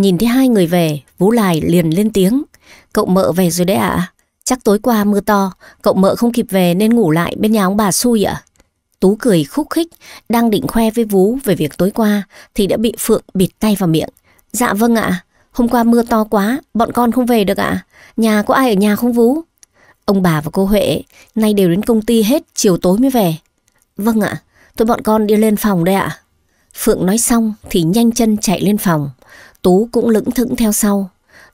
Nhìn thấy hai người về, Vũ Lài liền lên tiếng. Cậu mợ về rồi đấy ạ. Chắc tối qua mưa to, cậu mợ không kịp về nên ngủ lại bên nhà ông bà xui ạ. Tú cười khúc khích, đang định khoe với Vũ về việc tối qua thì đã bị Phượng bịt tay vào miệng. Dạ vâng ạ, hôm qua mưa to quá, bọn con không về được ạ. Nhà có ai ở nhà không Vũ? Ông bà và cô Huệ nay đều đến công ty hết chiều tối mới về. Vâng ạ, tôi bọn con đi lên phòng đây ạ. Phượng nói xong thì nhanh chân chạy lên phòng. Tú cũng lững thững theo sau.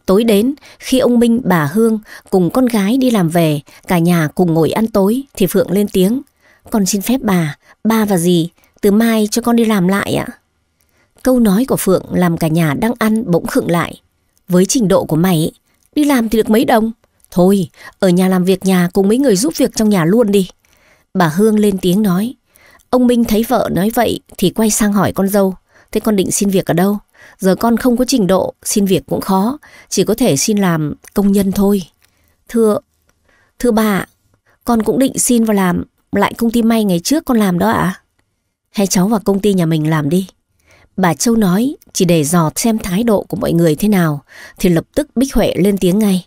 Tối đến, khi ông Minh, bà Hương cùng con gái đi làm về, cả nhà cùng ngồi ăn tối thì Phượng lên tiếng. Con xin phép bà, ba và dì, từ mai cho con đi làm lại ạ. Câu nói của Phượng làm cả nhà đang ăn bỗng khựng lại. Với trình độ của mày, đi làm thì được mấy đồng? Thôi, ở nhà làm việc nhà cùng mấy người giúp việc trong nhà luôn đi. Bà Hương lên tiếng nói. Ông Minh thấy vợ nói vậy thì quay sang hỏi con dâu. Thế con định xin việc ở đâu? Giờ con không có trình độ, xin việc cũng khó, chỉ có thể xin làm công nhân thôi. Thưa, thưa bà, con cũng định xin vào làm lại công ty may ngày trước con làm đó ạ. À? Hay cháu vào công ty nhà mình làm đi. Bà Châu nói chỉ để dò xem thái độ của mọi người thế nào thì lập tức Bích Huệ lên tiếng ngay.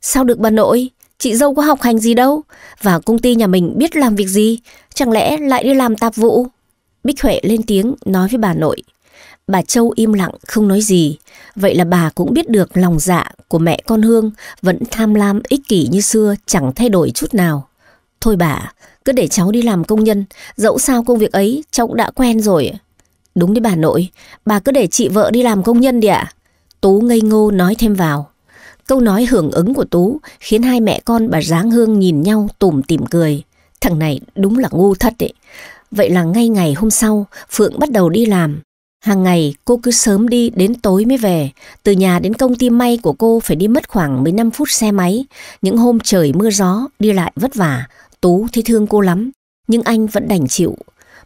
Sao được bà nội? Chị dâu có học hành gì đâu. Vào công ty nhà mình biết làm việc gì. Chẳng lẽ lại đi làm tạp vụ? Bích Huệ lên tiếng nói với bà nội. Bà Châu im lặng không nói gì, vậy là bà cũng biết được lòng dạ của mẹ con Hương vẫn tham lam ích kỷ như xưa chẳng thay đổi chút nào. Thôi bà, cứ để cháu đi làm công nhân, dẫu sao công việc ấy cháu cũng đã quen rồi. Đúng đấy bà nội, bà cứ để chị vợ đi làm công nhân đi ạ. Tú ngây ngô nói thêm vào. Câu nói hưởng ứng của Tú khiến hai mẹ con bà Giáng Hương nhìn nhau tủm tỉm cười. Thằng này đúng là ngu thật đấy. Vậy là ngay ngày hôm sau, Phượng bắt đầu đi làm. Hàng ngày cô cứ sớm đi đến tối mới về, từ nhà đến công ty may của cô phải đi mất khoảng 15 phút xe máy. Những hôm trời mưa gió, đi lại vất vả, Tú thấy thương cô lắm, nhưng anh vẫn đành chịu.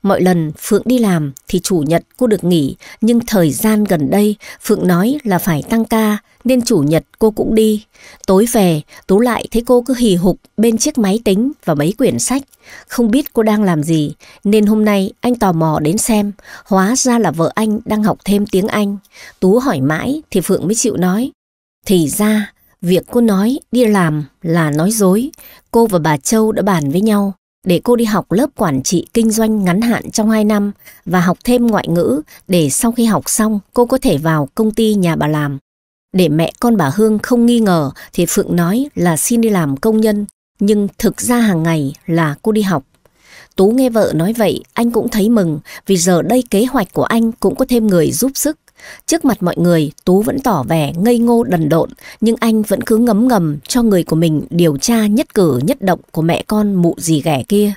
Mọi lần Phượng đi làm thì chủ nhật cô được nghỉ, nhưng thời gian gần đây Phượng nói là phải tăng ca nên chủ nhật cô cũng đi. Tối về, Tú lại thấy cô cứ hì hục bên chiếc máy tính và mấy quyển sách. Không biết cô đang làm gì nên hôm nay anh tò mò đến xem, hóa ra là vợ anh đang học thêm tiếng Anh. Tú hỏi mãi thì Phượng mới chịu nói. Thì ra, việc cô nói đi làm là nói dối, cô và bà Châu đã bàn với nhau để cô đi học lớp quản trị kinh doanh ngắn hạn trong 2 năm và học thêm ngoại ngữ để sau khi học xong cô có thể vào công ty nhà bà làm. Để mẹ con bà Hương không nghi ngờ thì Phượng nói là xin đi làm công nhân, nhưng thực ra hàng ngày là cô đi học. Tú nghe vợ nói vậy, anh cũng thấy mừng vì giờ đây kế hoạch của anh cũng có thêm người giúp sức. Trước mặt mọi người, Tú vẫn tỏ vẻ ngây ngô đần độn, nhưng anh vẫn cứ ngấm ngầm cho người của mình điều tra nhất cử nhất động của mẹ con mụ gì ghẻ kia.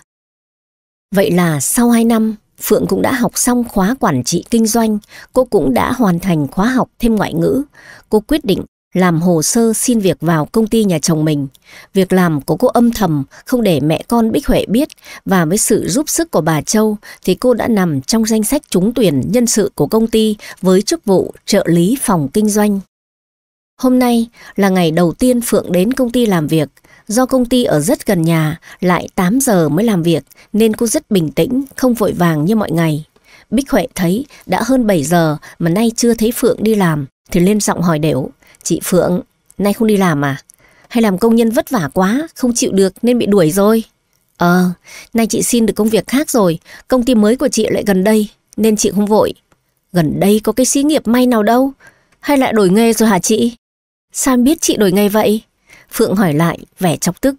Vậy là sau 2 năm, Phượng cũng đã học xong khóa quản trị kinh doanh, cô cũng đã hoàn thành khóa học thêm ngoại ngữ. Cô quyết định làm hồ sơ xin việc vào công ty nhà chồng mình. Việc làm của cô âm thầm không để mẹ con Bích Huệ biết và với sự giúp sức của bà Châu thì cô đã nằm trong danh sách trúng tuyển nhân sự của công ty với chức vụ trợ lý phòng kinh doanh. Hôm nay là ngày đầu tiên Phượng đến công ty làm việc. Do công ty ở rất gần nhà, lại 8 giờ mới làm việc nên cô rất bình tĩnh, không vội vàng như mọi ngày. Bích Huệ thấy đã hơn 7 giờ mà nay chưa thấy Phượng đi làm thì lên giọng hỏi đều Chị Phượng, nay không đi làm à? Hay làm công nhân vất vả quá, không chịu được nên bị đuổi rồi? Ờ, nay chị xin được công việc khác rồi, công ty mới của chị lại gần đây, nên chị không vội. Gần đây có cái xí nghiệp may nào đâu, hay lại đổi nghề rồi hả chị? Sao biết chị đổi nghề vậy? Phượng hỏi lại, vẻ chọc tức.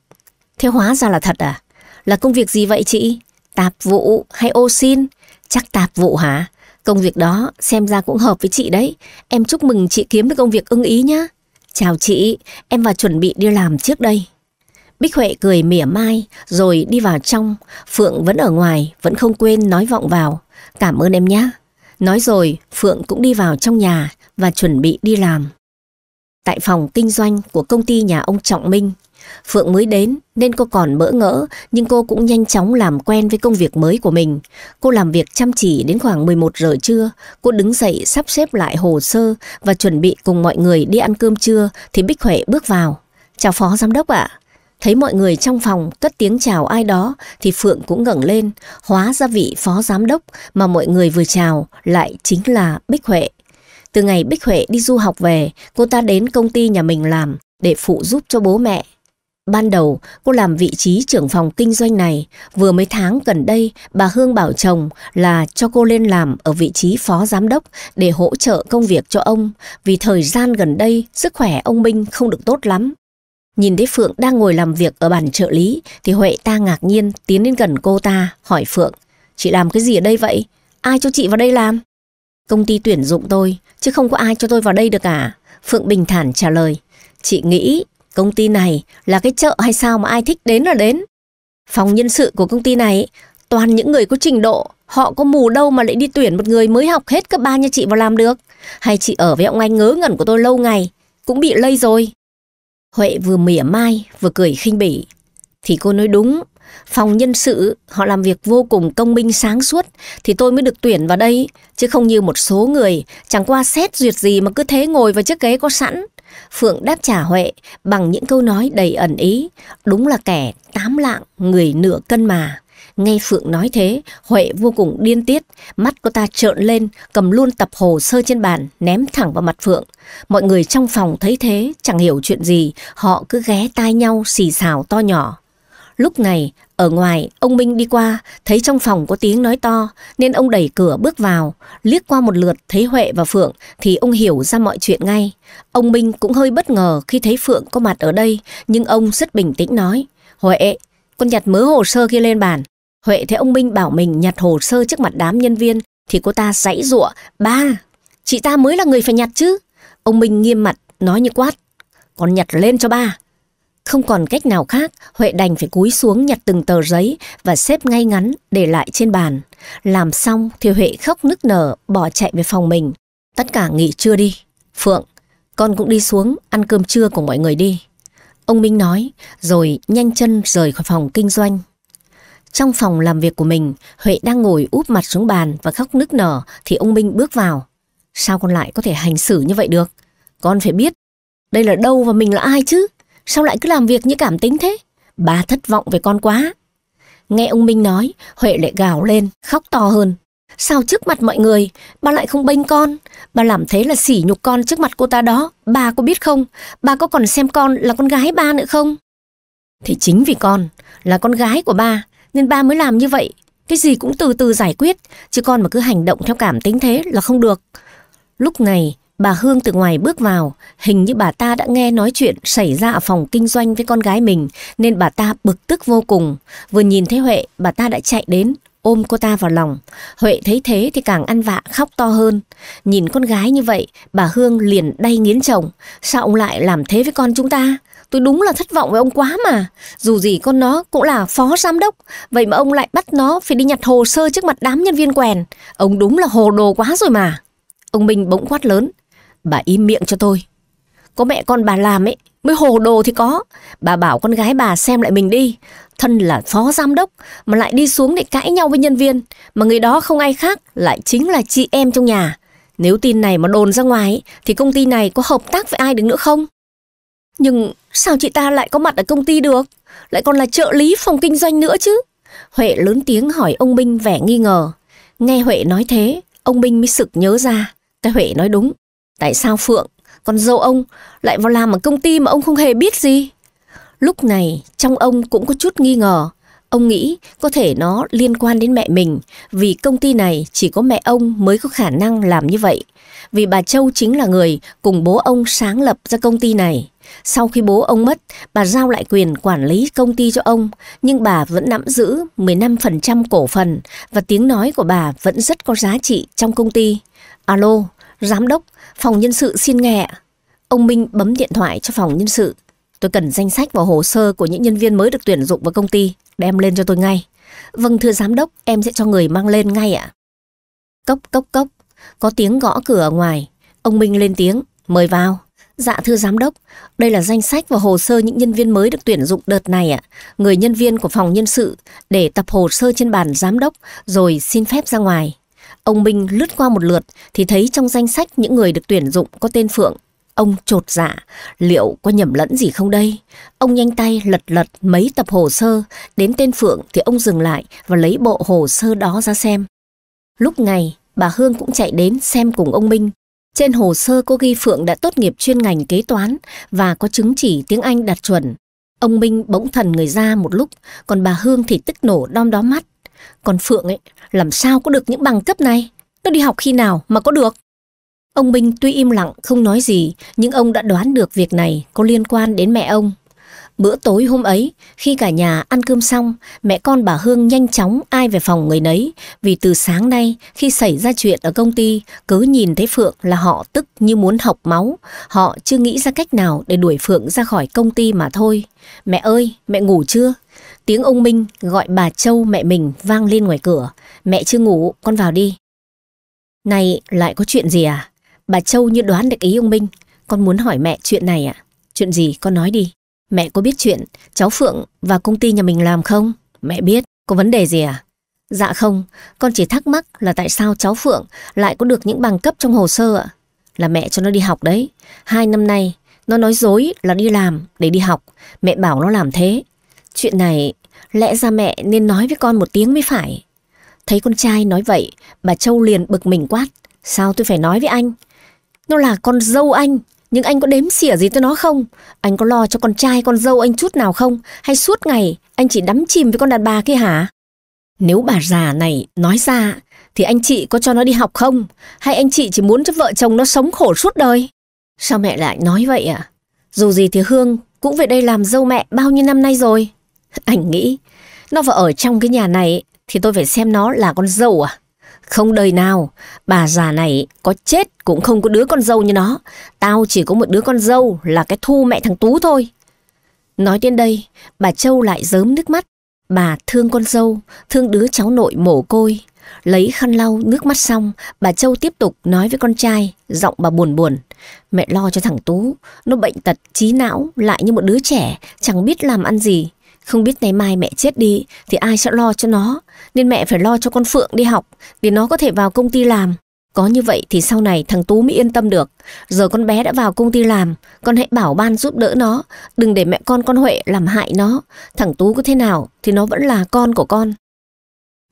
Thế hóa ra là thật à? Là công việc gì vậy chị? Tạp vụ hay ô xin? Chắc tạp vụ hả? Công việc đó xem ra cũng hợp với chị đấy. Em chúc mừng chị kiếm được công việc ưng ý nhá. Chào chị, em vào chuẩn bị đi làm trước đây. Bích Huệ cười mỉa mai rồi đi vào trong. Phượng vẫn ở ngoài, vẫn không quên nói vọng vào. Cảm ơn em nhé. Nói rồi, Phượng cũng đi vào trong nhà và chuẩn bị đi làm. Tại phòng kinh doanh của công ty nhà ông Trọng Minh, Phượng mới đến nên cô còn bỡ ngỡ nhưng cô cũng nhanh chóng làm quen với công việc mới của mình. Cô làm việc chăm chỉ đến khoảng 11 giờ trưa, cô đứng dậy sắp xếp lại hồ sơ và chuẩn bị cùng mọi người đi ăn cơm trưa thì Bích Huệ bước vào. Chào phó giám đốc ạ. Thấy mọi người trong phòng cất tiếng chào ai đó thì Phượng cũng ngẩng lên, hóa ra vị phó giám đốc mà mọi người vừa chào lại chính là Bích Huệ. Từ ngày Bích Huệ đi du học về, cô ta đến công ty nhà mình làm để phụ giúp cho bố mẹ. Ban đầu, cô làm vị trí trưởng phòng kinh doanh này, vừa mấy tháng gần đây bà Hương bảo chồng là cho cô lên làm ở vị trí phó giám đốc để hỗ trợ công việc cho ông, vì thời gian gần đây sức khỏe ông Minh không được tốt lắm. Nhìn thấy Phượng đang ngồi làm việc ở bàn trợ lý thì Huệ ta ngạc nhiên tiến đến gần cô ta, hỏi Phượng, chị làm cái gì ở đây vậy? Ai cho chị vào đây làm? Công ty tuyển dụng tôi, chứ không có ai cho tôi vào đây được à Phượng bình thản trả lời, chị nghĩ Công ty này là cái chợ hay sao mà ai thích đến là đến. Phòng nhân sự của công ty này toàn những người có trình độ, họ có mù đâu mà lại đi tuyển một người mới học hết cấp 3 như chị vào làm được. Hay chị ở với ông anh ngớ ngẩn của tôi lâu ngày, cũng bị lây rồi. Huệ vừa mỉa mai, vừa cười khinh bỉ. Thì cô nói đúng, phòng nhân sự họ làm việc vô cùng công minh sáng suốt thì tôi mới được tuyển vào đây, chứ không như một số người chẳng qua xét duyệt gì mà cứ thế ngồi vào chiếc ghế có sẵn. Phượng đáp trả Huệ bằng những câu nói đầy ẩn ý, đúng là kẻ tám lạng, người nửa cân mà. Nghe Phượng nói thế, Huệ vô cùng điên tiết, mắt cô ta trợn lên, cầm luôn tập hồ sơ trên bàn, ném thẳng vào mặt Phượng. Mọi người trong phòng thấy thế, chẳng hiểu chuyện gì, họ cứ ghé tai nhau xì xào to nhỏ. Lúc này, ở ngoài, ông Minh đi qua, thấy trong phòng có tiếng nói to, nên ông đẩy cửa bước vào. Liếc qua một lượt thấy Huệ và Phượng thì ông hiểu ra mọi chuyện ngay. Ông Minh cũng hơi bất ngờ khi thấy Phượng có mặt ở đây, nhưng ông rất bình tĩnh nói. Huệ, con nhặt mớ hồ sơ kia lên bàn. Huệ thấy ông Minh bảo mình nhặt hồ sơ trước mặt đám nhân viên, thì cô ta giãy giụa. Ba, chị ta mới là người phải nhặt chứ. Ông Minh nghiêm mặt, nói như quát. Con nhặt lên cho ba. Không còn cách nào khác, Huệ đành phải cúi xuống nhặt từng tờ giấy và xếp ngay ngắn để lại trên bàn. Làm xong thì Huệ khóc nức nở bỏ chạy về phòng mình. Tất cả nghỉ trưa đi. Phượng, con cũng đi xuống ăn cơm trưa của mọi người đi. Ông Minh nói rồi nhanh chân rời khỏi phòng kinh doanh. Trong phòng làm việc của mình, Huệ đang ngồi úp mặt xuống bàn và khóc nức nở thì ông Minh bước vào. Sao con lại có thể hành xử như vậy được? Con phải biết, đây là đâu và mình là ai chứ? Sao lại cứ làm việc như cảm tính thế? Bà thất vọng về con quá. Nghe ông Minh nói, Huệ lại gào lên, khóc to hơn. Sao trước mặt mọi người, bà lại không bênh con? Bà làm thế là sỉ nhục con trước mặt cô ta đó. Bà có biết không? Bà có còn xem con là con gái ba nữa không? Thì chính vì con, là con gái của ba, nên ba mới làm như vậy. Cái gì cũng từ từ giải quyết, chứ con mà cứ hành động theo cảm tính thế là không được. Lúc này, Bà Hương từ ngoài bước vào, hình như bà ta đã nghe nói chuyện xảy ra ở phòng kinh doanh với con gái mình, nên bà ta bực tức vô cùng. Vừa nhìn thấy Huệ, bà ta đã chạy đến, ôm cô ta vào lòng. Huệ thấy thế thì càng ăn vạ khóc to hơn. Nhìn con gái như vậy, bà Hương liền đay nghiến chồng. Sao ông lại làm thế với con chúng ta? Tôi đúng là thất vọng với ông quá mà. Dù gì con nó cũng là phó giám đốc. Vậy mà ông lại bắt nó phải đi nhặt hồ sơ trước mặt đám nhân viên quèn. Ông đúng là hồ đồ quá rồi mà. Ông Minh bỗng quát lớn. Bà im miệng cho tôi. Có mẹ con bà làm ấy, mới hồ đồ thì có. Bà bảo con gái bà xem lại mình đi. Thân là phó giám đốc mà lại đi xuống để cãi nhau với nhân viên. Mà người đó không ai khác, lại chính là chị em trong nhà. Nếu tin này mà đồn ra ngoài thì công ty này có hợp tác với ai được nữa không? Nhưng sao chị ta lại có mặt ở công ty được? Lại còn là trợ lý phòng kinh doanh nữa chứ? Huệ lớn tiếng hỏi ông Minh vẻ nghi ngờ. Nghe Huệ nói thế, ông Minh mới sực nhớ ra. Cái Huệ nói đúng. Tại sao Phượng, con dâu ông, lại vào làm ở công ty mà ông không hề biết gì? Lúc này, trong ông cũng có chút nghi ngờ. Ông nghĩ có thể nó liên quan đến mẹ mình vì công ty này chỉ có mẹ ông mới có khả năng làm như vậy. Vì bà Châu chính là người cùng bố ông sáng lập ra công ty này. Sau khi bố ông mất, bà giao lại quyền quản lý công ty cho ông, nhưng bà vẫn nắm giữ 15% cổ phần và tiếng nói của bà vẫn rất có giá trị trong công ty. Alo, giám đốc, Phòng nhân sự xin nghe Ông Minh bấm điện thoại cho phòng nhân sự. Tôi cần danh sách và hồ sơ của những nhân viên mới được tuyển dụng vào công ty. Đem lên cho tôi ngay. Vâng thưa giám đốc, em sẽ cho người mang lên ngay ạ. Cốc cốc cốc, có tiếng gõ cửa ở ngoài. Ông Minh lên tiếng, mời vào. Dạ thưa giám đốc, đây là danh sách và hồ sơ những nhân viên mới được tuyển dụng đợt này ạ. Người nhân viên của phòng nhân sự để tập hồ sơ trên bàn giám đốc rồi xin phép ra ngoài. Ông Minh lướt qua một lượt thì thấy trong danh sách những người được tuyển dụng có tên Phượng. Ông trột dạ, liệu có nhầm lẫn gì không đây? Ông nhanh tay lật lật mấy tập hồ sơ, đến tên Phượng thì ông dừng lại và lấy bộ hồ sơ đó ra xem. Lúc này, bà Hương cũng chạy đến xem cùng ông Minh. Trên hồ sơ cô ghi Phượng đã tốt nghiệp chuyên ngành kế toán và có chứng chỉ tiếng Anh đạt chuẩn. Ông Minh bỗng thần người ra một lúc, còn bà Hương thì tức nổ đom đóm mắt. Còn Phượng ấy làm sao có được những bằng cấp này? Nó đi học khi nào mà có được? Ông Minh tuy im lặng, không nói gì, nhưng ông đã đoán được việc này có liên quan đến mẹ ông. Bữa tối hôm ấy, khi cả nhà ăn cơm xong, mẹ con bà Hương nhanh chóng ai về phòng người nấy, vì từ sáng nay khi xảy ra chuyện ở công ty, cứ nhìn thấy Phượng là họ tức như muốn học máu, họ chưa nghĩ ra cách nào để đuổi Phượng ra khỏi công ty mà thôi. Mẹ ơi, mẹ ngủ chưa? Tiếng ông Minh gọi bà Châu mẹ mình vang lên ngoài cửa. Mẹ chưa ngủ, con vào đi. Này, lại có chuyện gì à? Bà Châu như đoán được ý ông Minh. Con muốn hỏi mẹ chuyện này ạ. À? Chuyện gì con nói đi. Mẹ có biết chuyện cháu Phượng và công ty nhà mình làm không? Mẹ biết, có vấn đề gì à? Dạ không, con chỉ thắc mắc là tại sao cháu Phượng lại có được những bằng cấp trong hồ sơ ạ? Là mẹ cho nó đi học đấy. Hai năm nay, nó nói dối là đi làm để đi học. Mẹ bảo nó làm thế, Chuyện này lẽ ra mẹ nên nói với con một tiếng mới phải. Thấy con trai nói vậy, bà Châu liền bực mình quát. Sao tôi phải nói với anh? Nó là con dâu anh, nhưng anh có đếm xỉa gì tới nó không? Anh có lo cho con trai con dâu anh chút nào không? Hay suốt ngày anh chỉ đắm chìm với con đàn bà kia hả? Nếu bà già này nói ra thì anh chị có cho nó đi học không? Hay anh chị chỉ muốn cho vợ chồng nó sống khổ suốt đời? Sao mẹ lại nói vậy ạ? À? Dù gì thì Hương cũng về đây làm dâu mẹ bao nhiêu năm nay rồi. Anh nghĩ, nó vào ở trong cái nhà này thì tôi phải xem nó là con dâu à? Không đời nào, bà già này có chết cũng không có đứa con dâu như nó. Tao chỉ có một đứa con dâu là cái thu mẹ thằng Tú thôi. Nói đến đây, bà Châu lại dớm nước mắt. Bà thương con dâu, thương đứa cháu nội mồ côi. Lấy khăn lau nước mắt xong, bà Châu tiếp tục nói với con trai, giọng bà buồn buồn. Mẹ lo cho thằng Tú, nó bệnh tật, trí não, lại như một đứa trẻ, chẳng biết làm ăn gì. Không biết ngày mai mẹ chết đi thì ai sẽ lo cho nó, nên mẹ phải lo cho con Phượng đi học để nó có thể vào công ty làm. Có như vậy thì sau này thằng Tú mới yên tâm được. Giờ con bé đã vào công ty làm, con hãy bảo ban giúp đỡ nó, đừng để mẹ con con Huệ làm hại nó. Thằng Tú có thế nào thì nó vẫn là con của con.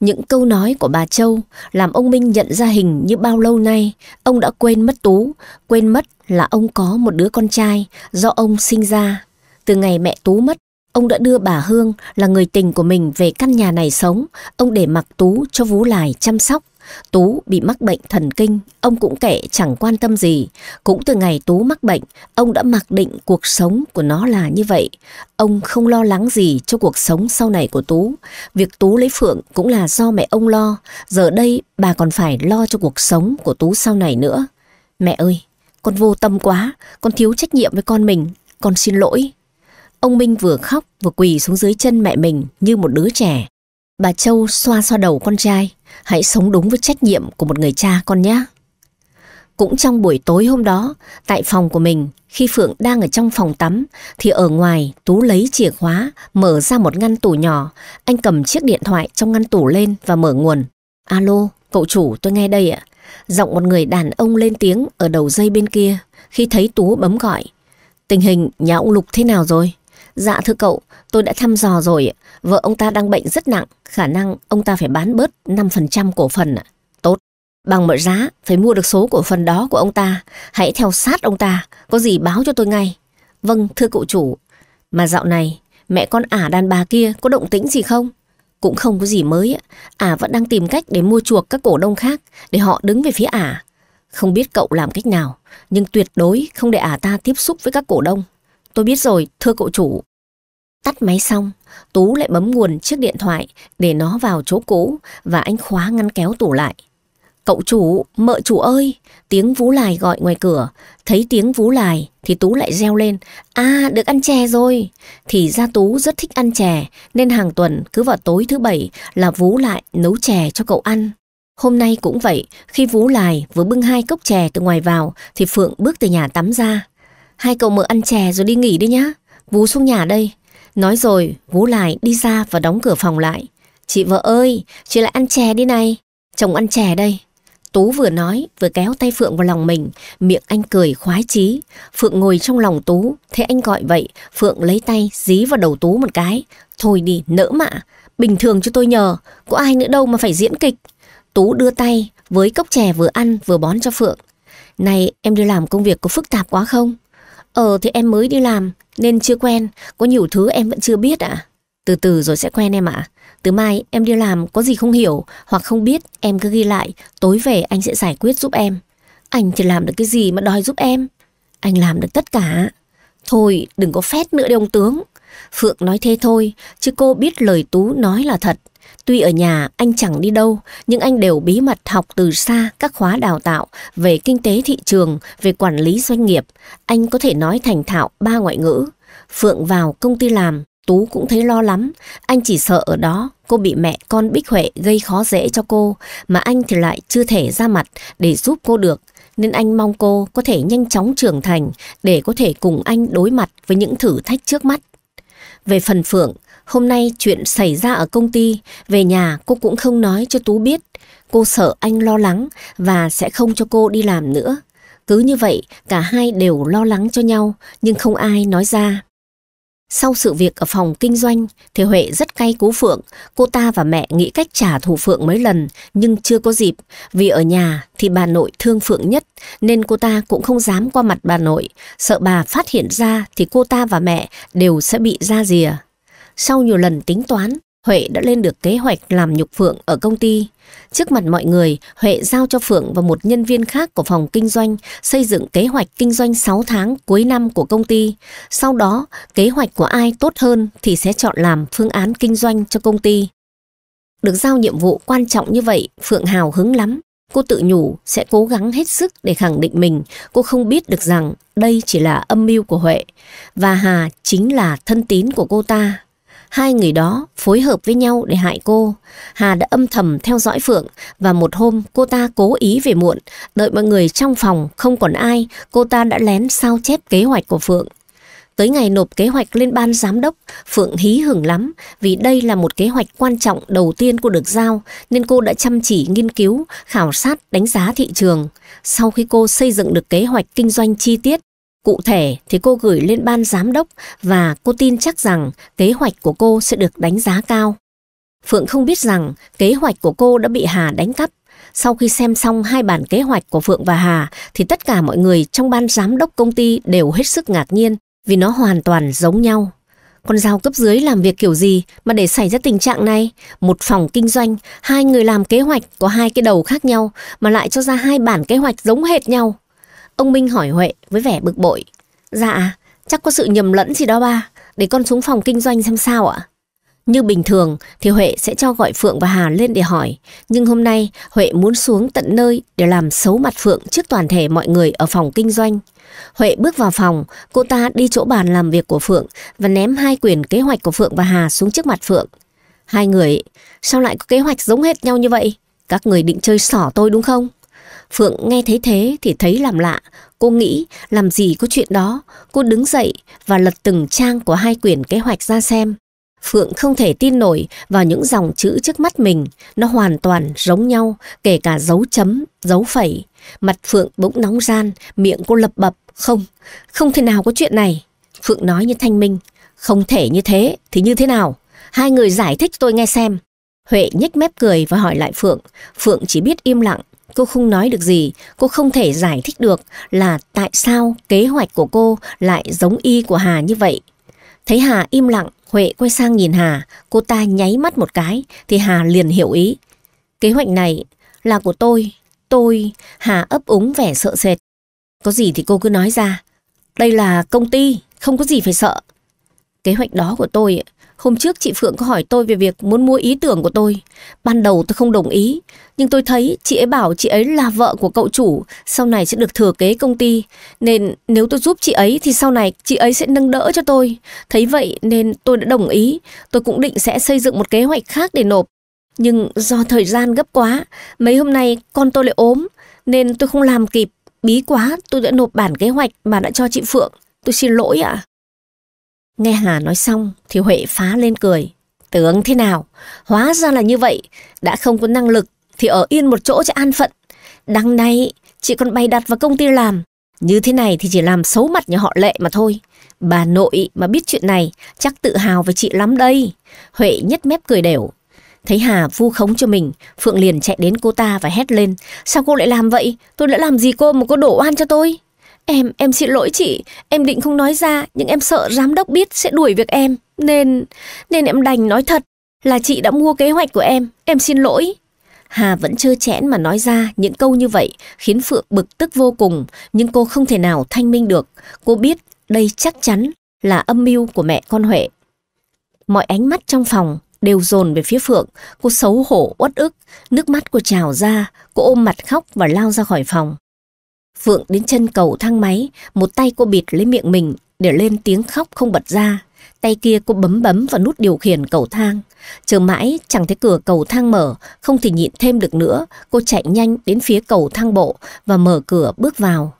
Những câu nói của bà Châu làm ông Minh nhận ra hình như bao lâu nay ông đã quên mất Tú, quên mất là ông có một đứa con trai do ông sinh ra. Từ ngày mẹ Tú mất, Ông đã đưa bà Hương là người tình của mình về căn nhà này sống. Ông để mặc Tú cho vú lài chăm sóc. Tú bị mắc bệnh thần kinh, ông cũng kệ chẳng quan tâm gì. Cũng từ ngày Tú mắc bệnh, ông đã mặc định cuộc sống của nó là như vậy. Ông không lo lắng gì cho cuộc sống sau này của Tú. Việc Tú lấy Phượng cũng là do mẹ ông lo. Giờ đây bà còn phải lo cho cuộc sống của Tú sau này nữa. Mẹ ơi, con vô tâm quá, con thiếu trách nhiệm với con mình, con xin lỗi. Ông Minh vừa khóc vừa quỳ xuống dưới chân mẹ mình như một đứa trẻ. Bà Châu xoa xoa đầu con trai, hãy sống đúng với trách nhiệm của một người cha con nhé. Cũng trong buổi tối hôm đó, tại phòng của mình, khi Phượng đang ở trong phòng tắm, thì ở ngoài Tú lấy chìa khóa, mở ra một ngăn tủ nhỏ. Anh cầm chiếc điện thoại trong ngăn tủ lên và mở nguồn. Alo, cậu chủ tôi nghe đây ạ. Giọng một người đàn ông lên tiếng ở đầu dây bên kia khi thấy Tú bấm gọi. Tình hình nhà ông Lục thế nào rồi? Dạ thưa cậu, tôi đã thăm dò rồi. Vợ ông ta đang bệnh rất nặng, khả năng ông ta phải bán bớt 5% cổ phần ạ. Tốt, bằng mọi giá phải mua được số cổ phần đó của ông ta. Hãy theo sát ông ta, có gì báo cho tôi ngay. Vâng, thưa cậu chủ. Mà dạo này, mẹ con ả đàn bà kia có động tĩnh gì không? Cũng không có gì mới, ả vẫn đang tìm cách để mua chuộc các cổ đông khác để họ đứng về phía ả. Không biết cậu làm cách nào, nhưng tuyệt đối không để ả ta tiếp xúc với các cổ đông. Tôi biết rồi, thưa cậu chủ. Tắt máy xong, Tú lại bấm nguồn chiếc điện thoại để nó vào chỗ cũ và anh khóa ngăn kéo tủ lại. Cậu chủ, mợ chủ ơi, tiếng vú lài gọi ngoài cửa. Thấy tiếng vú lài thì Tú lại reo lên. a à, được ăn chè rồi. Thì ra Tú rất thích ăn chè nên hàng tuần cứ vào tối thứ bảy là vú lại nấu chè cho cậu ăn. Hôm nay cũng vậy, khi vú lài vừa bưng hai cốc chè từ ngoài vào thì Phượng bước từ nhà tắm ra. Hai cậu mở ăn chè rồi đi nghỉ đi nhá. Vú xuống nhà đây. Nói rồi, vú lại đi ra và đóng cửa phòng lại. Chị vợ ơi, chị lại ăn chè đi này. Chồng ăn chè đây. Tú vừa nói, vừa kéo tay Phượng vào lòng mình, miệng anh cười khoái chí. Phượng ngồi trong lòng Tú, thế anh gọi vậy, Phượng lấy tay dí vào đầu Tú một cái. Thôi đi, nỡ mạ, bình thường cho tôi nhờ, có ai nữa đâu mà phải diễn kịch. Tú đưa tay, với cốc chè vừa ăn vừa bón cho Phượng. Này, em đi làm công việc có phức tạp quá không? Ờ thì em mới đi làm nên chưa quen, có nhiều thứ em vẫn chưa biết ạ. À. Từ từ rồi sẽ quen em ạ. Từ mai em đi làm có gì không hiểu hoặc không biết em cứ ghi lại, tối về anh sẽ giải quyết giúp em. Anh thì làm được cái gì mà đòi giúp em? Anh làm được tất cả. Thôi đừng có phét nữa đi ông tướng. Phượng nói thế thôi, chứ cô biết lời Tú nói là thật. Tuy ở nhà anh chẳng đi đâu, nhưng anh đều bí mật học từ xa các khóa đào tạo về kinh tế thị trường, về quản lý doanh nghiệp. Anh có thể nói thành thạo ba ngoại ngữ. Phượng vào công ty làm, Tú cũng thấy lo lắm. Anh chỉ sợ ở đó cô bị mẹ con Bích Huệ gây khó dễ cho cô, mà anh thì lại chưa thể ra mặt để giúp cô được. Nên anh mong cô có thể nhanh chóng trưởng thành để có thể cùng anh đối mặt với những thử thách trước mắt. Về phần Phượng, Hôm nay chuyện xảy ra ở công ty, về nhà cô cũng không nói cho Tú biết. Cô sợ anh lo lắng và sẽ không cho cô đi làm nữa. Cứ như vậy, cả hai đều lo lắng cho nhau, nhưng không ai nói ra. Sau sự việc ở phòng kinh doanh thì Huệ rất cay cú Phượng. Cô ta và mẹ nghĩ cách trả thù Phượng mấy lần nhưng chưa có dịp. Vì ở nhà thì bà nội thương Phượng nhất nên cô ta cũng không dám qua mặt bà nội. Sợ bà phát hiện ra thì cô ta và mẹ đều sẽ bị ra rìa. Sau nhiều lần tính toán, Huệ đã lên được kế hoạch làm nhục Phượng ở công ty. Trước mặt mọi người, Huệ giao cho Phượng và một nhân viên khác của phòng kinh doanh xây dựng kế hoạch kinh doanh 6 tháng cuối năm của công ty. Sau đó, kế hoạch của ai tốt hơn thì sẽ chọn làm phương án kinh doanh cho công ty. Được giao nhiệm vụ quan trọng như vậy, Phượng hào hứng lắm. Cô tự nhủ sẽ cố gắng hết sức để khẳng định mình. Cô không biết được rằng đây chỉ là âm mưu của Huệ. Và Hà chính là thân tín của cô ta Hai người đó phối hợp với nhau để hại cô. Hà đã âm thầm theo dõi Phượng và một hôm cô ta cố ý về muộn, đợi mọi người trong phòng không còn ai, cô ta đã lén sao chép kế hoạch của Phượng. Tới ngày nộp kế hoạch lên ban giám đốc, Phượng hí hửng lắm vì đây là một kế hoạch quan trọng đầu tiên cô được giao nên cô đã chăm chỉ nghiên cứu, khảo sát, đánh giá thị trường. Sau khi cô xây dựng được kế hoạch kinh doanh chi tiết, Cụ thể thì cô gửi lên ban giám đốc và cô tin chắc rằng kế hoạch của cô sẽ được đánh giá cao. Phượng không biết rằng kế hoạch của cô đã bị Hà đánh cắp. Sau khi xem xong hai bản kế hoạch của Phượng và Hà thì tất cả mọi người trong ban giám đốc công ty đều hết sức ngạc nhiên vì nó hoàn toàn giống nhau. Con giao cấp dưới làm việc kiểu gì mà để xảy ra tình trạng này? Một phòng kinh doanh, hai người làm kế hoạch có hai cái đầu khác nhau mà lại cho ra hai bản kế hoạch giống hệt nhau. Ông Minh hỏi Huệ với vẻ bực bội. Dạ, chắc có sự nhầm lẫn gì đó ba. Để con xuống phòng kinh doanh xem sao ạ. Như bình thường thì Huệ sẽ cho gọi Phượng và Hà lên để hỏi. Nhưng hôm nay Huệ muốn xuống tận nơi để làm xấu mặt Phượng trước toàn thể mọi người ở phòng kinh doanh. Huệ bước vào phòng, cô ta đi chỗ bàn làm việc của Phượng và ném hai quyển kế hoạch của Phượng và Hà xuống trước mặt Phượng. Hai người, sao lại có kế hoạch giống hết nhau như vậy? Các người định chơi xỏ tôi đúng không? Phượng nghe thấy thế thì thấy làm lạ, cô nghĩ làm gì có chuyện đó. Cô đứng dậy và lật từng trang của hai quyển kế hoạch ra xem. Phượng không thể tin nổi vào những dòng chữ trước mắt mình, nó hoàn toàn giống nhau, kể cả dấu chấm, dấu phẩy. Mặt Phượng bỗng nóng ran, miệng cô lập bập, không, không thể nào có chuyện này. Phượng nói như thanh minh, không thể như thế, thì như thế nào? Hai người giải thích tôi nghe xem. Huệ nhếch mép cười và hỏi lại Phượng. Phượng chỉ biết im lặng, Cô không nói được gì, cô không thể giải thích được là tại sao kế hoạch của cô lại giống y của Hà như vậy. Thấy Hà im lặng, Huệ quay sang nhìn Hà, cô ta nháy mắt một cái thì Hà liền hiểu ý. Kế hoạch này là của tôi, tôi, Hà ấp úng vẻ sợ sệt. Có gì thì cô cứ nói ra, đây là công ty, không có gì phải sợ. Kế hoạch đó của tôi Hôm trước chị Phượng có hỏi tôi về việc muốn mua ý tưởng của tôi. Ban đầu tôi không đồng ý, nhưng tôi thấy chị ấy bảo chị ấy là vợ của cậu chủ, sau này sẽ được thừa kế công ty. Nên nếu tôi giúp chị ấy thì sau này chị ấy sẽ nâng đỡ cho tôi. Thấy vậy nên tôi đã đồng ý, tôi cũng định sẽ xây dựng một kế hoạch khác để nộp. Nhưng do thời gian gấp quá, mấy hôm nay con tôi lại ốm, nên tôi không làm kịp. Bí quá, tôi đã nộp bản kế hoạch mà đã cho chị Phượng. Tôi xin lỗi ạ. À. Nghe Hà nói xong thì Huệ phá lên cười. Tưởng thế nào, hóa ra là như vậy, đã không có năng lực thì ở yên một chỗ cho an phận. Đằng này, chị còn bày đặt vào công ty làm. Như thế này thì chỉ làm xấu mặt nhà họ Lệ mà thôi. Bà nội mà biết chuyện này chắc tự hào với chị lắm đây. Huệ nhất mép cười đều. Thấy Hà vu khống cho mình, Phượng liền chạy đến cô ta và hét lên. Sao cô lại làm vậy? Tôi đã làm gì cô mà cô đổ oan cho tôi? Em, em xin lỗi chị, em định không nói ra, nhưng em sợ giám đốc biết sẽ đuổi việc em, nên, nên em đành nói thật là chị đã mua kế hoạch của em, em xin lỗi. Hà vẫn chưa chẽn mà nói ra những câu như vậy khiến Phượng bực tức vô cùng, nhưng cô không thể nào thanh minh được. Cô biết đây chắc chắn là âm mưu của mẹ con Huệ. Mọi ánh mắt trong phòng đều dồn về phía Phượng, cô xấu hổ uất ức, nước mắt cô trào ra, cô ôm mặt khóc và lao ra khỏi phòng. Phượng đến chân cầu thang máy, một tay cô bịt lấy miệng mình để lên tiếng khóc không bật ra. Tay kia cô bấm bấm vào nút điều khiển cầu thang. Chờ mãi chẳng thấy cửa cầu thang mở, không thể nhịn thêm được nữa. Cô chạy nhanh đến phía cầu thang bộ và mở cửa bước vào.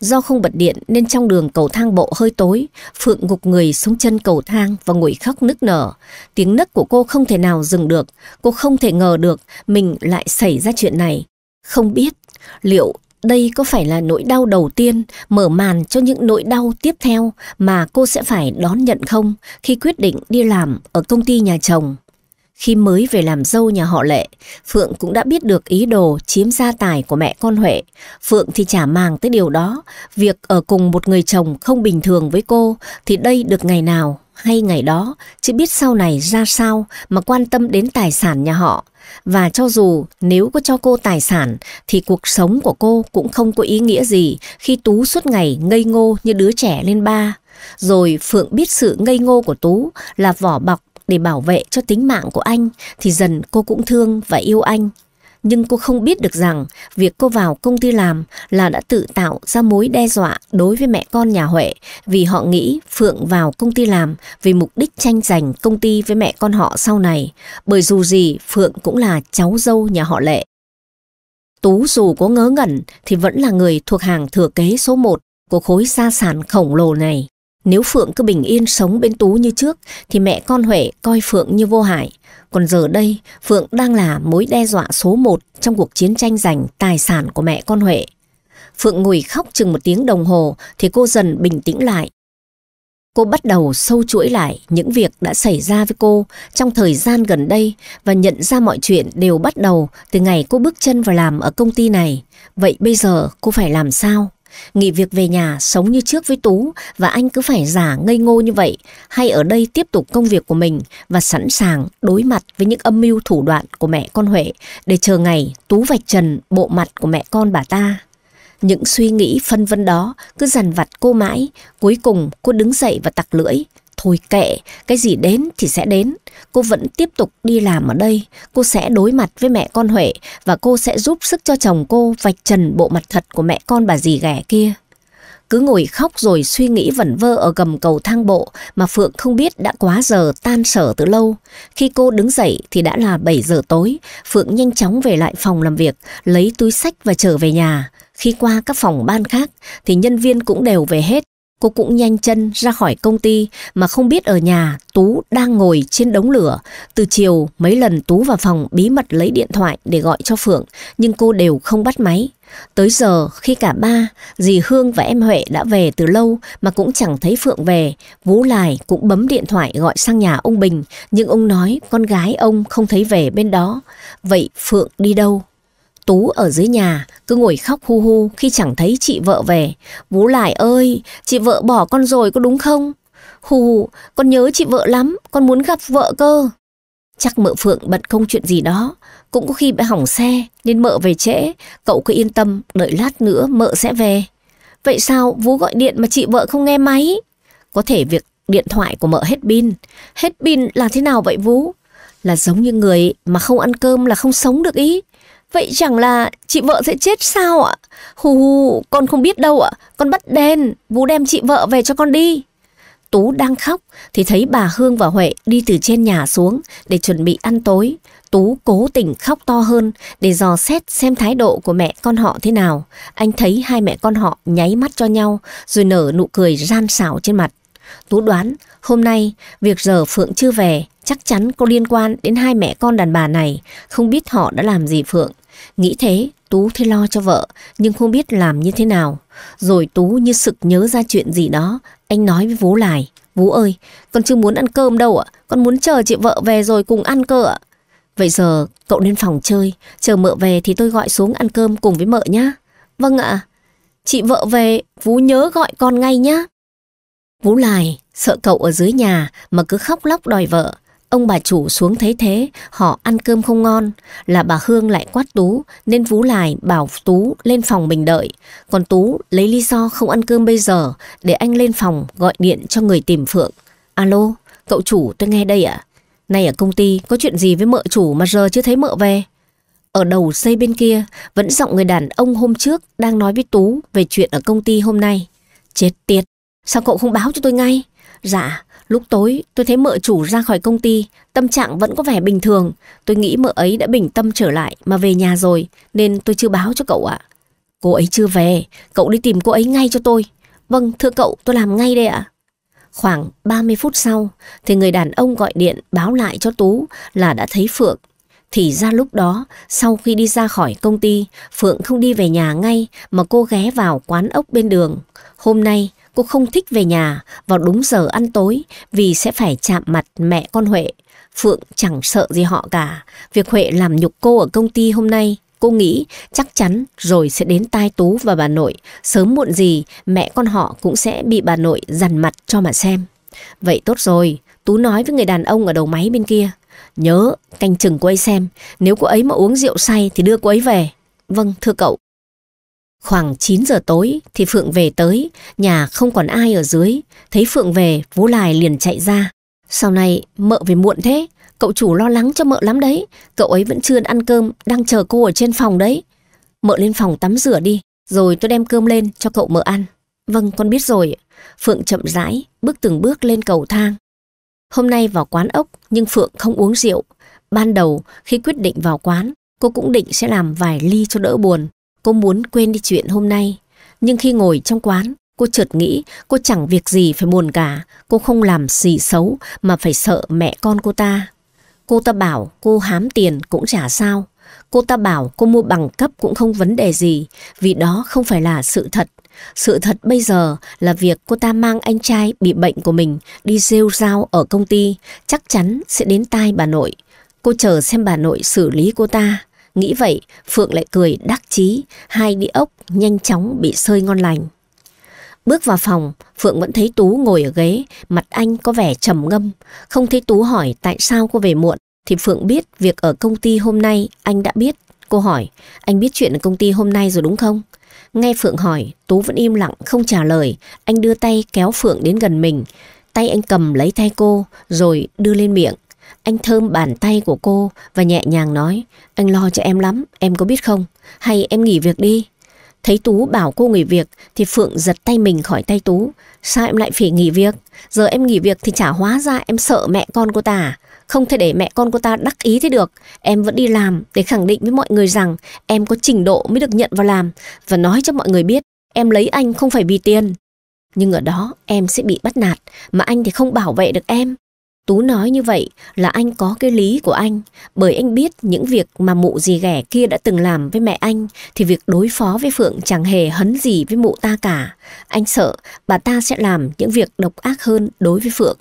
Do không bật điện nên trong đường cầu thang bộ hơi tối, Phượng ngục người xuống chân cầu thang và ngồi khóc nức nở. Tiếng nấc của cô không thể nào dừng được, cô không thể ngờ được mình lại xảy ra chuyện này. Không biết liệu đây có phải là nỗi đau đầu tiên mở màn cho những nỗi đau tiếp theo mà cô sẽ phải đón nhận không khi quyết định đi làm ở công ty nhà chồng? Khi mới về làm dâu nhà họ Lệ, Phượng cũng đã biết được ý đồ chiếm gia tài của mẹ con Huệ. Phượng thì chả màng tới điều đó. Việc ở cùng một người chồng không bình thường với cô thì đây được ngày nào hay ngày đó, chứ biết sau này ra sao mà quan tâm đến tài sản nhà họ. Và cho dù nếu có cho cô tài sản thì cuộc sống của cô cũng không có ý nghĩa gì khi Tú suốt ngày ngây ngô như đứa trẻ lên ba. Rồi Phượng biết sự ngây ngô của Tú là vỏ bọc để bảo vệ cho tính mạng của anh thì dần cô cũng thương và yêu anh. Nhưng cô không biết được rằng việc cô vào công ty làm là đã tự tạo ra mối đe dọa đối với mẹ con nhà Huệ vì họ nghĩ Phượng vào công ty làm vì mục đích tranh giành công ty với mẹ con họ sau này. Bởi dù gì Phượng cũng là cháu dâu nhà họ Lệ. Tú dù có ngớ ngẩn thì vẫn là người thuộc hàng thừa kế số 1 của khối gia sản khổng lồ này. Nếu Phượng cứ bình yên sống bên Tú như trước thì mẹ con Huệ coi Phượng như vô hại. Còn giờ đây, Phượng đang là mối đe dọa số một trong cuộc chiến tranh giành tài sản của mẹ con Huệ. Phượng ngồi khóc chừng một tiếng đồng hồ thì cô dần bình tĩnh lại. Cô bắt đầu sâu chuỗi lại những việc đã xảy ra với cô trong thời gian gần đây và nhận ra mọi chuyện đều bắt đầu từ ngày cô bước chân vào làm ở công ty này. Vậy bây giờ cô phải làm sao? Nghỉ việc về nhà sống như trước với Tú và anh cứ phải giả ngây ngô như vậy hay ở đây tiếp tục công việc của mình và sẵn sàng đối mặt với những âm mưu thủ đoạn của mẹ con Huệ để chờ ngày Tú vạch trần bộ mặt của mẹ con bà ta. Những suy nghĩ phân vân đó cứ dằn vặt cô mãi, cuối cùng cô đứng dậy và tặc lưỡi, thôi kệ, cái gì đến thì sẽ đến. Cô vẫn tiếp tục đi làm ở đây, cô sẽ đối mặt với mẹ con Huệ và cô sẽ giúp sức cho chồng cô vạch trần bộ mặt thật của mẹ con bà dì ghẻ kia. Cứ ngồi khóc rồi suy nghĩ vẩn vơ ở gầm cầu thang bộ mà Phượng không biết đã quá giờ tan sở từ lâu. Khi cô đứng dậy thì đã là 7 giờ tối, Phượng nhanh chóng về lại phòng làm việc, lấy túi sách và trở về nhà. Khi qua các phòng ban khác thì nhân viên cũng đều về hết, Cô cũng nhanh chân ra khỏi công ty mà không biết ở nhà Tú đang ngồi trên đống lửa. Từ chiều mấy lần Tú vào phòng bí mật lấy điện thoại để gọi cho Phượng nhưng cô đều không bắt máy. Tới giờ khi cả ba, dì Hương và em Huệ đã về từ lâu mà cũng chẳng thấy Phượng về, Vũ Lài cũng bấm điện thoại gọi sang nhà ông Bình nhưng ông nói con gái ông không thấy về bên đó. Vậy Phượng đi đâu? Tú ở dưới nhà cứ ngồi khóc hu hu khi chẳng thấy chị vợ về. Vú lại ơi, chị vợ bỏ con rồi có đúng không? Hù con nhớ chị vợ lắm, con muốn gặp vợ cơ. Chắc mợ Phượng bận không chuyện gì đó, cũng có khi bị hỏng xe nên mợ về trễ, cậu cứ yên tâm, đợi lát nữa mợ sẽ về. Vậy sao vú gọi điện mà chị vợ không nghe máy? Có thể việc điện thoại của mợ hết pin. Hết pin là thế nào vậy vú? Là giống như người mà không ăn cơm là không sống được ý. Vậy chẳng là chị vợ sẽ chết sao ạ? Hù hù, con không biết đâu ạ. Con bắt đen, Vũ đem chị vợ về cho con đi. Tú đang khóc thì thấy bà Hương và Huệ đi từ trên nhà xuống để chuẩn bị ăn tối. Tú cố tình khóc to hơn để dò xét xem thái độ của mẹ con họ thế nào. Anh thấy hai mẹ con họ nháy mắt cho nhau rồi nở nụ cười gian xảo trên mặt. Tú đoán hôm nay việc giờ Phượng chưa về chắc chắn có liên quan đến hai mẹ con đàn bà này. Không biết họ đã làm gì Phượng. Nghĩ thế, Tú thấy lo cho vợ, nhưng không biết làm như thế nào. Rồi Tú như sực nhớ ra chuyện gì đó, anh nói với Vú Lài. Vú ơi, con chưa muốn ăn cơm đâu ạ, con muốn chờ chị vợ về rồi cùng ăn cơ ạ. Vậy giờ cậu lên phòng chơi, chờ mợ về thì tôi gọi xuống ăn cơm cùng với mợ nhá. Vâng ạ, chị vợ về, Vú nhớ gọi con ngay nhá. Vú Lài sợ cậu ở dưới nhà mà cứ khóc lóc đòi vợ Ông bà chủ xuống thấy thế, họ ăn cơm không ngon, là bà Hương lại quát Tú, nên Vú Lài bảo Tú lên phòng mình đợi. Còn Tú lấy lý do không ăn cơm bây giờ, để anh lên phòng gọi điện cho người tìm Phượng. Alo, cậu chủ tôi nghe đây ạ. này ở công ty có chuyện gì với mợ chủ mà giờ chưa thấy mợ về? Ở đầu xây bên kia, vẫn giọng người đàn ông hôm trước đang nói với Tú về chuyện ở công ty hôm nay. Chết tiệt, sao cậu không báo cho tôi ngay? Dạ, Lúc tối, tôi thấy mợ chủ ra khỏi công ty, tâm trạng vẫn có vẻ bình thường. Tôi nghĩ mợ ấy đã bình tâm trở lại mà về nhà rồi, nên tôi chưa báo cho cậu ạ. Cô ấy chưa về, cậu đi tìm cô ấy ngay cho tôi. Vâng, thưa cậu, tôi làm ngay đây ạ. À. Khoảng 30 phút sau, thì người đàn ông gọi điện báo lại cho Tú là đã thấy Phượng. Thì ra lúc đó, sau khi đi ra khỏi công ty, Phượng không đi về nhà ngay mà cô ghé vào quán ốc bên đường. Hôm nay, Cô không thích về nhà vào đúng giờ ăn tối vì sẽ phải chạm mặt mẹ con Huệ. Phượng chẳng sợ gì họ cả. Việc Huệ làm nhục cô ở công ty hôm nay, cô nghĩ chắc chắn rồi sẽ đến tai Tú và bà nội. Sớm muộn gì, mẹ con họ cũng sẽ bị bà nội dằn mặt cho mà xem. Vậy tốt rồi, Tú nói với người đàn ông ở đầu máy bên kia. Nhớ, canh chừng cô ấy xem, nếu cô ấy mà uống rượu say thì đưa cô ấy về. Vâng, thưa cậu. Khoảng 9 giờ tối thì Phượng về tới, nhà không còn ai ở dưới. Thấy Phượng về, Vũ Lài liền chạy ra. Sau này, mợ về muộn thế, cậu chủ lo lắng cho mợ lắm đấy. Cậu ấy vẫn chưa ăn cơm, đang chờ cô ở trên phòng đấy. Mợ lên phòng tắm rửa đi, rồi tôi đem cơm lên cho cậu mợ ăn. Vâng, con biết rồi. Phượng chậm rãi, bước từng bước lên cầu thang. Hôm nay vào quán ốc, nhưng Phượng không uống rượu. Ban đầu, khi quyết định vào quán, cô cũng định sẽ làm vài ly cho đỡ buồn. Cô muốn quên đi chuyện hôm nay, nhưng khi ngồi trong quán, cô chợt nghĩ cô chẳng việc gì phải buồn cả, cô không làm gì xấu mà phải sợ mẹ con cô ta. Cô ta bảo cô hám tiền cũng chả sao, cô ta bảo cô mua bằng cấp cũng không vấn đề gì, vì đó không phải là sự thật. Sự thật bây giờ là việc cô ta mang anh trai bị bệnh của mình đi rêu rao ở công ty chắc chắn sẽ đến tai bà nội. Cô chờ xem bà nội xử lý cô ta. Nghĩ vậy, Phượng lại cười đắc chí, hai đĩa ốc nhanh chóng bị sơi ngon lành. Bước vào phòng, Phượng vẫn thấy Tú ngồi ở ghế, mặt anh có vẻ trầm ngâm. Không thấy Tú hỏi tại sao cô về muộn, thì Phượng biết việc ở công ty hôm nay anh đã biết. Cô hỏi, anh biết chuyện ở công ty hôm nay rồi đúng không? Nghe Phượng hỏi, Tú vẫn im lặng, không trả lời. Anh đưa tay kéo Phượng đến gần mình. Tay anh cầm lấy tay cô, rồi đưa lên miệng. Anh thơm bàn tay của cô và nhẹ nhàng nói Anh lo cho em lắm, em có biết không? Hay em nghỉ việc đi? Thấy Tú bảo cô nghỉ việc thì Phượng giật tay mình khỏi tay Tú. Sao em lại phải nghỉ việc? Giờ em nghỉ việc thì chả hóa ra em sợ mẹ con cô ta à? Không thể để mẹ con cô ta đắc ý thế được. Em vẫn đi làm để khẳng định với mọi người rằng em có trình độ mới được nhận vào làm và nói cho mọi người biết em lấy anh không phải vì tiền. Nhưng ở đó em sẽ bị bắt nạt mà anh thì không bảo vệ được em. Tú nói như vậy là anh có cái lý của anh, bởi anh biết những việc mà mụ dì ghẻ kia đã từng làm với mẹ anh thì việc đối phó với Phượng chẳng hề hấn gì với mụ ta cả. Anh sợ bà ta sẽ làm những việc độc ác hơn đối với Phượng.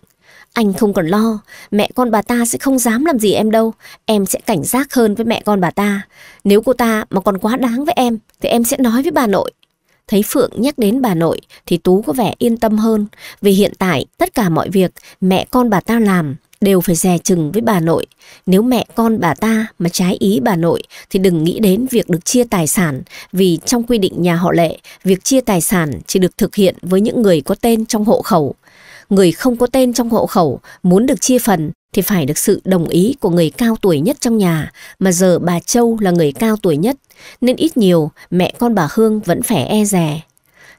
Anh không còn lo, mẹ con bà ta sẽ không dám làm gì em đâu, em sẽ cảnh giác hơn với mẹ con bà ta. Nếu cô ta mà còn quá đáng với em thì em sẽ nói với bà nội. Thấy Phượng nhắc đến bà nội thì Tú có vẻ yên tâm hơn vì hiện tại tất cả mọi việc mẹ con bà ta làm đều phải dè chừng với bà nội. Nếu mẹ con bà ta mà trái ý bà nội thì đừng nghĩ đến việc được chia tài sản vì trong quy định nhà họ lệ, việc chia tài sản chỉ được thực hiện với những người có tên trong hộ khẩu. Người không có tên trong hộ khẩu muốn được chia phần thì phải được sự đồng ý của người cao tuổi nhất trong nhà, mà giờ bà Châu là người cao tuổi nhất, nên ít nhiều mẹ con bà Hương vẫn phải e dè.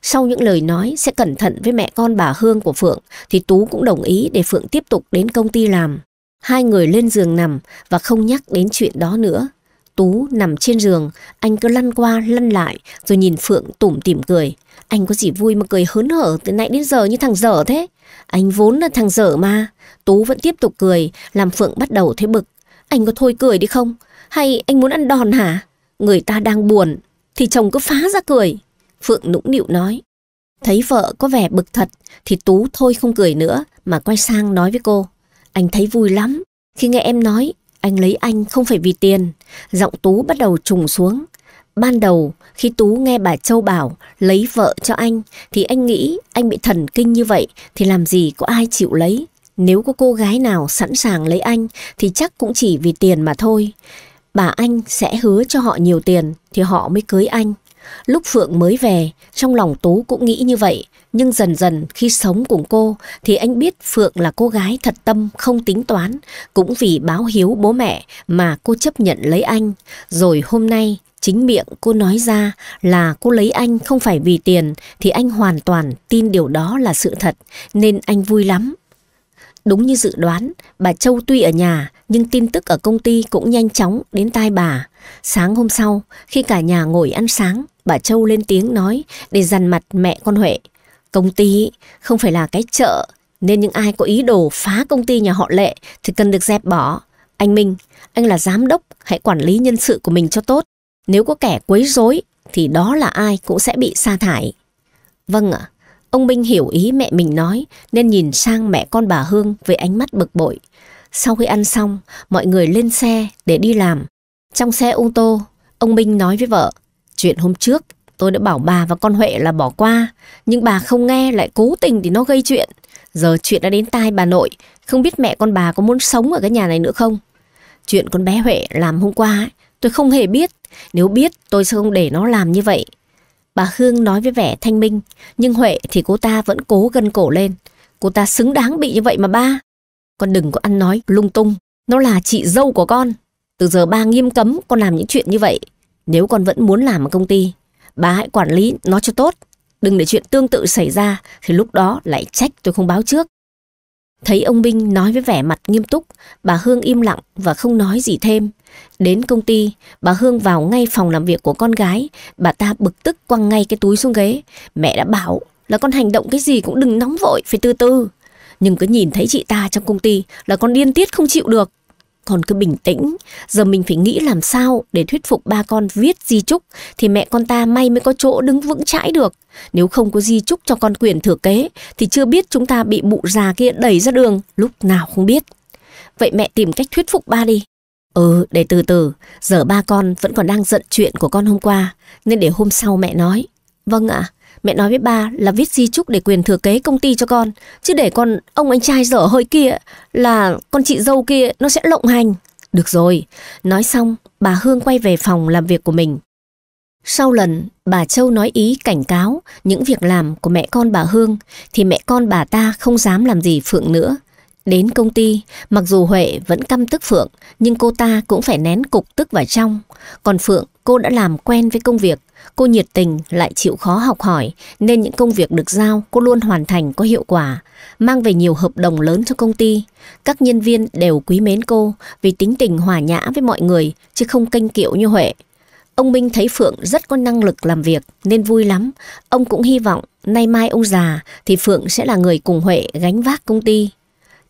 Sau những lời nói sẽ cẩn thận với mẹ con bà Hương của Phượng thì Tú cũng đồng ý để Phượng tiếp tục đến công ty làm. Hai người lên giường nằm và không nhắc đến chuyện đó nữa. Tú nằm trên giường, anh cứ lăn qua lăn lại rồi nhìn Phượng tủm tỉm cười. Anh có gì vui mà cười hớn hở từ nãy đến giờ như thằng dở thế. Anh vốn là thằng dở mà. Tú vẫn tiếp tục cười, làm Phượng bắt đầu thấy bực. Anh có thôi cười đi không? Hay anh muốn ăn đòn hả? Người ta đang buồn, thì chồng cứ phá ra cười. Phượng nũng nịu nói. Thấy vợ có vẻ bực thật, thì Tú thôi không cười nữa, mà quay sang nói với cô. Anh thấy vui lắm. Khi nghe em nói, anh lấy anh không phải vì tiền. Giọng Tú bắt đầu trùng xuống. Ban đầu, khi Tú nghe bà Châu bảo lấy vợ cho anh thì anh nghĩ anh bị thần kinh như vậy thì làm gì có ai chịu lấy. Nếu có cô gái nào sẵn sàng lấy anh thì chắc cũng chỉ vì tiền mà thôi. Bà anh sẽ hứa cho họ nhiều tiền thì họ mới cưới anh. Lúc Phượng mới về, trong lòng Tú cũng nghĩ như vậy, nhưng dần dần khi sống cùng cô thì anh biết Phượng là cô gái thật tâm không tính toán, cũng vì báo hiếu bố mẹ mà cô chấp nhận lấy anh. Rồi hôm nay Chính miệng cô nói ra là cô lấy anh không phải vì tiền thì anh hoàn toàn tin điều đó là sự thật nên anh vui lắm. Đúng như dự đoán, bà Châu tuy ở nhà nhưng tin tức ở công ty cũng nhanh chóng đến tai bà. Sáng hôm sau, khi cả nhà ngồi ăn sáng, bà Châu lên tiếng nói để dằn mặt mẹ con Huệ. Công ty không phải là cái chợ nên những ai có ý đồ phá công ty nhà họ Lệ thì cần được dẹp bỏ. Anh Minh, anh là giám đốc, hãy quản lý nhân sự của mình cho tốt. Nếu có kẻ quấy rối thì đó là ai cũng sẽ bị sa thải. Vâng ạ, à, ông Minh hiểu ý mẹ mình nói nên nhìn sang mẹ con bà Hương với ánh mắt bực bội. Sau khi ăn xong, mọi người lên xe để đi làm. Trong xe ô tô, ông Minh nói với vợ, chuyện hôm trước tôi đã bảo bà và con Huệ là bỏ qua, nhưng bà không nghe lại cố tình thì nó gây chuyện. Giờ chuyện đã đến tai bà nội, không biết mẹ con bà có muốn sống ở cái nhà này nữa không? Chuyện con bé Huệ làm hôm qua Tôi không hề biết, nếu biết tôi sẽ không để nó làm như vậy. Bà Hương nói với vẻ thanh minh, nhưng Huệ thì cô ta vẫn cố gân cổ lên. Cô ta xứng đáng bị như vậy mà ba. Con đừng có ăn nói lung tung, nó là chị dâu của con. Từ giờ ba nghiêm cấm con làm những chuyện như vậy. Nếu con vẫn muốn làm ở công ty, bà hãy quản lý nó cho tốt. Đừng để chuyện tương tự xảy ra thì lúc đó lại trách tôi không báo trước. Thấy ông Binh nói với vẻ mặt nghiêm túc, bà Hương im lặng và không nói gì thêm. Đến công ty, bà Hương vào ngay phòng làm việc của con gái, bà ta bực tức quăng ngay cái túi xuống ghế. Mẹ đã bảo là con hành động cái gì cũng đừng nóng vội, phải từ từ. Nhưng cứ nhìn thấy chị ta trong công ty là con điên tiết không chịu được. Còn cứ bình tĩnh, giờ mình phải nghĩ làm sao để thuyết phục ba con viết di chúc thì mẹ con ta may mới có chỗ đứng vững chãi được. Nếu không có di chúc cho con quyền thừa kế thì chưa biết chúng ta bị mụ già kia đẩy ra đường lúc nào không biết. Vậy mẹ tìm cách thuyết phục ba đi. Ừ, để từ từ, giờ ba con vẫn còn đang giận chuyện của con hôm qua, nên để hôm sau mẹ nói. Vâng ạ, mẹ nói với ba là viết di chúc để quyền thừa kế công ty cho con, chứ để con ông anh trai dở hơi kia là con chị dâu kia nó sẽ lộng hành. Được rồi, nói xong, bà Hương quay về phòng làm việc của mình. Sau lần bà Châu nói ý cảnh cáo những việc làm của mẹ con bà Hương thì mẹ con bà ta không dám làm gì Phượng nữa. Đến công ty, mặc dù Huệ vẫn căm tức Phượng, nhưng cô ta cũng phải nén cục tức vào trong. Còn Phượng, cô đã làm quen với công việc, cô nhiệt tình lại chịu khó học hỏi, nên những công việc được giao cô luôn hoàn thành có hiệu quả, mang về nhiều hợp đồng lớn cho công ty. Các nhân viên đều quý mến cô vì tính tình hòa nhã với mọi người, chứ không kênh kiệu như Huệ. Ông Minh thấy Phượng rất có năng lực làm việc nên vui lắm. Ông cũng hy vọng nay mai ông già thì Phượng sẽ là người cùng Huệ gánh vác công ty.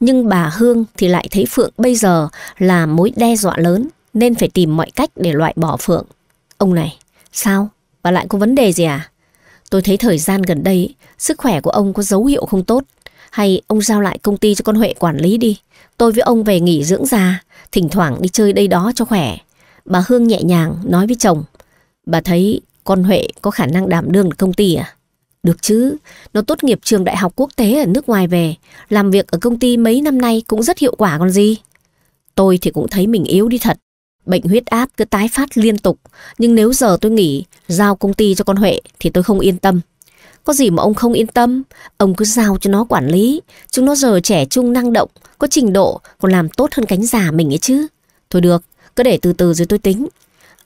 Nhưng bà Hương thì lại thấy Phượng bây giờ là mối đe dọa lớn nên phải tìm mọi cách để loại bỏ Phượng. Ông này, sao? Bà lại có vấn đề gì à? Tôi thấy thời gian gần đây sức khỏe của ông có dấu hiệu không tốt. Hay ông giao lại công ty cho con Huệ quản lý đi. Tôi với ông về nghỉ dưỡng già, thỉnh thoảng đi chơi đây đó cho khỏe. Bà Hương nhẹ nhàng nói với chồng. Bà thấy con Huệ có khả năng đảm đương công ty à? Được chứ, nó tốt nghiệp trường đại học quốc tế ở nước ngoài về, làm việc ở công ty mấy năm nay cũng rất hiệu quả còn gì. Tôi thì cũng thấy mình yếu đi thật, bệnh huyết áp cứ tái phát liên tục, nhưng nếu giờ tôi nghỉ, giao công ty cho con Huệ thì tôi không yên tâm. Có gì mà ông không yên tâm, ông cứ giao cho nó quản lý, chúng nó giờ trẻ trung năng động, có trình độ, còn làm tốt hơn cánh già mình ấy chứ. Thôi được, cứ để từ từ rồi tôi tính.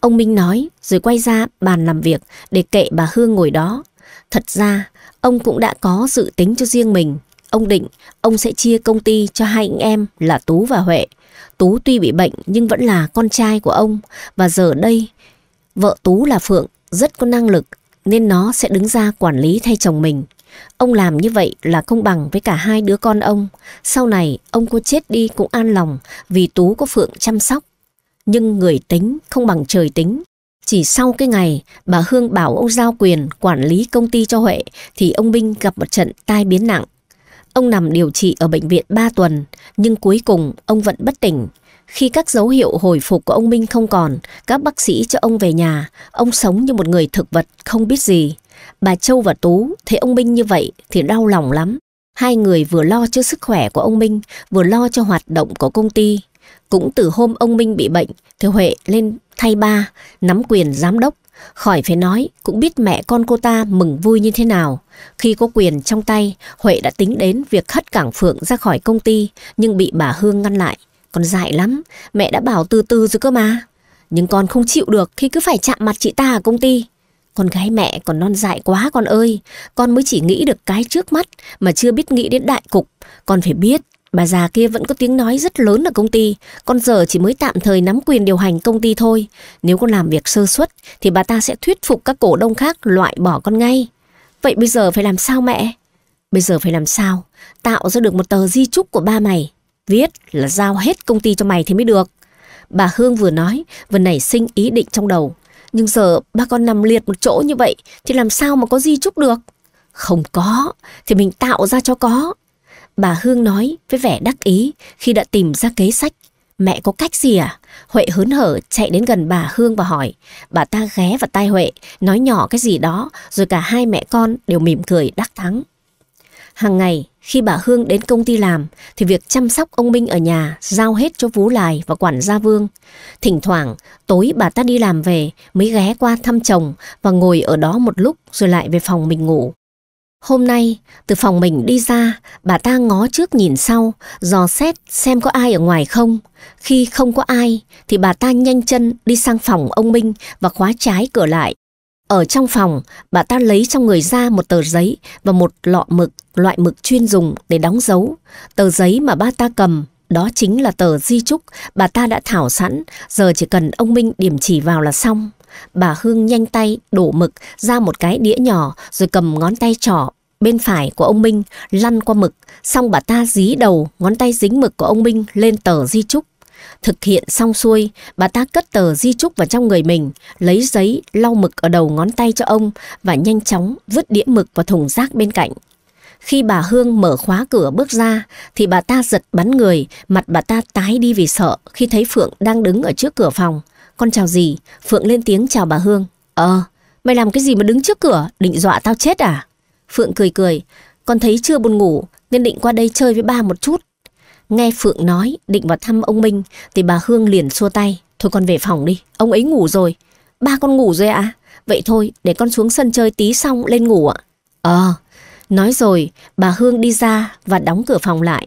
Ông Minh nói, rồi quay ra bàn làm việc để kệ bà Hương ngồi đó Thật ra, ông cũng đã có dự tính cho riêng mình. Ông định, ông sẽ chia công ty cho hai anh em là Tú và Huệ. Tú tuy bị bệnh nhưng vẫn là con trai của ông. Và giờ đây, vợ Tú là Phượng, rất có năng lực, nên nó sẽ đứng ra quản lý thay chồng mình. Ông làm như vậy là công bằng với cả hai đứa con ông. Sau này, ông có chết đi cũng an lòng vì Tú có Phượng chăm sóc. Nhưng người tính không bằng trời tính, chỉ sau cái ngày bà Hương bảo ông giao quyền quản lý công ty cho Huệ thì ông Minh gặp một trận tai biến nặng. Ông nằm điều trị ở bệnh viện 3 tuần nhưng cuối cùng ông vẫn bất tỉnh. Khi các dấu hiệu hồi phục của ông Minh không còn, các bác sĩ cho ông về nhà, ông sống như một người thực vật không biết gì. Bà Châu và Tú thấy ông Minh như vậy thì đau lòng lắm. Hai người vừa lo cho sức khỏe của ông Minh, vừa lo cho hoạt động của công ty. Cũng từ hôm ông Minh bị bệnh, thì Huệ lên thay ba, nắm quyền giám đốc. Khỏi phải nói, cũng biết mẹ con cô ta mừng vui như thế nào. Khi có quyền trong tay, Huệ đã tính đến việc hất Cảng Phượng ra khỏi công ty, nhưng bị bà Hương ngăn lại. Còn dại lắm, mẹ đã bảo từ từ rồi cơ mà. Nhưng con không chịu được khi cứ phải chạm mặt chị ta ở công ty. Con gái mẹ còn non dại quá con ơi, con mới chỉ nghĩ được cái trước mắt mà chưa biết nghĩ đến đại cục. Con phải biết Bà già kia vẫn có tiếng nói rất lớn ở công ty, con giờ chỉ mới tạm thời nắm quyền điều hành công ty thôi. Nếu con làm việc sơ suất thì bà ta sẽ thuyết phục các cổ đông khác loại bỏ con ngay. Vậy bây giờ phải làm sao mẹ? Bây giờ phải làm sao? Tạo ra được một tờ di chúc của ba mày. Viết là giao hết công ty cho mày thì mới được. Bà Hương vừa nói, vừa nảy sinh ý định trong đầu. Nhưng giờ ba con nằm liệt một chỗ như vậy thì làm sao mà có di chúc được? Không có, thì mình tạo ra cho có. Bà Hương nói với vẻ đắc ý khi đã tìm ra kế sách. Mẹ có cách gì à? Huệ hớn hở chạy đến gần bà Hương và hỏi. Bà ta ghé vào tai Huệ, nói nhỏ cái gì đó, rồi cả hai mẹ con đều mỉm cười đắc thắng. Hàng ngày, khi bà Hương đến công ty làm, thì việc chăm sóc ông Minh ở nhà giao hết cho Vũ Lài và quản gia Vương. Thỉnh thoảng, tối bà ta đi làm về mới ghé qua thăm chồng và ngồi ở đó một lúc rồi lại về phòng mình ngủ. Hôm nay, từ phòng mình đi ra, bà ta ngó trước nhìn sau, dò xét xem có ai ở ngoài không. Khi không có ai, thì bà ta nhanh chân đi sang phòng ông Minh và khóa trái cửa lại. Ở trong phòng, bà ta lấy trong người ra một tờ giấy và một lọ mực, loại mực chuyên dùng để đóng dấu. Tờ giấy mà bà ta cầm, đó chính là tờ di trúc bà ta đã thảo sẵn, giờ chỉ cần ông Minh điểm chỉ vào là xong. Bà Hương nhanh tay đổ mực ra một cái đĩa nhỏ rồi cầm ngón tay trỏ bên phải của ông Minh lăn qua mực, xong bà ta dí đầu ngón tay dính mực của ông Minh lên tờ di trúc. Thực hiện xong xuôi, bà ta cất tờ di trúc vào trong người mình, lấy giấy lau mực ở đầu ngón tay cho ông và nhanh chóng vứt đĩa mực vào thùng rác bên cạnh. Khi bà Hương mở khóa cửa bước ra thì bà ta giật bắn người, mặt bà ta tái đi vì sợ khi thấy Phượng đang đứng ở trước cửa phòng. Con chào gì? Phượng lên tiếng chào bà Hương. Ờ, mày làm cái gì mà đứng trước cửa, định dọa tao chết à? Phượng cười cười, con thấy chưa buồn ngủ nên định qua đây chơi với ba một chút. Nghe Phượng nói định vào thăm ông Minh thì bà Hương liền xua tay. Thôi con về phòng đi, ông ấy ngủ rồi. Ba con ngủ rồi ạ? À? Vậy thôi, để con xuống sân chơi tí xong lên ngủ ạ. Ờ, nói rồi, bà Hương đi ra và đóng cửa phòng lại.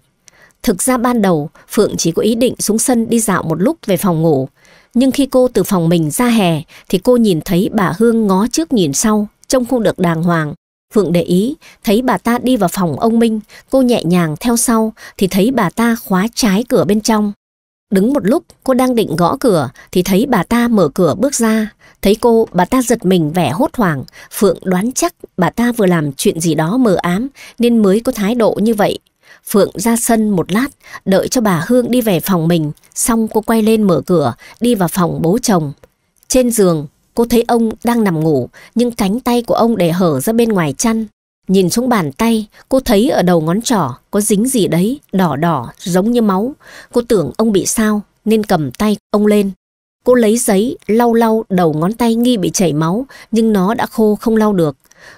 Thực ra ban đầu, Phượng chỉ có ý định xuống sân đi dạo một lúc về phòng ngủ. Nhưng khi cô từ phòng mình ra hè thì cô nhìn thấy bà Hương ngó trước nhìn sau, trông không được đàng hoàng Phượng để ý, thấy bà ta đi vào phòng ông Minh, cô nhẹ nhàng theo sau thì thấy bà ta khóa trái cửa bên trong. Đứng một lúc, cô đang định gõ cửa thì thấy bà ta mở cửa bước ra. Thấy cô, bà ta giật mình vẻ hốt hoảng. Phượng đoán chắc bà ta vừa làm chuyện gì đó mờ ám nên mới có thái độ như vậy. Phượng ra sân một lát, đợi cho bà Hương đi về phòng mình. Xong cô quay lên mở cửa, đi vào phòng bố chồng. Trên giường, Cô thấy ông đang nằm ngủ, nhưng cánh tay của ông để hở ra bên ngoài chăn. Nhìn xuống bàn tay, cô thấy ở đầu ngón trỏ có dính gì đấy, đỏ đỏ, giống như máu. Cô tưởng ông bị sao, nên cầm tay ông lên. Cô lấy giấy, lau lau đầu ngón tay nghi bị chảy máu, nhưng nó đã khô không lau được.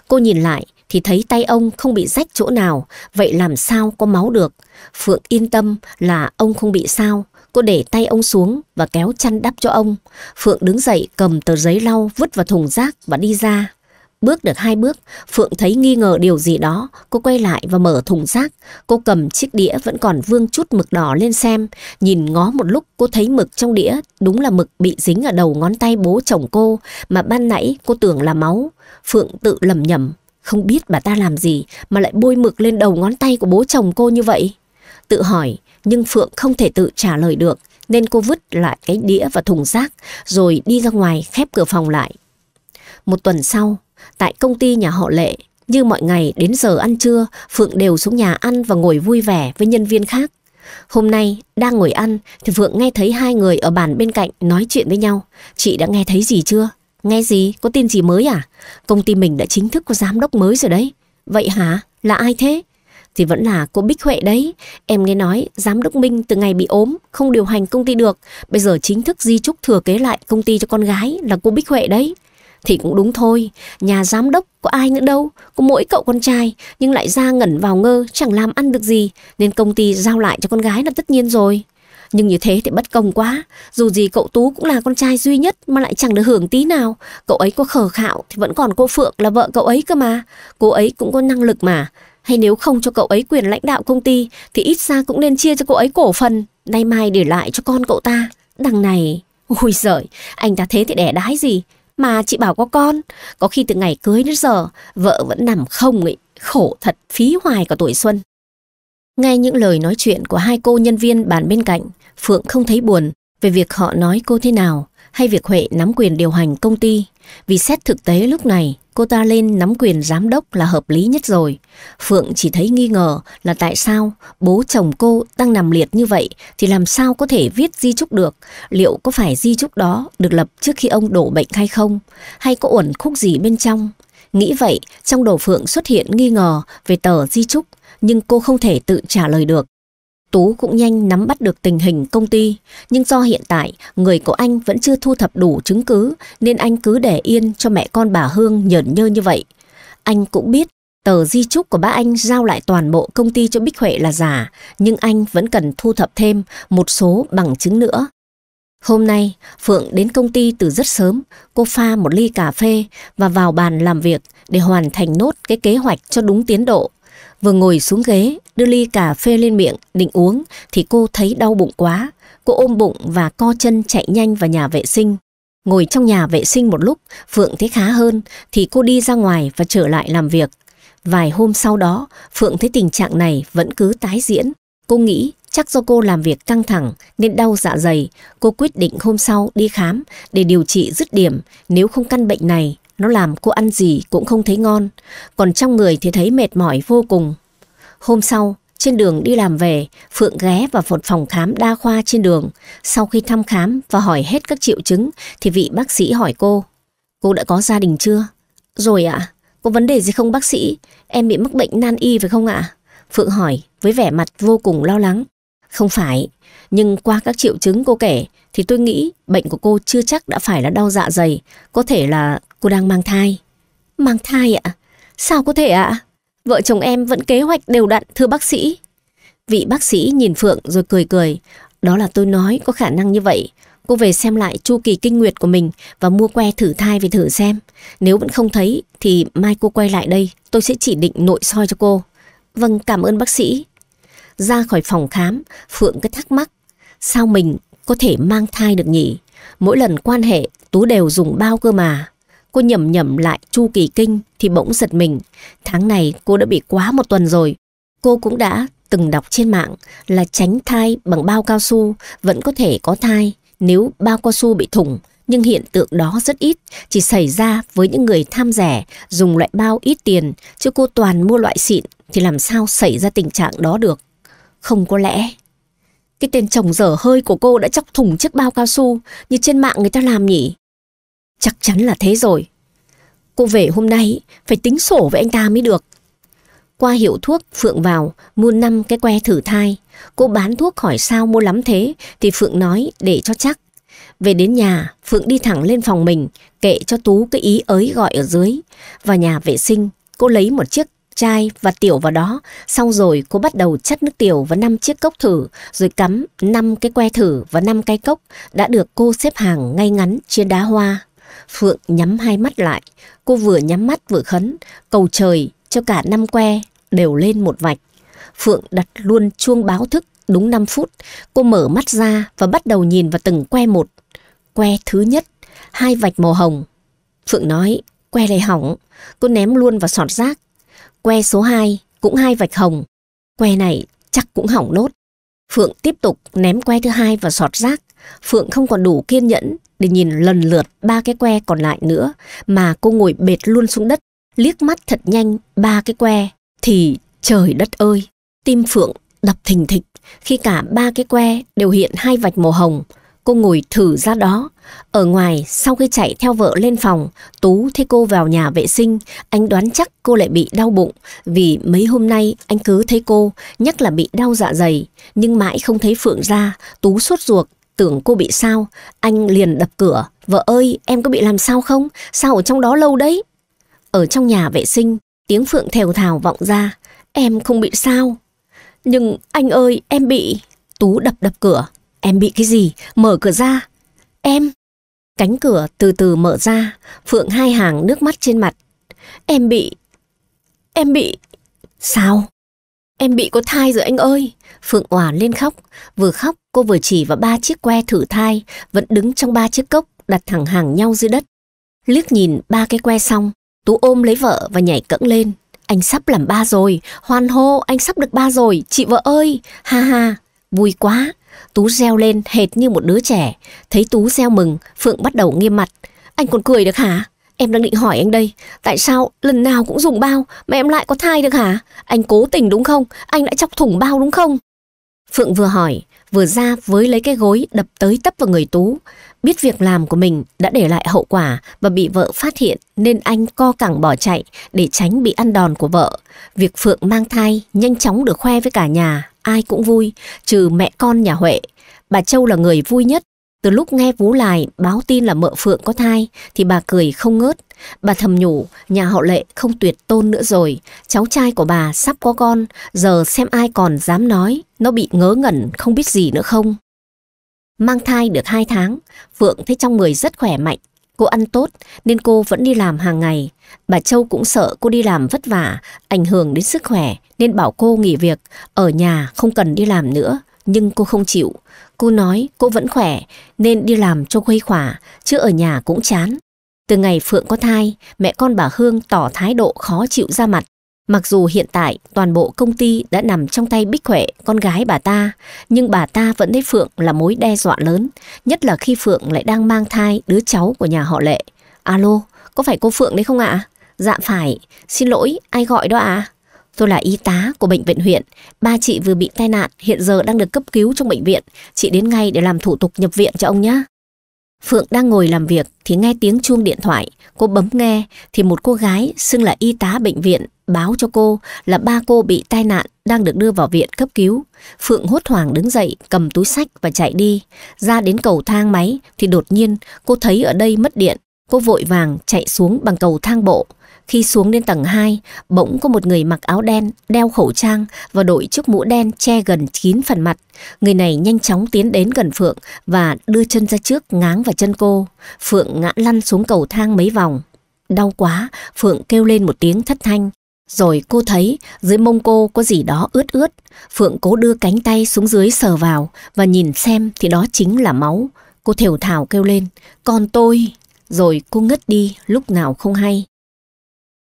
Cô nhìn lại thì thấy tay ông không bị rách chỗ nào, vậy làm sao có máu được. Phượng yên tâm là ông không bị sao. Cô để tay ông xuống và kéo chăn đắp cho ông. Phượng đứng dậy cầm tờ giấy lau vứt vào thùng rác và đi ra. Bước được hai bước, Phượng thấy nghi ngờ điều gì đó. Cô quay lại và mở thùng rác. Cô cầm chiếc đĩa vẫn còn vương chút mực đỏ lên xem. Nhìn ngó một lúc cô thấy mực trong đĩa. Đúng là mực bị dính ở đầu ngón tay bố chồng cô mà ban nãy cô tưởng là máu. Phượng tự lầm nhầm. Không biết bà ta làm gì mà lại bôi mực lên đầu ngón tay của bố chồng cô như vậy. Tự hỏi, nhưng Phượng không thể tự trả lời được nên cô vứt lại cái đĩa và thùng rác rồi đi ra ngoài khép cửa phòng lại. Một tuần sau, tại công ty nhà họ Lệ, như mọi ngày đến giờ ăn trưa, Phượng đều xuống nhà ăn và ngồi vui vẻ với nhân viên khác. Hôm nay, đang ngồi ăn thì Phượng nghe thấy hai người ở bàn bên cạnh nói chuyện với nhau. Chị đã nghe thấy gì chưa? Nghe gì? Có tin gì mới à? Công ty mình đã chính thức có giám đốc mới rồi đấy. Vậy hả? Là ai thế? thì vẫn là cô Bích Huệ đấy. Em nghe nói giám đốc Minh từ ngày bị ốm, không điều hành công ty được. Bây giờ chính thức di trúc thừa kế lại công ty cho con gái là cô Bích Huệ đấy. Thì cũng đúng thôi, nhà giám đốc có ai nữa đâu, có mỗi cậu con trai, nhưng lại ra ngẩn vào ngơ, chẳng làm ăn được gì, nên công ty giao lại cho con gái là tất nhiên rồi. Nhưng như thế thì bất công quá Dù gì cậu Tú cũng là con trai duy nhất Mà lại chẳng được hưởng tí nào Cậu ấy có khờ khạo thì vẫn còn cô Phượng là vợ cậu ấy cơ mà Cô ấy cũng có năng lực mà hay nếu không cho cậu ấy quyền lãnh đạo công ty thì ít ra cũng nên chia cho cậu ấy cổ phần, nay mai để lại cho con cậu ta. Đằng này, ôi giời, anh ta thế thì đẻ đái gì. Mà chị bảo có con, có khi từ ngày cưới đến giờ, vợ vẫn nằm không ấy, khổ thật, phí hoài cả tuổi xuân. Nghe những lời nói chuyện của hai cô nhân viên bàn bên cạnh, Phượng không thấy buồn về việc họ nói cô thế nào hay việc Huệ nắm quyền điều hành công ty. Vì xét thực tế lúc này, Cô ta lên nắm quyền giám đốc là hợp lý nhất rồi. Phượng chỉ thấy nghi ngờ là tại sao bố chồng cô đang nằm liệt như vậy thì làm sao có thể viết di chúc được. Liệu có phải di chúc đó được lập trước khi ông đổ bệnh hay không? Hay có uẩn khúc gì bên trong? Nghĩ vậy, trong đầu Phượng xuất hiện nghi ngờ về tờ di chúc nhưng cô không thể tự trả lời được. Tú cũng nhanh nắm bắt được tình hình công ty, nhưng do hiện tại người của anh vẫn chưa thu thập đủ chứng cứ nên anh cứ để yên cho mẹ con bà Hương nhởn nhơ như vậy. Anh cũng biết tờ di trúc của bác anh giao lại toàn bộ công ty cho Bích Huệ là giả, nhưng anh vẫn cần thu thập thêm một số bằng chứng nữa. Hôm nay, Phượng đến công ty từ rất sớm, cô pha một ly cà phê và vào bàn làm việc để hoàn thành nốt cái kế hoạch cho đúng tiến độ. Vừa ngồi xuống ghế, đưa ly cà phê lên miệng, định uống, thì cô thấy đau bụng quá. Cô ôm bụng và co chân chạy nhanh vào nhà vệ sinh. Ngồi trong nhà vệ sinh một lúc, Phượng thấy khá hơn, thì cô đi ra ngoài và trở lại làm việc. Vài hôm sau đó, Phượng thấy tình trạng này vẫn cứ tái diễn. Cô nghĩ chắc do cô làm việc căng thẳng nên đau dạ dày. Cô quyết định hôm sau đi khám để điều trị dứt điểm nếu không căn bệnh này nó làm cô ăn gì cũng không thấy ngon, còn trong người thì thấy mệt mỏi vô cùng. Hôm sau, trên đường đi làm về, Phượng ghé vào một phòng khám đa khoa trên đường. Sau khi thăm khám và hỏi hết các triệu chứng thì vị bác sĩ hỏi cô. Cô đã có gia đình chưa? Rồi ạ, có vấn đề gì không bác sĩ? Em bị mắc bệnh nan y phải không ạ? Phượng hỏi với vẻ mặt vô cùng lo lắng. Không phải, nhưng qua các triệu chứng cô kể thì tôi nghĩ bệnh của cô chưa chắc đã phải là đau dạ dày, có thể là cô đang mang thai. Mang thai ạ? Sao có thể ạ? Vợ chồng em vẫn kế hoạch đều đặn thưa bác sĩ. Vị bác sĩ nhìn Phượng rồi cười cười. Đó là tôi nói có khả năng như vậy. Cô về xem lại chu kỳ kinh nguyệt của mình và mua que thử thai về thử xem. Nếu vẫn không thấy thì mai cô quay lại đây, tôi sẽ chỉ định nội soi cho cô. Vâng, cảm ơn bác sĩ. Ra khỏi phòng khám, Phượng cứ thắc mắc. Sao mình có thể mang thai được nhỉ? Mỗi lần quan hệ Tú đều dùng bao cơ mà. Cô nhầm nhầm lại chu kỳ kinh thì bỗng giật mình. Tháng này cô đã bị quá một tuần rồi. Cô cũng đã từng đọc trên mạng là tránh thai bằng bao cao su vẫn có thể có thai nếu bao cao su bị thủng. Nhưng hiện tượng đó rất ít, chỉ xảy ra với những người tham rẻ, dùng loại bao ít tiền, chứ cô toàn mua loại xịn thì làm sao xảy ra tình trạng đó được. Không có lẽ cái tên chồng dở hơi của cô đã chọc thủng chiếc bao cao su như trên mạng người ta làm nhỉ? Chắc chắn là thế rồi. Cô về hôm nay phải tính sổ với anh ta mới được. Qua hiệu thuốc, Phượng vào, mua 5 cái que thử thai. Cô bán thuốc hỏi sao mua lắm thế, thì Phượng nói để cho chắc. Về đến nhà, Phượng đi thẳng lên phòng mình, kệ cho Tú cái ý ấy gọi ở dưới. Vào nhà vệ sinh, cô lấy một chiếc chai và tiểu vào đó. Xong rồi cô bắt đầu chất nước tiểu vào 5 chiếc cốc thử, rồi cắm 5 cái que thử và 5 cái cốc đã được cô xếp hàng ngay ngắn trên đá hoa. Phượng nhắm hai mắt lại, cô vừa nhắm mắt vừa khấn, cầu trời cho cả năm que đều lên một vạch. Phượng đặt luôn chuông báo thức đúng 5 phút, cô mở mắt ra và bắt đầu nhìn vào từng que một. Que thứ nhất, hai vạch màu hồng. Phượng nói, que này hỏng, cô ném luôn vào sọt rác Que số 2 cũng hai vạch hồng. Que này chắc cũng hỏng nốt. Phượng tiếp tục ném que thứ hai vào sọt rác. Phượng không còn đủ kiên nhẫn để nhìn lần lượt ba cái que còn lại nữa mà cô ngồi bệt luôn xuống đất, liếc mắt thật nhanh ba cái que thì trời đất ơi, tim Phượng đập thình thịch khi cả ba cái que đều hiện hai vạch màu hồng. Cô ngồi thử ra đó. Ở ngoài, sau khi chạy theo vợ lên phòng, Tú thấy cô vào nhà vệ sinh. Anh đoán chắc cô lại bị đau bụng, vì mấy hôm nay anh cứ thấy cô, nhắc là bị đau dạ dày. Nhưng mãi không thấy Phượng ra, Tú sốt ruột, tưởng cô bị sao. Anh liền đập cửa, vợ ơi, em có bị làm sao không? Sao ở trong đó lâu đấy? Ở trong nhà vệ sinh, tiếng Phượng thều thào vọng ra, em không bị sao. Nhưng anh ơi, em bị... Tú đập đập cửa, Em bị cái gì? Mở cửa ra. Em. Cánh cửa từ từ mở ra, Phượng hai hàng nước mắt trên mặt. Em bị... Em bị... Sao? Em bị có thai rồi anh ơi. Phượng òa lên khóc. Vừa khóc cô vừa chỉ vào ba chiếc que thử thai vẫn đứng trong ba chiếc cốc đặt thẳng hàng nhau dưới đất. Liếc nhìn ba cái que xong, Tú ôm lấy vợ và nhảy cẫng lên. Anh sắp làm ba rồi, hoan hô, anh sắp được ba rồi, chị vợ ơi, ha ha, vui quá. Tú reo lên hệt như một đứa trẻ. Thấy Tú reo mừng, Phượng bắt đầu nghiêm mặt. Anh còn cười được hả? Em đang định hỏi anh đây, tại sao lần nào cũng dùng bao mà em lại có thai được hả? Anh cố tình đúng không? Anh đã chọc thủng bao đúng không? Phượng vừa hỏi, vừa ra với lấy cái gối đập tới tấp vào người Tú. Biết việc làm của mình đã để lại hậu quả và bị vợ phát hiện nên anh co cẳng bỏ chạy để tránh bị ăn đòn của vợ. Việc Phượng mang thai nhanh chóng được khoe với cả nhà ai cũng vui, trừ mẹ con nhà Huệ. Bà Châu là người vui nhất. Từ lúc nghe vú lài báo tin là mợ Phượng có thai thì bà cười không ngớt. Bà thầm nhủ nhà họ Lệ không tuyệt tôn nữa rồi. Cháu trai của bà sắp có con, giờ xem ai còn dám nói. Nó bị ngớ ngẩn không biết gì nữa không. Mang thai được 2 tháng, Phượng thấy trong người rất khỏe mạnh, Cô ăn tốt nên cô vẫn đi làm hàng ngày. Bà Châu cũng sợ cô đi làm vất vả, ảnh hưởng đến sức khỏe nên bảo cô nghỉ việc, ở nhà không cần đi làm nữa. Nhưng cô không chịu. Cô nói cô vẫn khỏe nên đi làm cho khuây khỏa, chứ ở nhà cũng chán. Từ ngày Phượng có thai, mẹ con bà Hương tỏ thái độ khó chịu ra mặt. Mặc dù hiện tại toàn bộ công ty đã nằm trong tay Bích Huệ, con gái bà ta, nhưng bà ta vẫn thấy Phượng là mối đe dọa lớn, nhất là khi Phượng lại đang mang thai đứa cháu của nhà họ Lệ. Alo, có phải cô Phượng đấy không ạ? Dạ phải, xin lỗi, ai gọi đó ạ? À? Tôi là y tá của bệnh viện huyện. Ba chị vừa bị tai nạn, hiện giờ đang được cấp cứu trong bệnh viện. Chị đến ngay để làm thủ tục nhập viện cho ông nhé. Phượng đang ngồi làm việc thì nghe tiếng chuông điện thoại. Cô bấm nghe thì một cô gái xưng là y tá bệnh viện báo cho cô là ba cô bị tai nạn đang được đưa vào viện cấp cứu. Phượng hốt hoảng đứng dậy, cầm túi sách và chạy đi. Ra đến cầu thang máy thì đột nhiên cô thấy ở đây mất điện. Cô vội vàng chạy xuống bằng cầu thang bộ. Khi xuống đến tầng 2, bỗng có một người mặc áo đen, đeo khẩu trang và đội chiếc mũ đen che gần kín phần mặt. Người này nhanh chóng tiến đến gần Phượng và đưa chân ra trước ngáng vào chân cô. Phượng ngã lăn xuống cầu thang mấy vòng. Đau quá, Phượng kêu lên một tiếng thất thanh. Rồi cô thấy dưới mông cô có gì đó ướt ướt. Phượng cố đưa cánh tay xuống dưới sờ vào và nhìn xem thì đó chính là máu. Cô thều thào kêu lên, con tôi. Rồi cô ngất đi lúc nào không hay.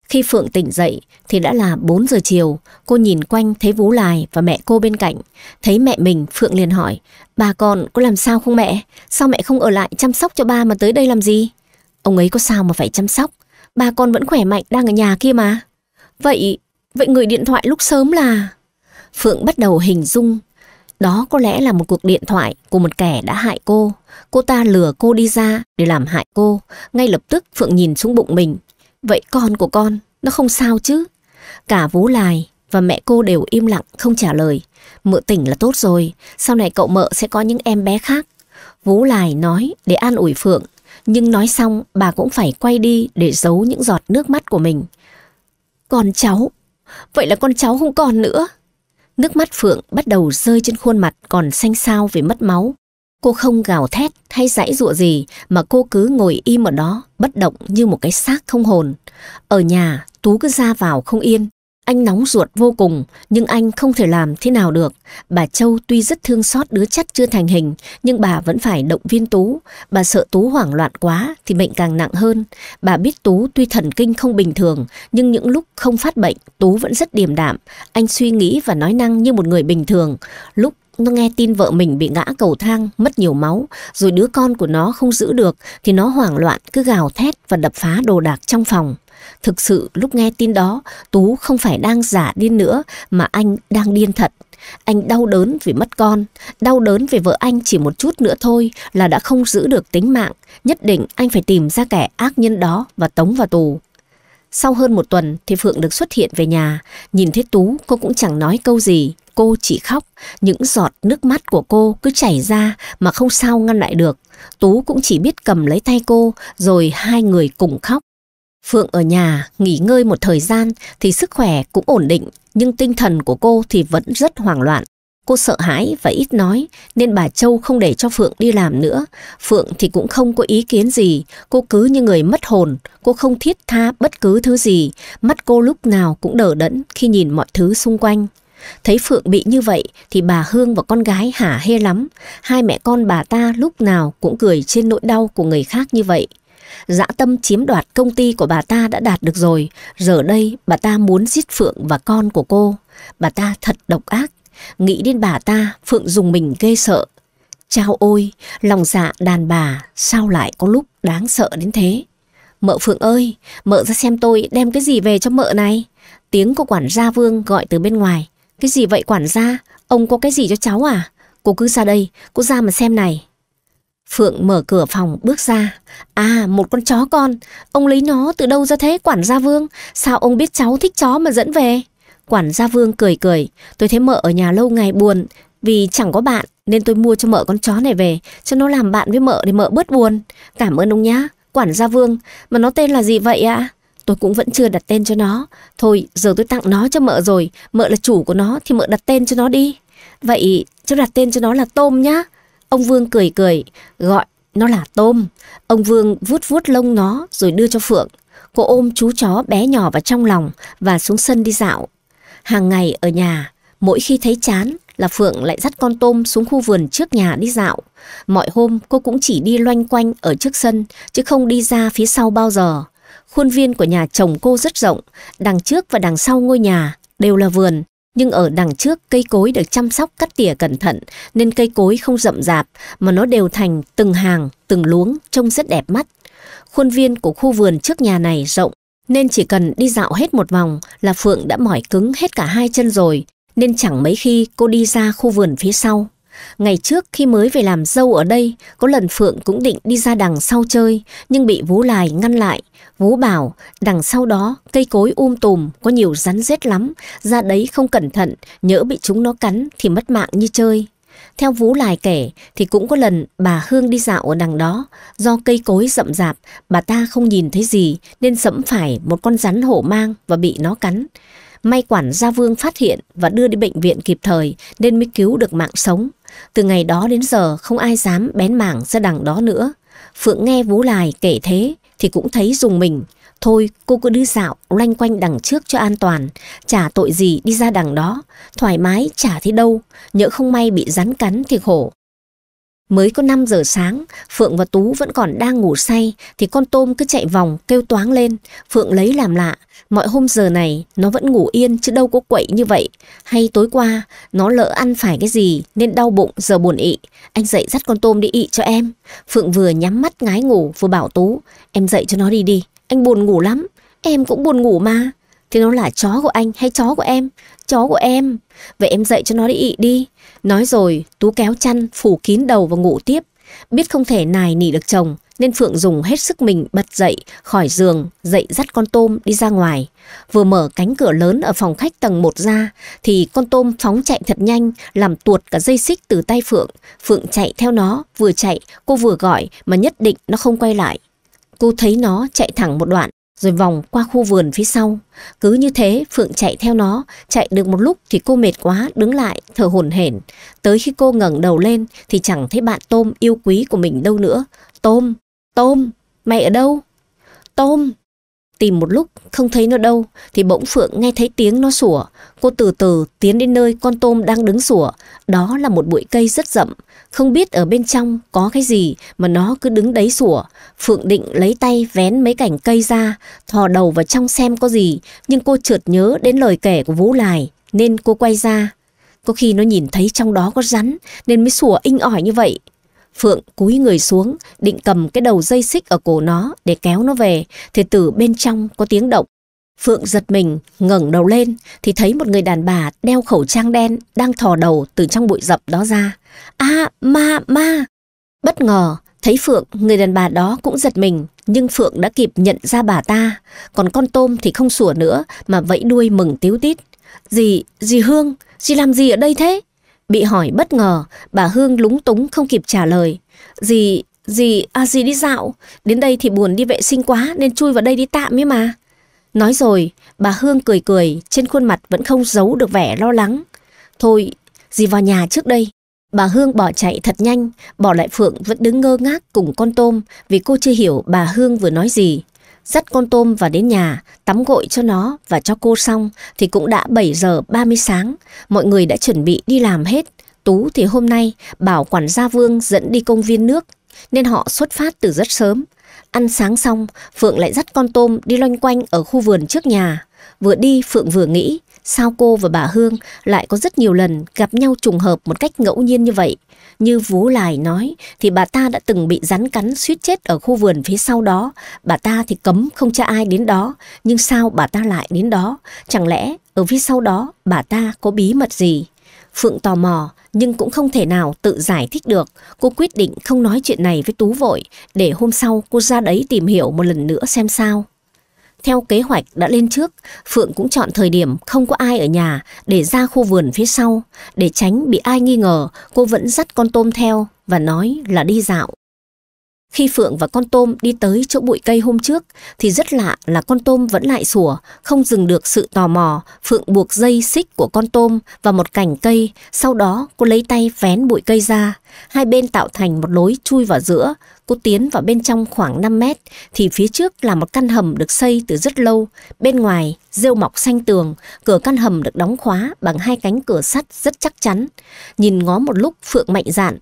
Khi Phượng tỉnh dậy thì đã là 4 giờ chiều, cô nhìn quanh thấy Vú Lài và mẹ cô bên cạnh. Thấy mẹ mình, Phượng liền hỏi, bà con có làm sao không mẹ? Sao mẹ không ở lại chăm sóc cho ba mà tới đây làm gì? Ông ấy có sao mà phải chăm sóc? Ba con vẫn khỏe mạnh đang ở nhà kia mà. Vậy, vậy người điện thoại lúc sớm là... Phượng bắt đầu hình dung. Đó có lẽ là một cuộc điện thoại của một kẻ đã hại cô. Cô ta lừa cô đi ra để làm hại cô. Ngay lập tức Phượng nhìn xuống bụng mình. Vậy con của con, nó không sao chứ? Cả vú lài và mẹ cô đều im lặng không trả lời. Mợ tỉnh là tốt rồi, sau này cậu mợ sẽ có những em bé khác. Vú lài nói để an ủi Phượng, nhưng nói xong bà cũng phải quay đi để giấu những giọt nước mắt của mình con cháu, vậy là con cháu không còn nữa. Nước mắt Phượng bắt đầu rơi trên khuôn mặt còn xanh xao vì mất máu. Cô không gào thét hay giãy giụa gì mà cô cứ ngồi im ở đó, bất động như một cái xác không hồn. Ở nhà, Tú cứ ra vào không yên, anh nóng ruột vô cùng, nhưng anh không thể làm thế nào được. Bà Châu tuy rất thương xót đứa chắc chưa thành hình, nhưng bà vẫn phải động viên Tú. Bà sợ Tú hoảng loạn quá thì bệnh càng nặng hơn. Bà biết Tú tuy thần kinh không bình thường, nhưng những lúc không phát bệnh, Tú vẫn rất điềm đạm. Anh suy nghĩ và nói năng như một người bình thường. Lúc nó nghe tin vợ mình bị ngã cầu thang, mất nhiều máu, rồi đứa con của nó không giữ được thì nó hoảng loạn cứ gào thét và đập phá đồ đạc trong phòng. Thực sự lúc nghe tin đó, Tú không phải đang giả điên nữa mà anh đang điên thật. Anh đau đớn vì mất con, đau đớn vì vợ anh chỉ một chút nữa thôi là đã không giữ được tính mạng. Nhất định anh phải tìm ra kẻ ác nhân đó và tống vào tù. Sau hơn một tuần thì Phượng được xuất hiện về nhà. Nhìn thấy Tú, cô cũng chẳng nói câu gì. Cô chỉ khóc, những giọt nước mắt của cô cứ chảy ra mà không sao ngăn lại được. Tú cũng chỉ biết cầm lấy tay cô, rồi hai người cùng khóc. Phượng ở nhà nghỉ ngơi một thời gian thì sức khỏe cũng ổn định, nhưng tinh thần của cô thì vẫn rất hoảng loạn. Cô sợ hãi và ít nói nên bà Châu không để cho Phượng đi làm nữa. Phượng thì cũng không có ý kiến gì, cô cứ như người mất hồn, cô không thiết tha bất cứ thứ gì, mắt cô lúc nào cũng đờ đẫn khi nhìn mọi thứ xung quanh. Thấy Phượng bị như vậy thì bà Hương và con gái hả hê lắm. Hai mẹ con bà ta lúc nào cũng cười trên nỗi đau của người khác như vậy. Dã tâm chiếm đoạt công ty của bà ta đã đạt được rồi, giờ đây bà ta muốn giết Phượng và con của cô. Bà ta thật độc ác, nghĩ đến bà ta Phượng dùng mình ghê sợ. Chao ôi, lòng dạ đàn bà sao lại có lúc đáng sợ đến thế. Mợ Phượng ơi, mợ ra xem tôi đem cái gì về cho mợ này. Tiếng của quản gia Vương gọi từ bên ngoài. Cái gì vậy quản gia? Ông có cái gì cho cháu à? Cô cứ ra đây, cô ra mà xem này. Phượng mở cửa phòng bước ra. À, một con chó con. Ông lấy nó từ đâu ra thế, quản gia Vương? Sao ông biết cháu thích chó mà dẫn về? Quản gia Vương cười cười. Tôi thấy mợ ở nhà lâu ngày buồn. Vì chẳng có bạn nên tôi mua cho mợ con chó này về. Cho nó làm bạn với mợ để mợ bớt buồn. Cảm ơn ông nhá. Quản gia Vương, mà nó tên là gì vậy ạ? Tôi cũng vẫn chưa đặt tên cho nó. Thôi, giờ tôi tặng nó cho mợ rồi. Mợ là chủ của nó thì mợ đặt tên cho nó đi. Vậy, cháu đặt tên cho nó là Tôm nhá. Ông Vương cười cười, gọi nó là tôm. Ông Vương vuốt vuốt lông nó rồi đưa cho Phượng. Cô ôm chú chó bé nhỏ vào trong lòng và xuống sân đi dạo. Hàng ngày ở nhà, mỗi khi thấy chán là Phượng lại dắt con tôm xuống khu vườn trước nhà đi dạo. Mọi hôm cô cũng chỉ đi loanh quanh ở trước sân chứ không đi ra phía sau bao giờ. Khuôn viên của nhà chồng cô rất rộng, đằng trước và đằng sau ngôi nhà đều là vườn. Nhưng ở đằng trước cây cối được chăm sóc cắt tỉa cẩn thận nên cây cối không rậm rạp mà nó đều thành từng hàng, từng luống trông rất đẹp mắt. Khuôn viên của khu vườn trước nhà này rộng nên chỉ cần đi dạo hết một vòng là Phượng đã mỏi cứng hết cả hai chân rồi nên chẳng mấy khi cô đi ra khu vườn phía sau. Ngày trước khi mới về làm dâu ở đây, có lần Phượng cũng định đi ra đằng sau chơi nhưng bị vú lài ngăn lại Vũ bảo, đằng sau đó, cây cối um tùm, có nhiều rắn rết lắm, ra đấy không cẩn thận, nhỡ bị chúng nó cắn thì mất mạng như chơi. Theo Vũ Lài kể thì cũng có lần bà Hương đi dạo ở đằng đó, do cây cối rậm rạp, bà ta không nhìn thấy gì nên sẫm phải một con rắn hổ mang và bị nó cắn. May quản gia Vương phát hiện và đưa đi bệnh viện kịp thời nên mới cứu được mạng sống. Từ ngày đó đến giờ không ai dám bén mảng ra đằng đó nữa. Phượng nghe Vũ Lài kể thế thì cũng thấy dùng mình. Thôi cô cứ đi dạo loanh quanh đằng trước cho an toàn, chả tội gì đi ra đằng đó, thoải mái chả thấy đâu, nhỡ không may bị rắn cắn thì khổ. Mới có 5 giờ sáng, Phượng và Tú vẫn còn đang ngủ say thì con tôm cứ chạy vòng kêu toáng lên, Phượng lấy làm lạ, mọi hôm giờ này nó vẫn ngủ yên chứ đâu có quậy như vậy, hay tối qua nó lỡ ăn phải cái gì nên đau bụng giờ buồn ị, anh dậy dắt con tôm đi ị cho em. Phượng vừa nhắm mắt ngái ngủ vừa bảo Tú. Em dậy cho nó đi đi. Anh buồn ngủ lắm. Em cũng buồn ngủ mà. Thế nó là chó của anh hay chó của em? Chó của em. Vậy em dậy cho nó đi ị đi. Nói rồi, Tú kéo chăn, phủ kín đầu và ngủ tiếp. Biết không thể nài nỉ được chồng, nên Phượng dùng hết sức mình bật dậy khỏi giường, dậy dắt con tôm đi ra ngoài. Vừa mở cánh cửa lớn ở phòng khách tầng 1 ra thì con tôm phóng chạy thật nhanh, làm tuột cả dây xích từ tay Phượng. Phượng chạy theo nó, vừa chạy, cô vừa gọi mà nhất định nó không quay lại. Cô thấy nó chạy thẳng một đoạn rồi vòng qua khu vườn phía sau. Cứ như thế, Phượng chạy theo nó, chạy được một lúc thì cô mệt quá, đứng lại, thở hổn hển. Tới khi cô ngẩng đầu lên thì chẳng thấy bạn tôm yêu quý của mình đâu nữa. Tôm, Tôm, mẹ ở đâu? Tôm! Tìm một lúc, không thấy nó đâu, thì bỗng Phượng nghe thấy tiếng nó sủa. Cô từ từ tiến đến nơi con tôm đang đứng sủa. Đó là một bụi cây rất rậm, không biết ở bên trong có cái gì mà nó cứ đứng đấy sủa. Phượng định lấy tay vén mấy cành cây ra, thò đầu vào trong xem có gì. Nhưng cô chợt nhớ đến lời kể của Vũ Lài, nên cô quay ra. Có khi nó nhìn thấy trong đó có rắn, nên mới sủa inh ỏi như vậy. Phượng cúi người xuống, định cầm cái đầu dây xích ở cổ nó để kéo nó về, thì từ bên trong có tiếng động. Phượng giật mình, ngẩng đầu lên thì thấy một người đàn bà đeo khẩu trang đen đang thò đầu từ trong bụi rậm đó ra. À, ma, ma! Bất ngờ, thấy Phượng, người đàn bà đó cũng giật mình, nhưng Phượng đã kịp nhận ra bà ta. Còn con tôm thì không sủa nữa mà vẫy đuôi mừng tiếu tít. Dì, dì Hương, dì làm gì ở đây thế? Bị hỏi bất ngờ, bà Hương lúng túng không kịp trả lời. Dì, dì, à dì đi dạo, đến đây thì buồn đi vệ sinh quá nên chui vào đây đi tạm ấy mà. Nói rồi, bà Hương cười cười, trên khuôn mặt vẫn không giấu được vẻ lo lắng. Thôi, dì vào nhà trước đây. Bà Hương bỏ chạy thật nhanh, bỏ lại Phượng vẫn đứng ngơ ngác cùng con tôm vì cô chưa hiểu bà Hương vừa nói gì dắt con tôm vào đến nhà, tắm gội cho nó và cho cô xong thì cũng đã 7 giờ 30 sáng, mọi người đã chuẩn bị đi làm hết. Tú thì hôm nay bảo quản gia Vương dẫn đi công viên nước, nên họ xuất phát từ rất sớm. Ăn sáng xong, Phượng lại dắt con tôm đi loanh quanh ở khu vườn trước nhà. Vừa đi Phượng vừa nghĩ, sao cô và bà Hương lại có rất nhiều lần gặp nhau trùng hợp một cách ngẫu nhiên như vậy. Như Vú Lài nói thì bà ta đã từng bị rắn cắn suýt chết ở khu vườn phía sau đó. Bà ta thì cấm không cho ai đến đó, nhưng sao bà ta lại đến đó? Chẳng lẽ ở phía sau đó bà ta có bí mật gì? Phượng tò mò nhưng cũng không thể nào tự giải thích được. Cô quyết định không nói chuyện này với Tú vội để hôm sau cô ra đấy tìm hiểu một lần nữa xem sao. Theo kế hoạch đã lên trước, Phượng cũng chọn thời điểm không có ai ở nhà để ra khu vườn phía sau. Để tránh bị ai nghi ngờ, cô vẫn dắt con tôm theo và nói là đi dạo. Khi Phượng và con tôm đi tới chỗ bụi cây hôm trước thì rất lạ là con tôm vẫn lại sủa, không dừng được sự tò mò. Phượng buộc dây xích của con tôm vào một cành cây, sau đó cô lấy tay vén bụi cây ra. Hai bên tạo thành một lối chui vào giữa, Cô tiến vào bên trong khoảng 5 mét thì phía trước là một căn hầm được xây từ rất lâu. Bên ngoài, rêu mọc xanh tường, cửa căn hầm được đóng khóa bằng hai cánh cửa sắt rất chắc chắn. Nhìn ngó một lúc Phượng mạnh dạn.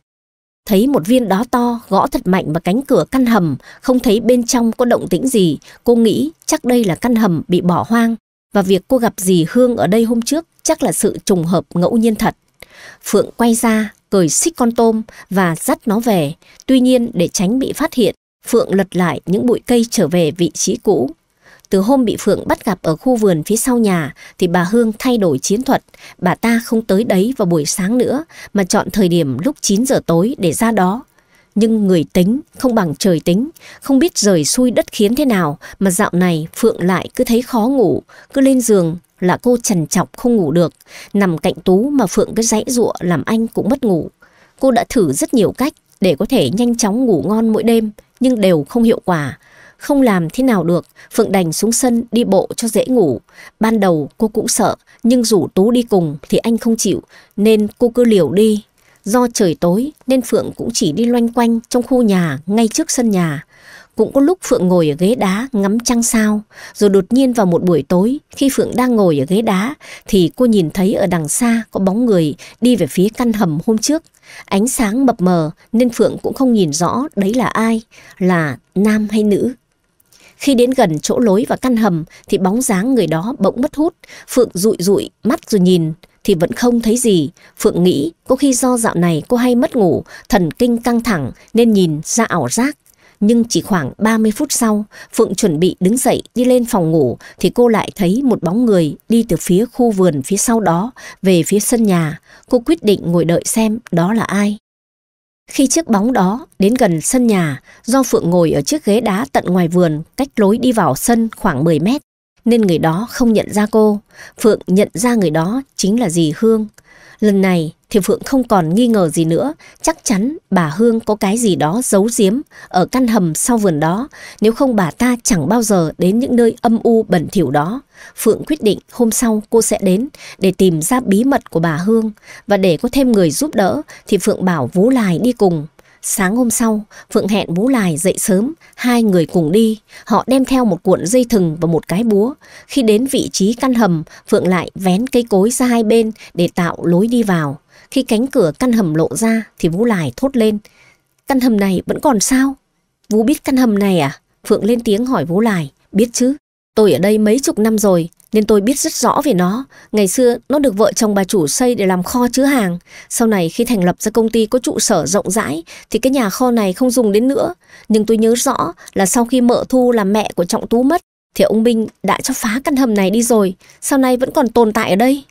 Thấy một viên đó to gõ thật mạnh vào cánh cửa căn hầm, không thấy bên trong có động tĩnh gì. Cô nghĩ chắc đây là căn hầm bị bỏ hoang. Và việc cô gặp dì Hương ở đây hôm trước chắc là sự trùng hợp ngẫu nhiên thật. Phượng quay ra, cởi xích con tôm và dắt nó về. Tuy nhiên, để tránh bị phát hiện, Phượng lật lại những bụi cây trở về vị trí cũ. Từ hôm bị Phượng bắt gặp ở khu vườn phía sau nhà thì bà Hương thay đổi chiến thuật. Bà ta không tới đấy vào buổi sáng nữa mà chọn thời điểm lúc 9 giờ tối để ra đó. Nhưng người tính không bằng trời tính, không biết rời xuôi đất khiến thế nào mà dạo này Phượng lại cứ thấy khó ngủ, cứ lên giường là cô trần trọc không ngủ được, nằm cạnh Tú mà Phượng cứ dãy dụa làm anh cũng mất ngủ. Cô đã thử rất nhiều cách để có thể nhanh chóng ngủ ngon mỗi đêm, nhưng đều không hiệu quả. Không làm thế nào được, Phượng đành xuống sân đi bộ cho dễ ngủ. Ban đầu cô cũng sợ, nhưng rủ Tú đi cùng thì anh không chịu, nên cô cứ liều đi. Do trời tối nên Phượng cũng chỉ đi loanh quanh trong khu nhà ngay trước sân nhà. Cũng có lúc Phượng ngồi ở ghế đá ngắm trăng sao, rồi đột nhiên vào một buổi tối, khi Phượng đang ngồi ở ghế đá, thì cô nhìn thấy ở đằng xa có bóng người đi về phía căn hầm hôm trước. Ánh sáng mập mờ nên Phượng cũng không nhìn rõ đấy là ai, là nam hay nữ. Khi đến gần chỗ lối và căn hầm thì bóng dáng người đó bỗng mất hút, Phượng rụi rụi mắt rồi nhìn thì vẫn không thấy gì. Phượng nghĩ có khi do dạo này cô hay mất ngủ, thần kinh căng thẳng nên nhìn ra ảo giác nhưng chỉ khoảng 30 phút sau, Phượng chuẩn bị đứng dậy đi lên phòng ngủ thì cô lại thấy một bóng người đi từ phía khu vườn phía sau đó về phía sân nhà. Cô quyết định ngồi đợi xem đó là ai. Khi chiếc bóng đó đến gần sân nhà, do Phượng ngồi ở chiếc ghế đá tận ngoài vườn cách lối đi vào sân khoảng 10 mét, nên người đó không nhận ra cô. Phượng nhận ra người đó chính là dì Hương. Lần này thì Phượng không còn nghi ngờ gì nữa, chắc chắn bà Hương có cái gì đó giấu giếm ở căn hầm sau vườn đó, nếu không bà ta chẳng bao giờ đến những nơi âm u bẩn thỉu đó. Phượng quyết định hôm sau cô sẽ đến để tìm ra bí mật của bà Hương và để có thêm người giúp đỡ thì Phượng bảo Vũ Lài đi cùng. Sáng hôm sau, Phượng hẹn Vũ Lài dậy sớm, hai người cùng đi. Họ đem theo một cuộn dây thừng và một cái búa. Khi đến vị trí căn hầm, Phượng lại vén cây cối ra hai bên để tạo lối đi vào. Khi cánh cửa căn hầm lộ ra thì Vũ Lài thốt lên. Căn hầm này vẫn còn sao? Vũ biết căn hầm này à? Phượng lên tiếng hỏi Vũ Lài. Biết chứ, tôi ở đây mấy chục năm rồi, nên tôi biết rất rõ về nó. Ngày xưa nó được vợ chồng bà chủ xây để làm kho chứa hàng. Sau này khi thành lập ra công ty có trụ sở rộng rãi thì cái nhà kho này không dùng đến nữa. Nhưng tôi nhớ rõ là sau khi mợ thu là mẹ của Trọng Tú mất thì ông Minh đã cho phá căn hầm này đi rồi. Sau này vẫn còn tồn tại ở đây.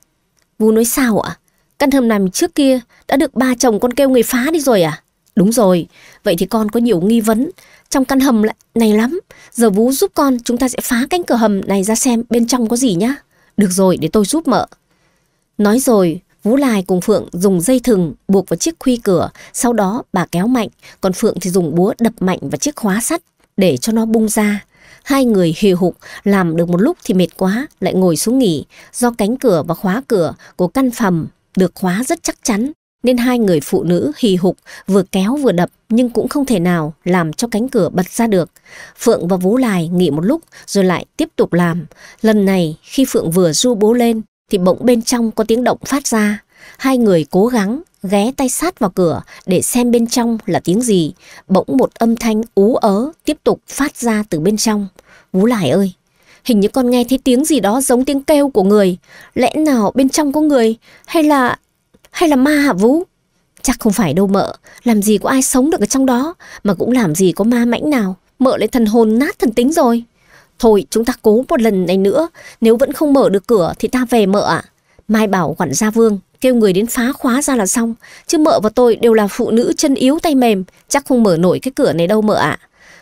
Vũ nói sao ạ? Căn hầm này trước kia đã được ba chồng con kêu người phá đi rồi à? Đúng rồi, vậy thì con có nhiều nghi vấn trong căn hầm này lắm. Giờ vũ giúp con, chúng ta sẽ phá cánh cửa hầm này ra xem bên trong có gì nhá. Được rồi, để tôi giúp mợ. Nói rồi, Vũ Lai cùng Phượng dùng dây thừng buộc vào chiếc khuy cửa, sau đó bà kéo mạnh, còn Phượng thì dùng búa đập mạnh vào chiếc khóa sắt để cho nó bung ra. Hai người hì hục, làm được một lúc thì mệt quá, lại ngồi xuống nghỉ, do cánh cửa và khóa cửa của căn phòng được khóa rất chắc chắn nên hai người phụ nữ hì hục vừa kéo vừa đập nhưng cũng không thể nào làm cho cánh cửa bật ra được. Phượng và Vũ Lài nghỉ một lúc rồi lại tiếp tục làm. Lần này khi Phượng vừa du bố lên thì bỗng bên trong có tiếng động phát ra. Hai người cố gắng ghé tay sát vào cửa để xem bên trong là tiếng gì. Bỗng một âm thanh ú ớ tiếp tục phát ra từ bên trong. Vũ Lài ơi! Hình như con nghe thấy tiếng gì đó giống tiếng kêu của người. Lẽ nào bên trong có người hay là hay là ma hả Vũ? Chắc không phải đâu mợ, làm gì có ai sống được ở trong đó, mà cũng làm gì có ma mãnh nào, mợ lại thần hồn nát thần tính rồi. Thôi chúng ta cố một lần này nữa, nếu vẫn không mở được cửa thì ta về mợ ạ. Mai bảo quản gia vương, kêu người đến phá khóa ra là xong, chứ mợ và tôi đều là phụ nữ chân yếu tay mềm, chắc không mở nổi cái cửa này đâu mợ ạ.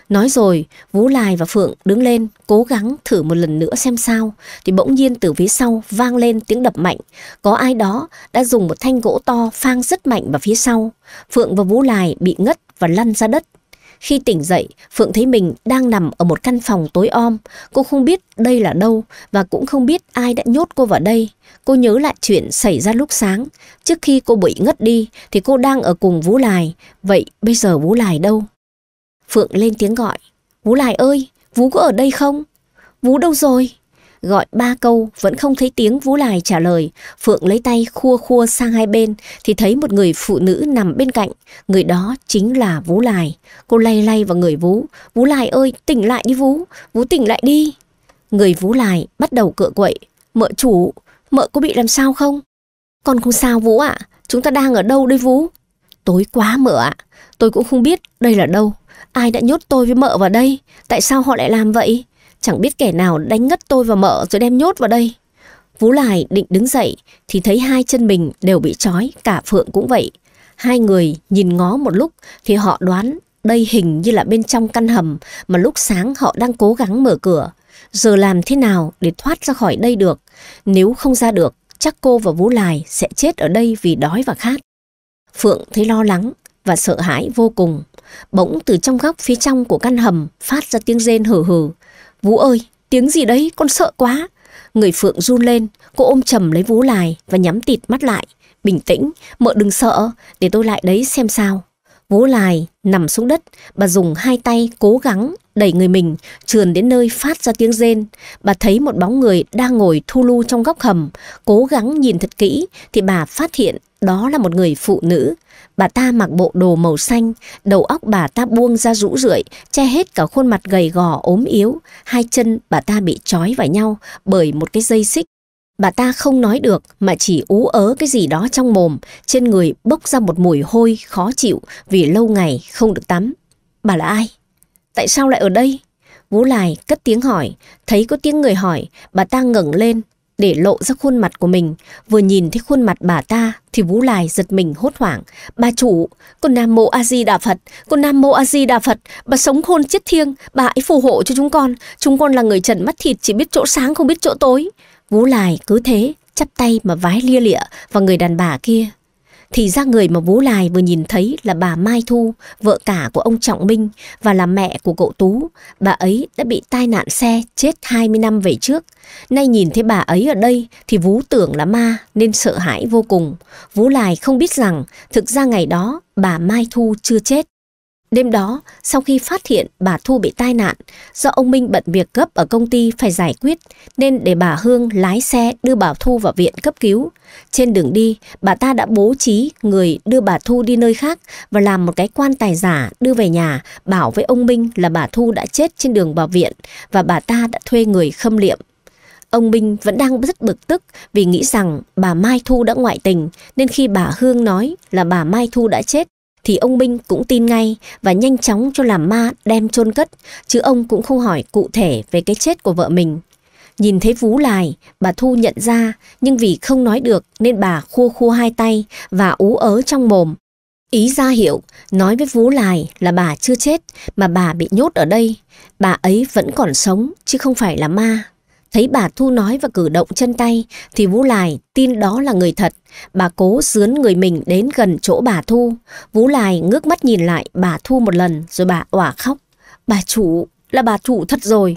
Nói rồi, Vũ Lai và Phượng đứng lên, cố gắng thử một lần nữa xem sao, thì bỗng nhiên từ phía sau vang lên tiếng đập mạnh. Có ai đó đã dùng một thanh gỗ to phang rất mạnh vào phía sau. Phượng và Vũ Lai bị ngất và lăn ra đất. Khi tỉnh dậy, Phượng thấy mình đang nằm ở một căn phòng tối om. Cô không biết đây là đâu và cũng không biết ai đã nhốt cô vào đây. Cô nhớ lại chuyện xảy ra lúc sáng. Trước khi cô bị ngất đi thì cô đang ở cùng Vũ Lài. Vậy bây giờ Vũ Lài đâu? Phượng lên tiếng gọi. Vũ Lài ơi, Vũ có ở đây không? Vũ đâu rồi? Gọi ba câu vẫn không thấy tiếng Vũ Lài trả lời. Phượng lấy tay khua khua sang hai bên thì thấy một người phụ nữ nằm bên cạnh. Người đó chính là Vũ Lài. Cô lay lay vào người Vũ. Vũ Lài ơi, tỉnh lại đi Vũ. Vũ tỉnh lại đi. Người Vũ Lài bắt đầu cựa quậy. Mợ chủ, mợ có bị làm sao không? Con không sao Vũ ạ. À. Chúng ta đang ở đâu đây Vũ? Tối quá mợ ạ. À. Tôi cũng không biết đây là đâu. Ai đã nhốt tôi với mợ vào đây? Tại sao họ lại làm vậy? Chẳng biết kẻ nào đánh ngất tôi và mợ rồi đem nhốt vào đây. Vũ Lài định đứng dậy thì thấy hai chân mình đều bị trói, cả Phượng cũng vậy. Hai người nhìn ngó một lúc thì họ đoán đây hình như là bên trong căn hầm mà lúc sáng họ đang cố gắng mở cửa. Giờ làm thế nào để thoát ra khỏi đây được? Nếu không ra được, chắc cô và Vũ Lài sẽ chết ở đây vì đói và khát. Phượng thấy lo lắng và sợ hãi vô cùng. Bỗng từ trong góc phía trong của căn hầm phát ra tiếng rên hở hở. Vũ ơi, tiếng gì đấy, con sợ quá. Người Phượng run lên, cô ôm chầm lấy Vũ lại và nhắm tịt mắt lại. Bình tĩnh, mợ đừng sợ, để tôi lại đấy xem sao. Vũ lại nằm xuống đất, bà dùng hai tay cố gắng đẩy người mình, trườn đến nơi phát ra tiếng rên. Bà thấy một bóng người đang ngồi thu lu trong góc hầm, cố gắng nhìn thật kỹ thì bà phát hiện đó là một người phụ nữ Bà ta mặc bộ đồ màu xanh, đầu óc bà ta buông ra rũ rượi, che hết cả khuôn mặt gầy gò ốm yếu, hai chân bà ta bị trói vào nhau bởi một cái dây xích. Bà ta không nói được mà chỉ ú ớ cái gì đó trong mồm, trên người bốc ra một mùi hôi khó chịu vì lâu ngày không được tắm. Bà là ai? Tại sao lại ở đây? Vũ Lài cất tiếng hỏi, thấy có tiếng người hỏi, bà ta ngẩng lên, để lộ ra khuôn mặt của mình. Vừa nhìn thấy khuôn mặt bà ta thì Vũ Lài giật mình hốt hoảng. Bà chủ, con Nam Mô A Di Đà Phật, con Nam Mô A Di Đà Phật, bà sống khôn chết thiêng, bà ấy phù hộ cho chúng con. Chúng con là người trần mắt thịt chỉ biết chỗ sáng không biết chỗ tối. Vũ Lài cứ thế, chắp tay mà vái lia lịa và người đàn bà kia thì ra người mà Vú Lài vừa nhìn thấy là bà Mai Thu, vợ cả của ông Trọng Minh và là mẹ của cậu Tú. Bà ấy đã bị tai nạn xe chết 20 năm về trước. Nay nhìn thấy bà ấy ở đây thì Vú tưởng là ma nên sợ hãi vô cùng. Vú Lài không biết rằng thực ra ngày đó bà Mai Thu chưa chết. Đêm đó, sau khi phát hiện bà Thu bị tai nạn, do ông Minh bận việc gấp ở công ty phải giải quyết, nên để bà Hương lái xe đưa bà Thu vào viện cấp cứu. Trên đường đi, bà ta đã bố trí người đưa bà Thu đi nơi khác và làm một cái quan tài giả đưa về nhà, bảo với ông Minh là bà Thu đã chết trên đường vào viện và bà ta đã thuê người khâm liệm. Ông Minh vẫn đang rất bực tức vì nghĩ rằng bà Mai Thu đã ngoại tình nên khi bà Hương nói là bà Mai Thu đã chết thì ông Minh cũng tin ngay và nhanh chóng cho làm ma đem chôn cất, chứ ông cũng không hỏi cụ thể về cái chết của vợ mình. Nhìn thấy vú lài, bà Thu nhận ra, nhưng vì không nói được nên bà khua khua hai tay và ú ớ trong mồm. Ý ra hiệu, nói với vú lài là bà chưa chết mà bà bị nhốt ở đây. Bà ấy vẫn còn sống chứ không phải là ma. Thấy bà Thu nói và cử động chân tay thì Vũ Lài tin đó là người thật. Bà cố dướn người mình đến gần chỗ bà Thu. Vũ Lài ngước mắt nhìn lại bà Thu một lần rồi bà òa khóc. Bà chủ, là bà chủ thật rồi.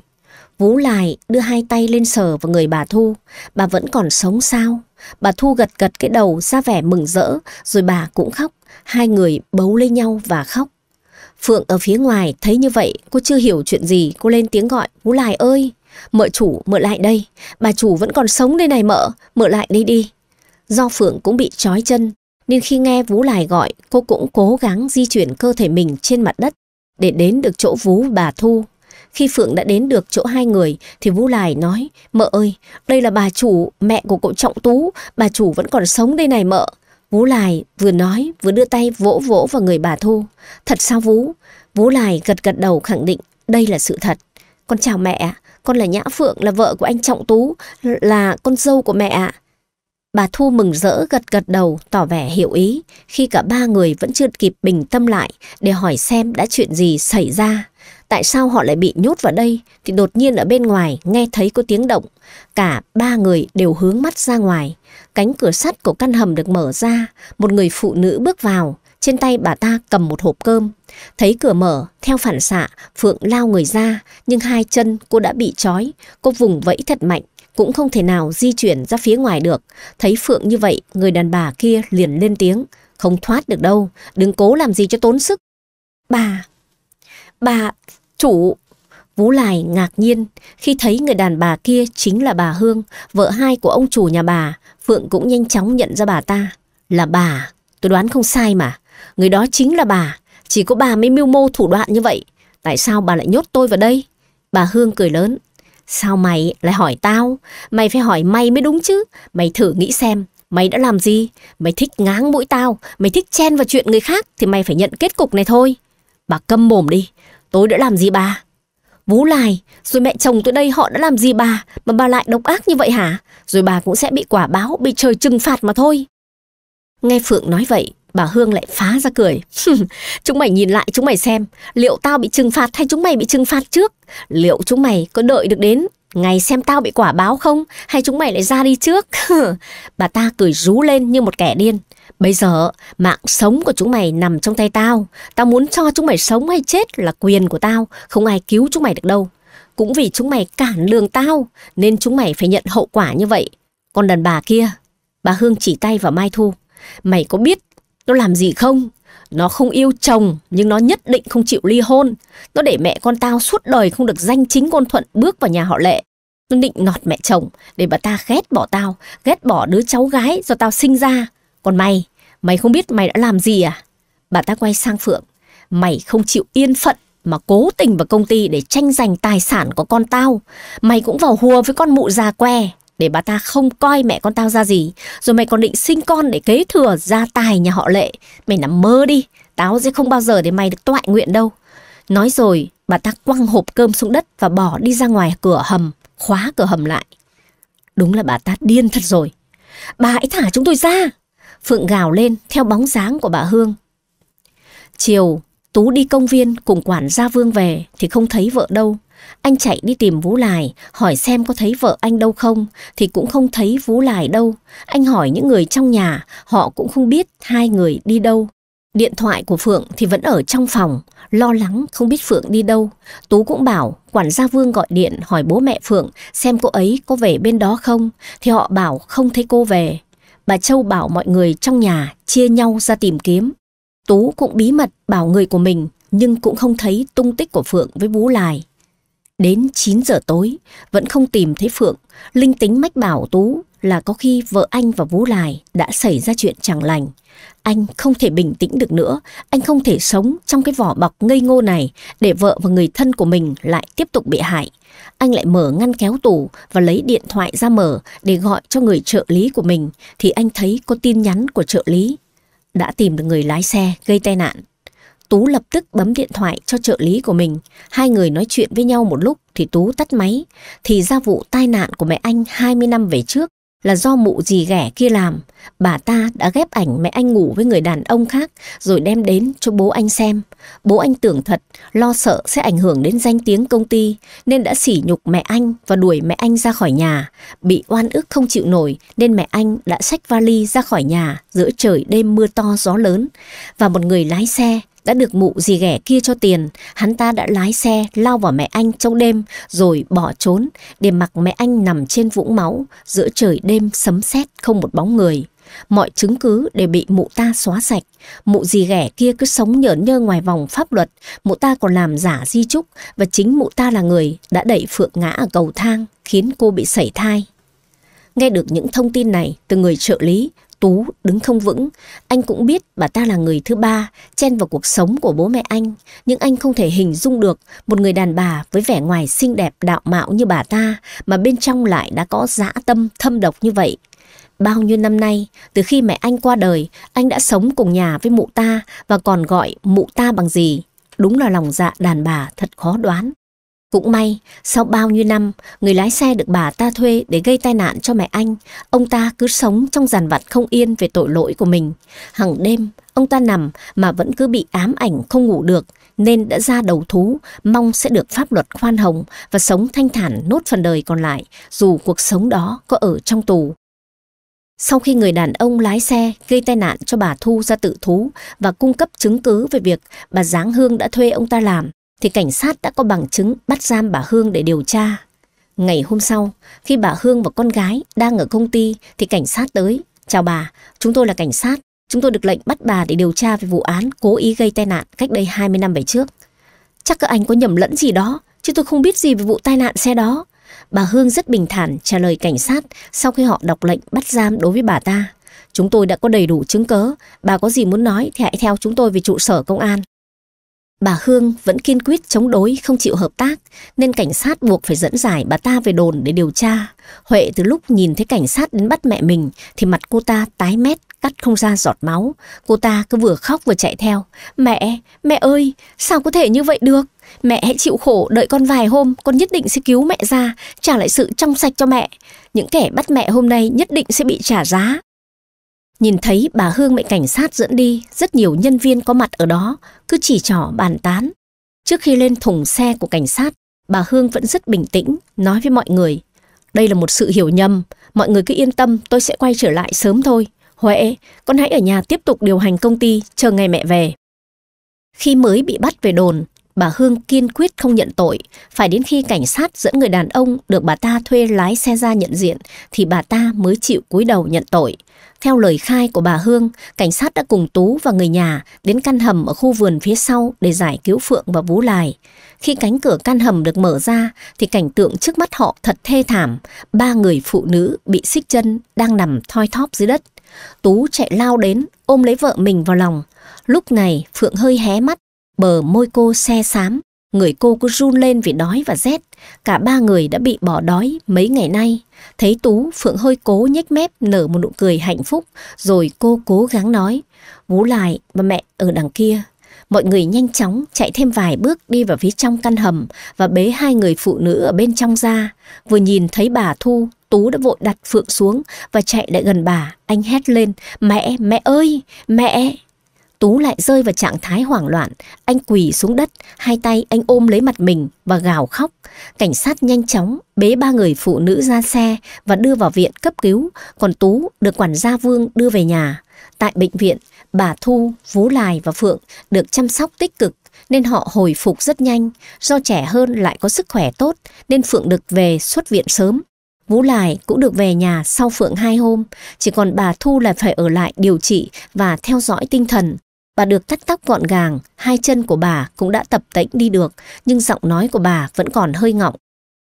Vũ Lài đưa hai tay lên sờ vào người bà Thu. Bà vẫn còn sống sao? Bà Thu gật gật cái đầu ra vẻ mừng rỡ rồi bà cũng khóc. Hai người bấu lấy nhau và khóc. Phượng ở phía ngoài thấy như vậy cô chưa hiểu chuyện gì cô lên tiếng gọi Vũ Lài ơi Mợ chủ, mợ lại đây. Bà chủ vẫn còn sống đây này mợ, mợ lại đây đi. Do Phượng cũng bị trói chân, nên khi nghe Vú Lài gọi, cô cũng cố gắng di chuyển cơ thể mình trên mặt đất để đến được chỗ Vú bà Thu. Khi Phượng đã đến được chỗ hai người thì Vú Lài nói, mợ ơi, đây là bà chủ, mẹ của cậu Trọng Tú, bà chủ vẫn còn sống đây này mợ. Vú Lài vừa nói vừa đưa tay vỗ vỗ vào người bà Thu. Thật sao Vú? Vú Lài gật gật đầu khẳng định đây là sự thật. Con chào mẹ, con là Nhã Phượng là vợ của anh Trọng Tú, là con dâu của mẹ ạ. Bà Thu mừng rỡ gật gật đầu tỏ vẻ hiểu ý khi cả ba người vẫn chưa kịp bình tâm lại để hỏi xem đã chuyện gì xảy ra. Tại sao họ lại bị nhốt vào đây thì đột nhiên ở bên ngoài nghe thấy có tiếng động. Cả ba người đều hướng mắt ra ngoài. Cánh cửa sắt của căn hầm được mở ra, một người phụ nữ bước vào. Trên tay bà ta cầm một hộp cơm. Thấy cửa mở, theo phản xạ, Phượng lao người ra, nhưng hai chân cô đã bị trói. Cô vùng vẫy thật mạnh, cũng không thể nào di chuyển ra phía ngoài được. Thấy Phượng như vậy, người đàn bà kia liền lên tiếng. Không thoát được đâu, đừng cố làm gì cho tốn sức. Bà, bà, chủ, Vũ Lài ngạc nhiên khi thấy người đàn bà kia chính là bà Hương, vợ hai của ông chủ nhà bà. Phượng cũng nhanh chóng nhận ra bà ta. Là bà, tôi đoán không sai mà. Người đó chính là bà, chỉ có bà mới mưu mô thủ đoạn như vậy. Tại sao bà lại nhốt tôi vào đây? Bà Hương cười lớn. Sao mày lại hỏi tao? Mày phải hỏi mày mới đúng chứ. Mày thử nghĩ xem, mày đã làm gì? Mày thích ngáng mũi tao, mày thích chen vào chuyện người khác thì mày phải nhận kết cục này thôi. Bà câm mồm đi, tôi đã làm gì bà? Vú lại, rồi mẹ chồng tôi đây họ đã làm gì bà mà bà lại độc ác như vậy hả? Rồi bà cũng sẽ bị quả báo, bị trời trừng phạt mà thôi. Nghe Phượng nói vậy, Bà Hương lại phá ra cười. Chúng mày nhìn lại chúng mày xem, liệu tao bị trừng phạt hay chúng mày bị trừng phạt trước? Liệu chúng mày có đợi được đến ngày xem tao bị quả báo không hay chúng mày lại ra đi trước? Bà ta cười rú lên như một kẻ điên. Bây giờ, mạng sống của chúng mày nằm trong tay tao. Tao muốn cho chúng mày sống hay chết là quyền của tao, không ai cứu chúng mày được đâu. Cũng vì chúng mày cản lường tao, nên chúng mày phải nhận hậu quả như vậy. Còn đàn bà kia, bà Hương chỉ tay vào Mai Thu. Mày có biết nó làm gì không nó không yêu chồng nhưng nó nhất định không chịu ly hôn nó để mẹ con tao suốt đời không được danh chính ngôn thuận bước vào nhà họ lệ nó định nọt mẹ chồng để bà ta ghét bỏ tao ghét bỏ đứa cháu gái do tao sinh ra còn mày mày không biết mày đã làm gì à bà ta quay sang phượng mày không chịu yên phận mà cố tình vào công ty để tranh giành tài sản của con tao mày cũng vào hùa với con mụ già que để bà ta không coi mẹ con tao ra gì. Rồi mày còn định sinh con để kế thừa gia tài nhà họ lệ. Mày nằm mơ đi, tao sẽ không bao giờ để mày được toại nguyện đâu. Nói rồi, bà ta quăng hộp cơm xuống đất và bỏ đi ra ngoài cửa hầm, khóa cửa hầm lại. Đúng là bà ta điên thật rồi. Bà hãy thả chúng tôi ra. Phượng gào lên theo bóng dáng của bà Hương. Chiều, Tú đi công viên cùng quản gia Vương về thì không thấy vợ đâu. Anh chạy đi tìm Vũ Lài, hỏi xem có thấy vợ anh đâu không, thì cũng không thấy Vũ Lài đâu. Anh hỏi những người trong nhà, họ cũng không biết hai người đi đâu. Điện thoại của Phượng thì vẫn ở trong phòng, lo lắng không biết Phượng đi đâu. Tú cũng bảo quản gia Vương gọi điện hỏi bố mẹ Phượng xem cô ấy có về bên đó không, thì họ bảo không thấy cô về. Bà Châu bảo mọi người trong nhà chia nhau ra tìm kiếm. Tú cũng bí mật bảo người của mình nhưng cũng không thấy tung tích của Phượng với Vũ Lài. Đến 9 giờ tối, vẫn không tìm thấy Phượng, linh tính mách bảo Tú là có khi vợ anh và Vũ Lài đã xảy ra chuyện chẳng lành. Anh không thể bình tĩnh được nữa, anh không thể sống trong cái vỏ bọc ngây ngô này để vợ và người thân của mình lại tiếp tục bị hại. Anh lại mở ngăn kéo tủ và lấy điện thoại ra mở để gọi cho người trợ lý của mình thì anh thấy có tin nhắn của trợ lý. Đã tìm được người lái xe gây tai nạn, Tú lập tức bấm điện thoại cho trợ lý của mình. Hai người nói chuyện với nhau một lúc thì Tú tắt máy. Thì ra vụ tai nạn của mẹ anh 20 năm về trước là do mụ dì ghẻ kia làm. Bà ta đã ghép ảnh mẹ anh ngủ với người đàn ông khác rồi đem đến cho bố anh xem. Bố anh tưởng thật, lo sợ sẽ ảnh hưởng đến danh tiếng công ty nên đã sỉ nhục mẹ anh và đuổi mẹ anh ra khỏi nhà. Bị oan ức không chịu nổi nên mẹ anh đã xách vali ra khỏi nhà giữa trời đêm mưa to gió lớn. Và một người lái xe đã được mụ gì ghẻ kia cho tiền, hắn ta đã lái xe lao vào mẹ anh trong đêm rồi bỏ trốn để mặc mẹ anh nằm trên vũng máu giữa trời đêm sấm sét không một bóng người. Mọi chứng cứ đều bị mụ ta xóa sạch. Mụ gì ghẻ kia cứ sống nhởn nhơ ngoài vòng pháp luật. Mụ ta còn làm giả di trúc và chính mụ ta là người đã đẩy Phượng ngã ở cầu thang khiến cô bị sẩy thai. Nghe được những thông tin này từ người trợ lý, Tú đứng không vững. Anh cũng biết bà ta là người thứ ba, chen vào cuộc sống của bố mẹ anh. Nhưng anh không thể hình dung được một người đàn bà với vẻ ngoài xinh đẹp đạo mạo như bà ta mà bên trong lại đã có dã tâm thâm độc như vậy. Bao nhiêu năm nay, từ khi mẹ anh qua đời, anh đã sống cùng nhà với mụ ta và còn gọi mụ ta bằng gì. Đúng là lòng dạ đàn bà thật khó đoán. Cũng may, sau bao nhiêu năm, người lái xe được bà ta thuê để gây tai nạn cho mẹ anh, ông ta cứ sống trong giàn vặt không yên về tội lỗi của mình. Hằng đêm, ông ta nằm mà vẫn cứ bị ám ảnh không ngủ được, nên đã ra đầu thú, mong sẽ được pháp luật khoan hồng và sống thanh thản nốt phần đời còn lại, dù cuộc sống đó có ở trong tù. Sau khi người đàn ông lái xe gây tai nạn cho bà Thu ra tự thú và cung cấp chứng cứ về việc bà Giáng Hương đã thuê ông ta làm, thì cảnh sát đã có bằng chứng bắt giam bà Hương để điều tra. Ngày hôm sau, khi bà Hương và con gái đang ở công ty thì cảnh sát tới. Chào bà, chúng tôi là cảnh sát. Chúng tôi được lệnh bắt bà để điều tra về vụ án cố ý gây tai nạn cách đây 20 năm về trước. Chắc các anh có nhầm lẫn gì đó, chứ tôi không biết gì về vụ tai nạn xe đó. Bà Hương rất bình thản trả lời cảnh sát sau khi họ đọc lệnh bắt giam đối với bà ta. Chúng tôi đã có đầy đủ chứng cớ, bà có gì muốn nói thì hãy theo chúng tôi về trụ sở công an. Bà Hương vẫn kiên quyết chống đối không chịu hợp tác nên cảnh sát buộc phải dẫn giải bà ta về đồn để điều tra. Huệ từ lúc nhìn thấy cảnh sát đến bắt mẹ mình thì mặt cô ta tái mét, cắt không ra giọt máu. Cô ta cứ vừa khóc vừa chạy theo. Mẹ, mẹ ơi, sao có thể như vậy được? Mẹ hãy chịu khổ đợi con vài hôm, con nhất định sẽ cứu mẹ ra, trả lại sự trong sạch cho mẹ. Những kẻ bắt mẹ hôm nay nhất định sẽ bị trả giá. Nhìn thấy bà Hương bị cảnh sát dẫn đi, rất nhiều nhân viên có mặt ở đó, cứ chỉ trỏ bàn tán. Trước khi lên thùng xe của cảnh sát, bà Hương vẫn rất bình tĩnh, nói với mọi người. Đây là một sự hiểu nhầm, mọi người cứ yên tâm, tôi sẽ quay trở lại sớm thôi. Huệ, con hãy ở nhà tiếp tục điều hành công ty, chờ ngày mẹ về. Khi mới bị bắt về đồn, bà Hương kiên quyết không nhận tội. Phải đến khi cảnh sát dẫn người đàn ông được bà ta thuê lái xe ra nhận diện thì bà ta mới chịu cúi đầu nhận tội. Theo lời khai của bà Hương, cảnh sát đã cùng Tú và người nhà đến căn hầm ở khu vườn phía sau để giải cứu Phượng và Vũ Lài. Khi cánh cửa căn hầm được mở ra thì cảnh tượng trước mắt họ thật thê thảm. Ba người phụ nữ bị xích chân đang nằm thoi thóp dưới đất. Tú chạy lao đến ôm lấy vợ mình vào lòng. Lúc này Phượng hơi hé mắt, bờ môi cô xe xám. Người cô cứ run lên vì đói và rét. Cả ba người đã bị bỏ đói mấy ngày nay. Thấy Tú, Phượng hơi cố nhếch mép nở một nụ cười hạnh phúc. Rồi cô cố gắng nói. Vú lại, ba mẹ ở đằng kia. Mọi người nhanh chóng chạy thêm vài bước đi vào phía trong căn hầm và bế hai người phụ nữ ở bên trong ra. Vừa nhìn thấy bà Thu, Tú đã vội đặt Phượng xuống và chạy lại gần bà. Anh hét lên, mẹ, mẹ ơi, mẹ. Tú lại rơi vào trạng thái hoảng loạn, anh quỳ xuống đất, hai tay anh ôm lấy mặt mình và gào khóc. Cảnh sát nhanh chóng bế ba người phụ nữ ra xe và đưa vào viện cấp cứu, còn Tú được quản gia Vương đưa về nhà. Tại bệnh viện, bà Thu, Vú Lài và Phượng được chăm sóc tích cực nên họ hồi phục rất nhanh. Do trẻ hơn lại có sức khỏe tốt nên Phượng được về xuất viện sớm. Vũ Lài cũng được về nhà sau Phượng hai hôm, chỉ còn bà Thu là phải ở lại điều trị và theo dõi tinh thần. Bà được cắt tóc gọn gàng, hai chân của bà cũng đã tập tễnh đi được, nhưng giọng nói của bà vẫn còn hơi ngọng.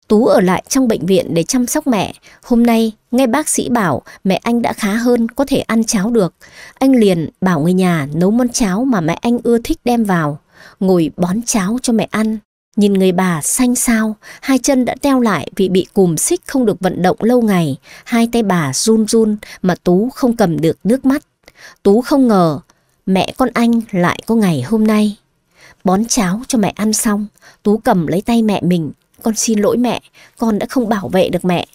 Tú ở lại trong bệnh viện để chăm sóc mẹ. Hôm nay, nghe bác sĩ bảo mẹ anh đã khá hơn, có thể ăn cháo được. Anh liền bảo người nhà nấu món cháo mà mẹ anh ưa thích đem vào, ngồi bón cháo cho mẹ ăn. Nhìn người bà xanh xao, hai chân đã teo lại vì bị cùm xích không được vận động lâu ngày. Hai tay bà run run mà Tú không cầm được nước mắt. Tú không ngờ mẹ con anh lại có ngày hôm nay. Bón cháo cho mẹ ăn xong, Tú cầm lấy tay mẹ mình. Con xin lỗi mẹ, con đã không bảo vệ được mẹ.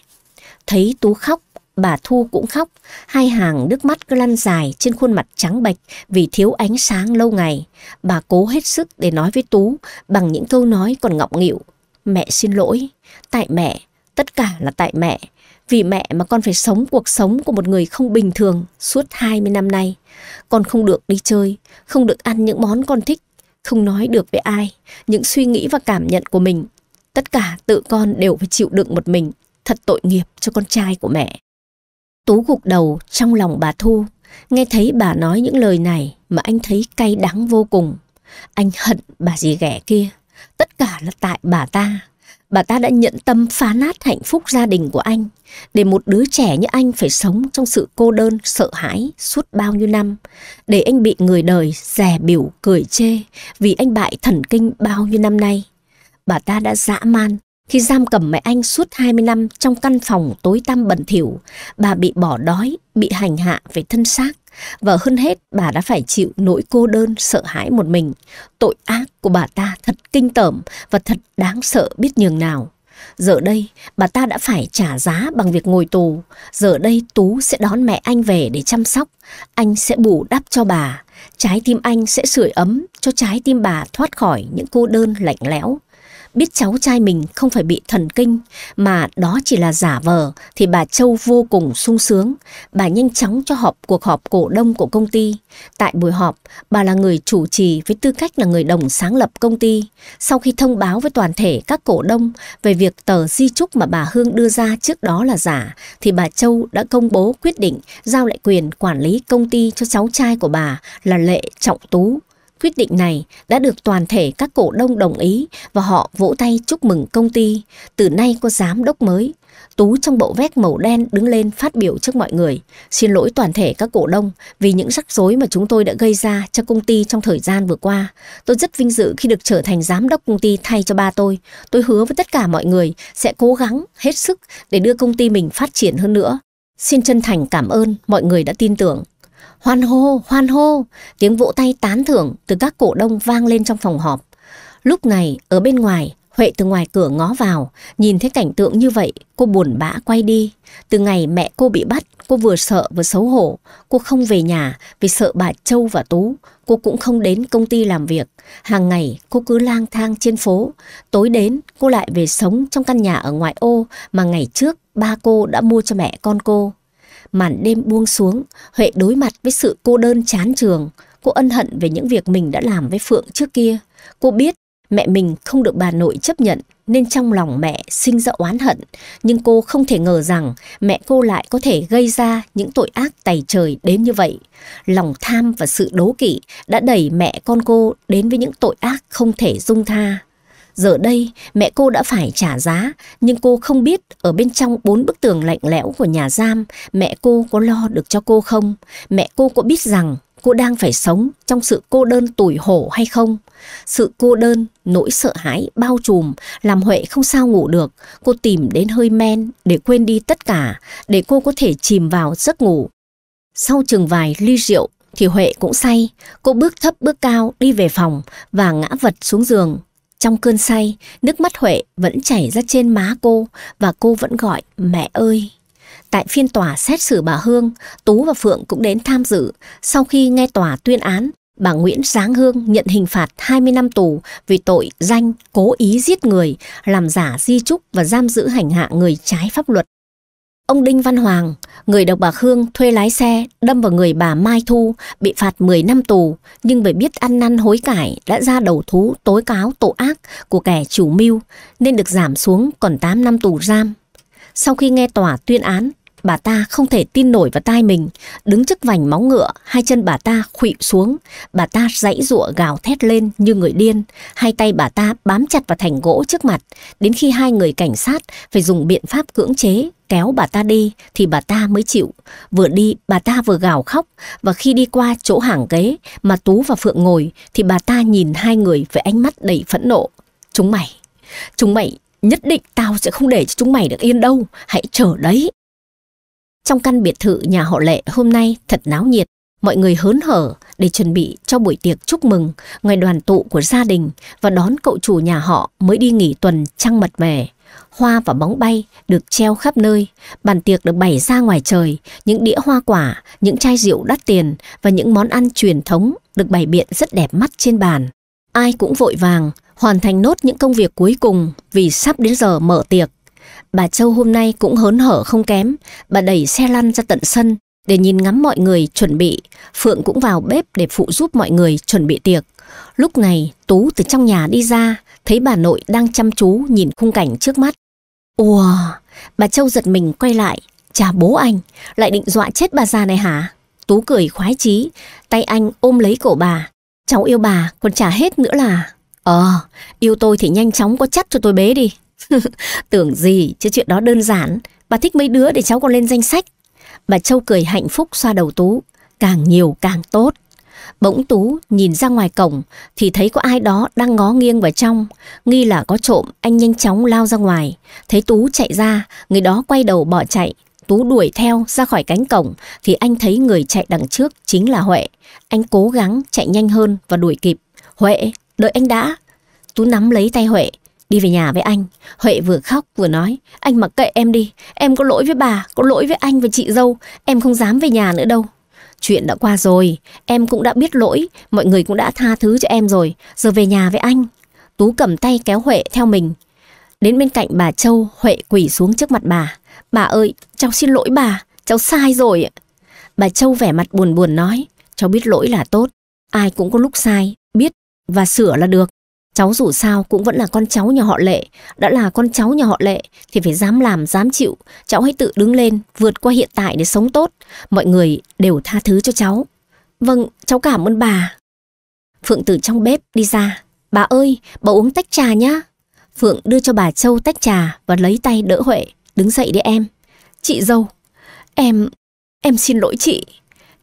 Thấy Tú khóc, bà Thu cũng khóc. Hai hàng nước mắt cứ lăn dài trên khuôn mặt trắng bệch vì thiếu ánh sáng lâu ngày. Bà cố hết sức để nói với Tú bằng những câu nói còn ngọng nghịu. Mẹ xin lỗi, tại mẹ, tất cả là tại mẹ. Vì mẹ mà con phải sống cuộc sống của một người không bình thường suốt 20 năm nay. Con không được đi chơi, không được ăn những món con thích, không nói được với ai, những suy nghĩ và cảm nhận của mình. Tất cả tự con đều phải chịu đựng một mình, thật tội nghiệp cho con trai của mẹ. Tú gục đầu trong lòng bà Thu, nghe thấy bà nói những lời này mà anh thấy cay đắng vô cùng. Anh hận bà dì ghẻ kia, tất cả là tại bà ta. Bà ta đã nhận tâm phá nát hạnh phúc gia đình của anh, để một đứa trẻ như anh phải sống trong sự cô đơn, sợ hãi suốt bao nhiêu năm. Để anh bị người đời rẻ biểu, cười chê vì anh bại thần kinh bao nhiêu năm nay. Bà ta đã dã man khi giam cầm mẹ anh suốt 20 năm trong căn phòng tối tăm bẩn thỉu. Bà bị bỏ đói, bị hành hạ về thân xác. Và hơn hết bà đã phải chịu nỗi cô đơn sợ hãi một mình Tội ác của bà ta thật kinh tởm và thật đáng sợ biết nhường nào Giờ đây, bà ta đã phải trả giá bằng việc ngồi tù. Giờ đây Tú sẽ đón mẹ anh về để chăm sóc. Anh sẽ bù đắp cho bà. Trái tim anh sẽ sưởi ấm cho trái tim bà thoát khỏi những cô đơn lạnh lẽo biết cháu trai mình không phải bị thần kinh mà đó chỉ là giả vờ thì bà Châu vô cùng sung sướng. Bà nhanh chóng cho họp cuộc họp cổ đông của công ty. Tại buổi họp, bà là người chủ trì với tư cách là người đồng sáng lập công ty. Sau khi thông báo với toàn thể các cổ đông về việc tờ di trúc mà bà Hương đưa ra trước đó là giả thì bà Châu đã công bố quyết định giao lại quyền quản lý công ty cho cháu trai của bà là Lệ Trọng Tú. Quyết định này đã được toàn thể các cổ đông đồng ý và họ vỗ tay chúc mừng công ty. Từ nay có giám đốc mới. Tú trong bộ vest màu đen đứng lên phát biểu trước mọi người. Xin lỗi toàn thể các cổ đông vì những rắc rối mà chúng tôi đã gây ra cho công ty trong thời gian vừa qua. Tôi rất vinh dự khi được trở thành giám đốc công ty thay cho ba tôi. Tôi hứa với tất cả mọi người sẽ cố gắng hết sức để đưa công ty mình phát triển hơn nữa. Xin chân thành cảm ơn mọi người đã tin tưởng. Hoan hô, hoan hô, tiếng vỗ tay tán thưởng từ các cổ đông vang lên trong phòng họp. Lúc này, ở bên ngoài, Huệ từ ngoài cửa ngó vào, nhìn thấy cảnh tượng như vậy, cô buồn bã quay đi. Từ ngày mẹ cô bị bắt, cô vừa sợ vừa xấu hổ. Cô không về nhà vì sợ bà Châu và Tú. Cô cũng không đến công ty làm việc. Hàng ngày cô cứ lang thang trên phố. Tối đến cô lại về sống trong căn nhà ở ngoại ô mà ngày trước ba cô đã mua cho mẹ con cô. Màn đêm buông xuống, Huệ đối mặt với sự cô đơn chán trường. Cô ân hận về những việc mình đã làm với Phượng trước kia. Cô biết mẹ mình không được bà nội chấp nhận nên trong lòng mẹ sinh ra oán hận. Nhưng cô không thể ngờ rằng mẹ cô lại có thể gây ra những tội ác tày trời đến như vậy. Lòng tham và sự đố kỵ đã đẩy mẹ con cô đến với những tội ác không thể dung tha. Giờ đây, mẹ cô đã phải trả giá, nhưng cô không biết ở bên trong bốn bức tường lạnh lẽo của nhà giam, mẹ cô có lo được cho cô không? Mẹ cô có biết rằng cô đang phải sống trong sự cô đơn tủi hổ hay không? Sự cô đơn, nỗi sợ hãi bao trùm, làm Huệ không sao ngủ được. Cô tìm đến hơi men để quên đi tất cả, để cô có thể chìm vào giấc ngủ. Sau chừng vài ly rượu thì Huệ cũng say. Cô bước thấp bước cao đi về phòng và ngã vật xuống giường trong cơn say, nước mắt Huệ vẫn chảy ra trên má cô và cô vẫn gọi mẹ ơi. Tại phiên tòa xét xử bà Hương, Tú và Phượng cũng đến tham dự. Sau khi nghe tòa tuyên án, bà Nguyễn Giáng Hương nhận hình phạt 20 năm tù vì tội danh cố ý giết người, làm giả di trúc và giam giữ hành hạ người trái pháp luật. Ông Đinh Văn Hoàng, người độc bà Hương thuê lái xe đâm vào người bà Mai Thu bị phạt 10 năm tù nhưng bởi biết ăn năn hối cải đã ra đầu thú tối cáo tội ác của kẻ chủ mưu nên được giảm xuống còn 8 năm tù giam. Sau khi nghe tòa tuyên án, Bà ta không thể tin nổi vào tai mình, đứng trước vành móng ngựa, hai chân bà ta khuỵu xuống, bà ta giãy rụa gào thét lên như người điên, hai tay bà ta bám chặt vào thành gỗ trước mặt, đến khi hai người cảnh sát phải dùng biện pháp cưỡng chế kéo bà ta đi thì bà ta mới chịu. Vừa đi bà ta vừa gào khóc và khi đi qua chỗ hàng ghế mà Tú và Phượng ngồi thì bà ta nhìn hai người với ánh mắt đầy phẫn nộ. Chúng mày, chúng mày nhất định tao sẽ không để cho chúng mày được yên đâu, hãy chờ đấy. Trong căn biệt thự nhà họ Lệ hôm nay thật náo nhiệt, mọi người hớn hở để chuẩn bị cho buổi tiệc chúc mừng ngày đoàn tụ của gia đình và đón cậu chủ nhà họ mới đi nghỉ tuần trăng mật về. Hoa và bóng bay được treo khắp nơi, bàn tiệc được bày ra ngoài trời, những đĩa hoa quả, những chai rượu đắt tiền và những món ăn truyền thống được bày biện rất đẹp mắt trên bàn. Ai cũng vội vàng hoàn thành nốt những công việc cuối cùng vì sắp đến giờ mở tiệc. Bà Châu hôm nay cũng hớn hở không kém, bà đẩy xe lăn ra tận sân để nhìn ngắm mọi người chuẩn bị. Phượng cũng vào bếp để phụ giúp mọi người chuẩn bị tiệc. Lúc này Tú từ trong nhà đi ra, thấy bà nội đang chăm chú nhìn khung cảnh trước mắt. Ủa, bà Châu giật mình quay lại, chà bố anh, lại định dọa chết bà già này hả? Tú cười khoái chí, tay anh ôm lấy cổ bà. Cháu yêu bà, còn trả hết nữa là... Ờ, yêu tôi thì nhanh chóng có chắt cho tôi bế đi. Tưởng gì chứ chuyện đó đơn giản Bà thích mấy đứa để cháu còn lên danh sách Bà Châu cười hạnh phúc xoa đầu Tú Càng nhiều càng tốt Bỗng Tú nhìn ra ngoài cổng Thì thấy có ai đó đang ngó nghiêng vào trong Nghi là có trộm Anh nhanh chóng lao ra ngoài Thấy Tú chạy ra Người đó quay đầu bỏ chạy Tú đuổi theo ra khỏi cánh cổng Thì anh thấy người chạy đằng trước chính là Huệ Anh cố gắng chạy nhanh hơn và đuổi kịp Huệ, đợi anh đã Tú nắm lấy tay Huệ Đi về nhà với anh, Huệ vừa khóc vừa nói, anh mặc kệ em đi, em có lỗi với bà, có lỗi với anh và chị dâu, em không dám về nhà nữa đâu. Chuyện đã qua rồi, em cũng đã biết lỗi, mọi người cũng đã tha thứ cho em rồi, giờ về nhà với anh. Tú cầm tay kéo Huệ theo mình. Đến bên cạnh bà Châu, Huệ quỷ xuống trước mặt bà. Bà ơi, cháu xin lỗi bà, cháu sai rồi. Bà Châu vẻ mặt buồn buồn nói, cháu biết lỗi là tốt, ai cũng có lúc sai, biết và sửa là được. Cháu dù sao cũng vẫn là con cháu nhà họ Lệ, đã là con cháu nhà họ Lệ thì phải dám làm, dám chịu. Cháu hãy tự đứng lên, vượt qua hiện tại để sống tốt. Mọi người đều tha thứ cho cháu. Vâng, cháu cảm ơn bà. Phượng từ trong bếp đi ra. Bà ơi, bà uống tách trà nhá. Phượng đưa cho bà Châu tách trà và lấy tay đỡ Huệ. Đứng dậy đi em. Chị dâu, em, em xin lỗi chị.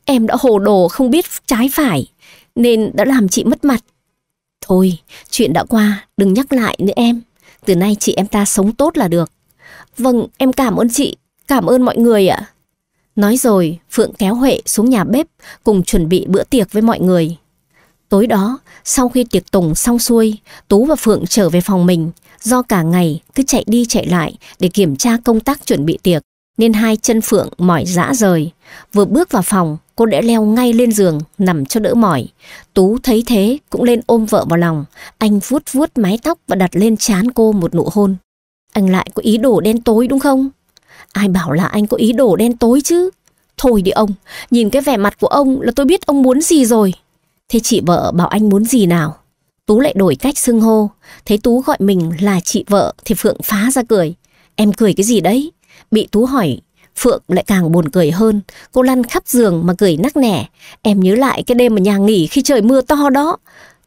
Em đã hồ đồ không biết trái phải, nên đã làm chị mất mặt. Thôi, chuyện đã qua, đừng nhắc lại nữa em. Từ nay chị em ta sống tốt là được. Vâng, em cảm ơn chị, cảm ơn mọi người ạ. À. Nói rồi, Phượng kéo Huệ xuống nhà bếp cùng chuẩn bị bữa tiệc với mọi người. Tối đó, sau khi tiệc tùng xong xuôi, Tú và Phượng trở về phòng mình do cả ngày cứ chạy đi chạy lại để kiểm tra công tác chuẩn bị tiệc nên hai chân Phượng mỏi rã rời. Vừa bước vào phòng, cô đã leo ngay lên giường, nằm cho đỡ mỏi. Tú thấy thế cũng lên ôm vợ vào lòng. Anh vuốt vuốt mái tóc và đặt lên chán cô một nụ hôn. Anh lại có ý đồ đen tối đúng không? Ai bảo là anh có ý đồ đen tối chứ? Thôi đi ông, nhìn cái vẻ mặt của ông là tôi biết ông muốn gì rồi. Thế chị vợ bảo anh muốn gì nào? Tú lại đổi cách xưng hô. Thấy Tú gọi mình là chị vợ thì Phượng phá ra cười. Em cười cái gì đấy? Bị Tú hỏi, Phượng lại càng buồn cười hơn. Cô lăn khắp giường mà cười nắc nẻ. Em nhớ lại cái đêm ở nhà nghỉ khi trời mưa to đó.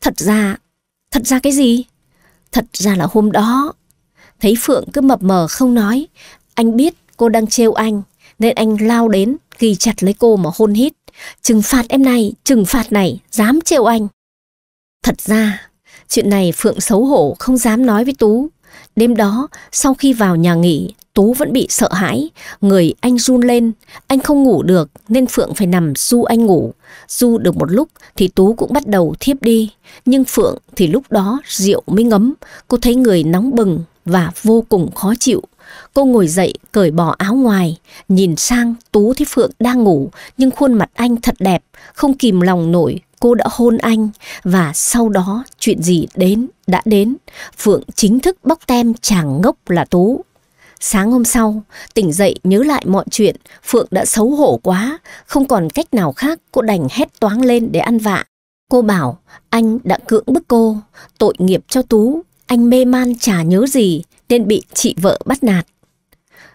Thật ra, thật ra cái gì? Thật ra là hôm đó. Thấy Phượng cứ mập mờ không nói. Anh biết cô đang trêu anh, nên anh lao đến, ghi chặt lấy cô mà hôn hít. Trừng phạt em này, trừng phạt này, dám trêu anh. Thật ra, chuyện này Phượng xấu hổ không dám nói với Tú. Đêm đó, sau khi vào nhà nghỉ, Tú vẫn bị sợ hãi, người anh run lên, anh không ngủ được nên Phượng phải nằm du anh ngủ. Du được một lúc thì Tú cũng bắt đầu thiếp đi, nhưng Phượng thì lúc đó rượu mới ngấm, cô thấy người nóng bừng và vô cùng khó chịu. Cô ngồi dậy cởi bỏ áo ngoài, nhìn sang Tú thấy Phượng đang ngủ nhưng khuôn mặt anh thật đẹp, không kìm lòng nổi cô đã hôn anh và sau đó chuyện gì đến đã đến. Phượng chính thức bóc tem chàng ngốc là Tú. Sáng hôm sau, tỉnh dậy nhớ lại mọi chuyện, Phượng đã xấu hổ quá, không còn cách nào khác cô đành hét toáng lên để ăn vạ. Cô bảo, anh đã cưỡng bức cô, tội nghiệp cho Tú, anh mê man chả nhớ gì nên bị chị vợ bắt nạt.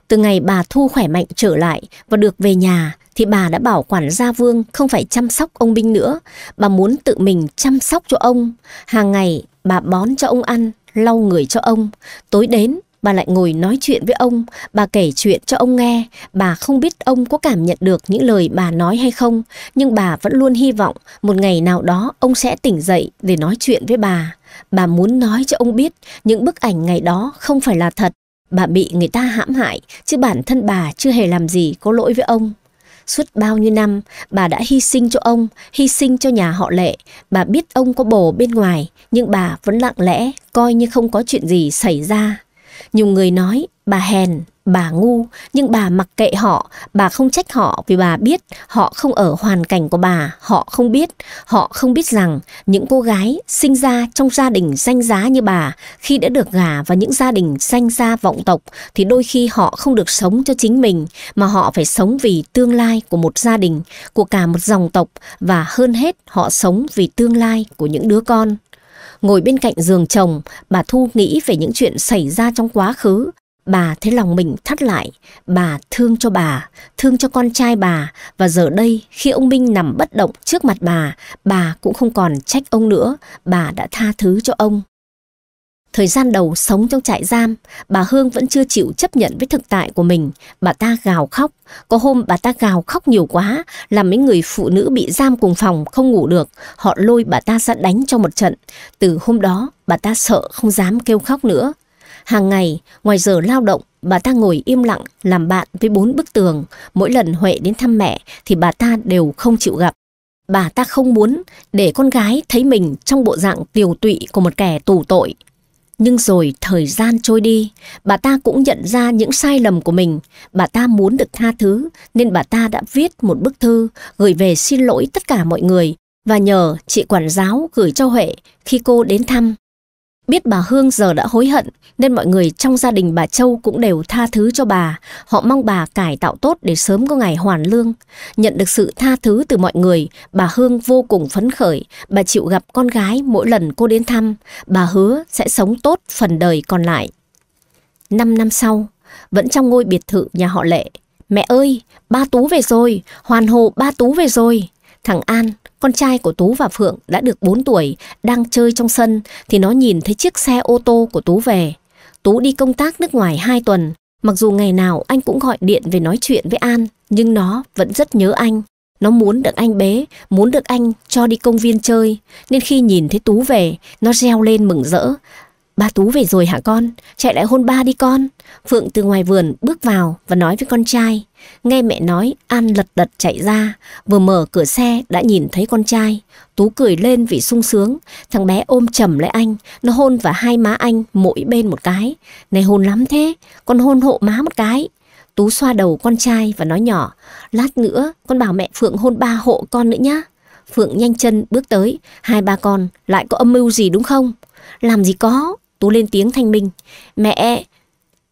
Từ ngày bà Thu khỏe mạnh trở lại và được về nhà thì bà đã bảo quản gia Vương không phải chăm sóc ông Binh nữa. Bà muốn tự mình chăm sóc cho ông. Hàng ngày bà bón cho ông ăn, lau người cho ông. Tối đến Bà lại ngồi nói chuyện với ông, bà kể chuyện cho ông nghe, bà không biết ông có cảm nhận được những lời bà nói hay không, nhưng bà vẫn luôn hy vọng một ngày nào đó ông sẽ tỉnh dậy để nói chuyện với bà. Bà muốn nói cho ông biết những bức ảnh ngày đó không phải là thật, bà bị người ta hãm hại, chứ bản thân bà chưa hề làm gì có lỗi với ông. Suốt bao nhiêu năm, bà đã hy sinh cho ông, hy sinh cho nhà họ lệ. Bà biết ông có bồ bên ngoài, nhưng bà vẫn lặng lẽ, coi như không có chuyện gì xảy ra. Nhiều người nói bà hèn, bà ngu, nhưng bà mặc kệ họ, bà không trách họ vì bà biết họ không ở hoàn cảnh của bà, họ không biết, họ không biết rằng những cô gái sinh ra trong gia đình danh giá như bà khi đã được gà vào những gia đình danh gia vọng tộc thì đôi khi họ không được sống cho chính mình mà họ phải sống vì tương lai của một gia đình, của cả một dòng tộc và hơn hết họ sống vì tương lai của những đứa con. Ngồi bên cạnh giường chồng, bà Thu nghĩ về những chuyện xảy ra trong quá khứ. Bà thấy lòng mình thắt lại, bà thương cho bà, thương cho con trai bà. Và giờ đây, khi ông Minh nằm bất động trước mặt bà, bà cũng không còn trách ông nữa, bà đã tha thứ cho ông. Thời gian đầu sống trong trại giam, bà Hương vẫn chưa chịu chấp nhận với thực tại của mình. Bà ta gào khóc, có hôm bà ta gào khóc nhiều quá, làm mấy người phụ nữ bị giam cùng phòng không ngủ được, họ lôi bà ta ra đánh cho một trận. Từ hôm đó, bà ta sợ không dám kêu khóc nữa. Hàng ngày, ngoài giờ lao động, bà ta ngồi im lặng làm bạn với bốn bức tường. Mỗi lần Huệ đến thăm mẹ thì bà ta đều không chịu gặp. Bà ta không muốn để con gái thấy mình trong bộ dạng tiều tụy của một kẻ tù tội. Nhưng rồi thời gian trôi đi, bà ta cũng nhận ra những sai lầm của mình. Bà ta muốn được tha thứ nên bà ta đã viết một bức thư gửi về xin lỗi tất cả mọi người và nhờ chị quản giáo gửi cho Huệ khi cô đến thăm. Biết bà Hương giờ đã hối hận nên mọi người trong gia đình bà Châu cũng đều tha thứ cho bà. Họ mong bà cải tạo tốt để sớm có ngày hoàn lương. Nhận được sự tha thứ từ mọi người, bà Hương vô cùng phấn khởi. Bà chịu gặp con gái mỗi lần cô đến thăm. Bà hứa sẽ sống tốt phần đời còn lại. Năm năm sau, vẫn trong ngôi biệt thự nhà họ Lệ. Mẹ ơi, ba Tú về rồi, hoàn hồ ba Tú về rồi. Thằng An, con trai của Tú và Phượng đã được 4 tuổi, đang chơi trong sân thì nó nhìn thấy chiếc xe ô tô của Tú về. Tú đi công tác nước ngoài 2 tuần, mặc dù ngày nào anh cũng gọi điện về nói chuyện với An, nhưng nó vẫn rất nhớ anh. Nó muốn được anh bế, muốn được anh cho đi công viên chơi, nên khi nhìn thấy Tú về, nó reo lên mừng rỡ. Ba Tú về rồi hả con? Chạy lại hôn ba đi con. Phượng từ ngoài vườn bước vào và nói với con trai. Nghe mẹ nói, An lật đật chạy ra, vừa mở cửa xe đã nhìn thấy con trai. Tú cười lên vì sung sướng, thằng bé ôm chầm lấy anh, nó hôn vào hai má anh mỗi bên một cái. Này hôn lắm thế, con hôn hộ má một cái. Tú xoa đầu con trai và nói nhỏ, lát nữa con bảo mẹ Phượng hôn ba hộ con nữa nhá. Phượng nhanh chân bước tới, hai ba con lại có âm mưu gì đúng không? Làm gì có, Tú lên tiếng thanh minh, mẹ,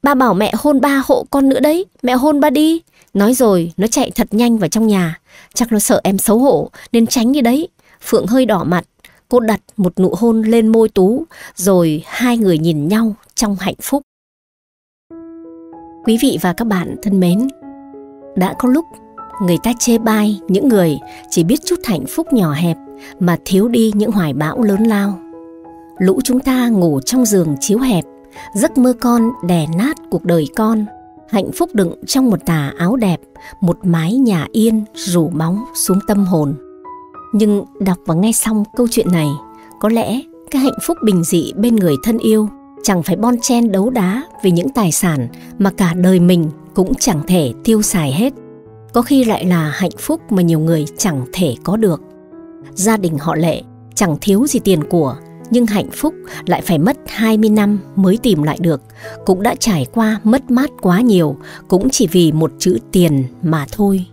ba bảo mẹ hôn ba hộ con nữa đấy, mẹ hôn ba đi. Nói rồi nó chạy thật nhanh vào trong nhà Chắc nó sợ em xấu hổ Nên tránh đi đấy Phượng hơi đỏ mặt Cô đặt một nụ hôn lên môi Tú Rồi hai người nhìn nhau trong hạnh phúc Quý vị và các bạn thân mến Đã có lúc người ta chê bai những người Chỉ biết chút hạnh phúc nhỏ hẹp Mà thiếu đi những hoài bão lớn lao Lũ chúng ta ngủ trong giường chiếu hẹp Giấc mơ con đè nát cuộc đời con Hạnh phúc đựng trong một tà áo đẹp, một mái nhà yên rủ bóng xuống tâm hồn. Nhưng đọc và nghe xong câu chuyện này, có lẽ cái hạnh phúc bình dị bên người thân yêu chẳng phải bon chen đấu đá vì những tài sản mà cả đời mình cũng chẳng thể tiêu xài hết. Có khi lại là hạnh phúc mà nhiều người chẳng thể có được. Gia đình họ lệ chẳng thiếu gì tiền của nhưng hạnh phúc lại phải mất 20 năm mới tìm lại được, cũng đã trải qua mất mát quá nhiều, cũng chỉ vì một chữ tiền mà thôi.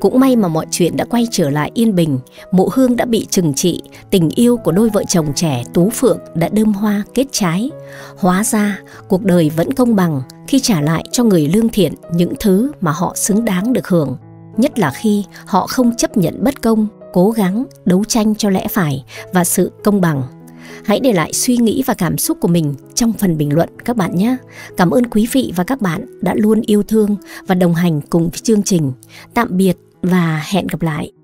Cũng may mà mọi chuyện đã quay trở lại yên bình, mộ hương đã bị trừng trị, tình yêu của đôi vợ chồng trẻ Tú Phượng đã đơm hoa kết trái. Hóa ra, cuộc đời vẫn công bằng khi trả lại cho người lương thiện những thứ mà họ xứng đáng được hưởng, nhất là khi họ không chấp nhận bất công, cố gắng đấu tranh cho lẽ phải và sự công bằng. Hãy để lại suy nghĩ và cảm xúc của mình trong phần bình luận các bạn nhé. Cảm ơn quý vị và các bạn đã luôn yêu thương và đồng hành cùng với chương trình. Tạm biệt và hẹn gặp lại.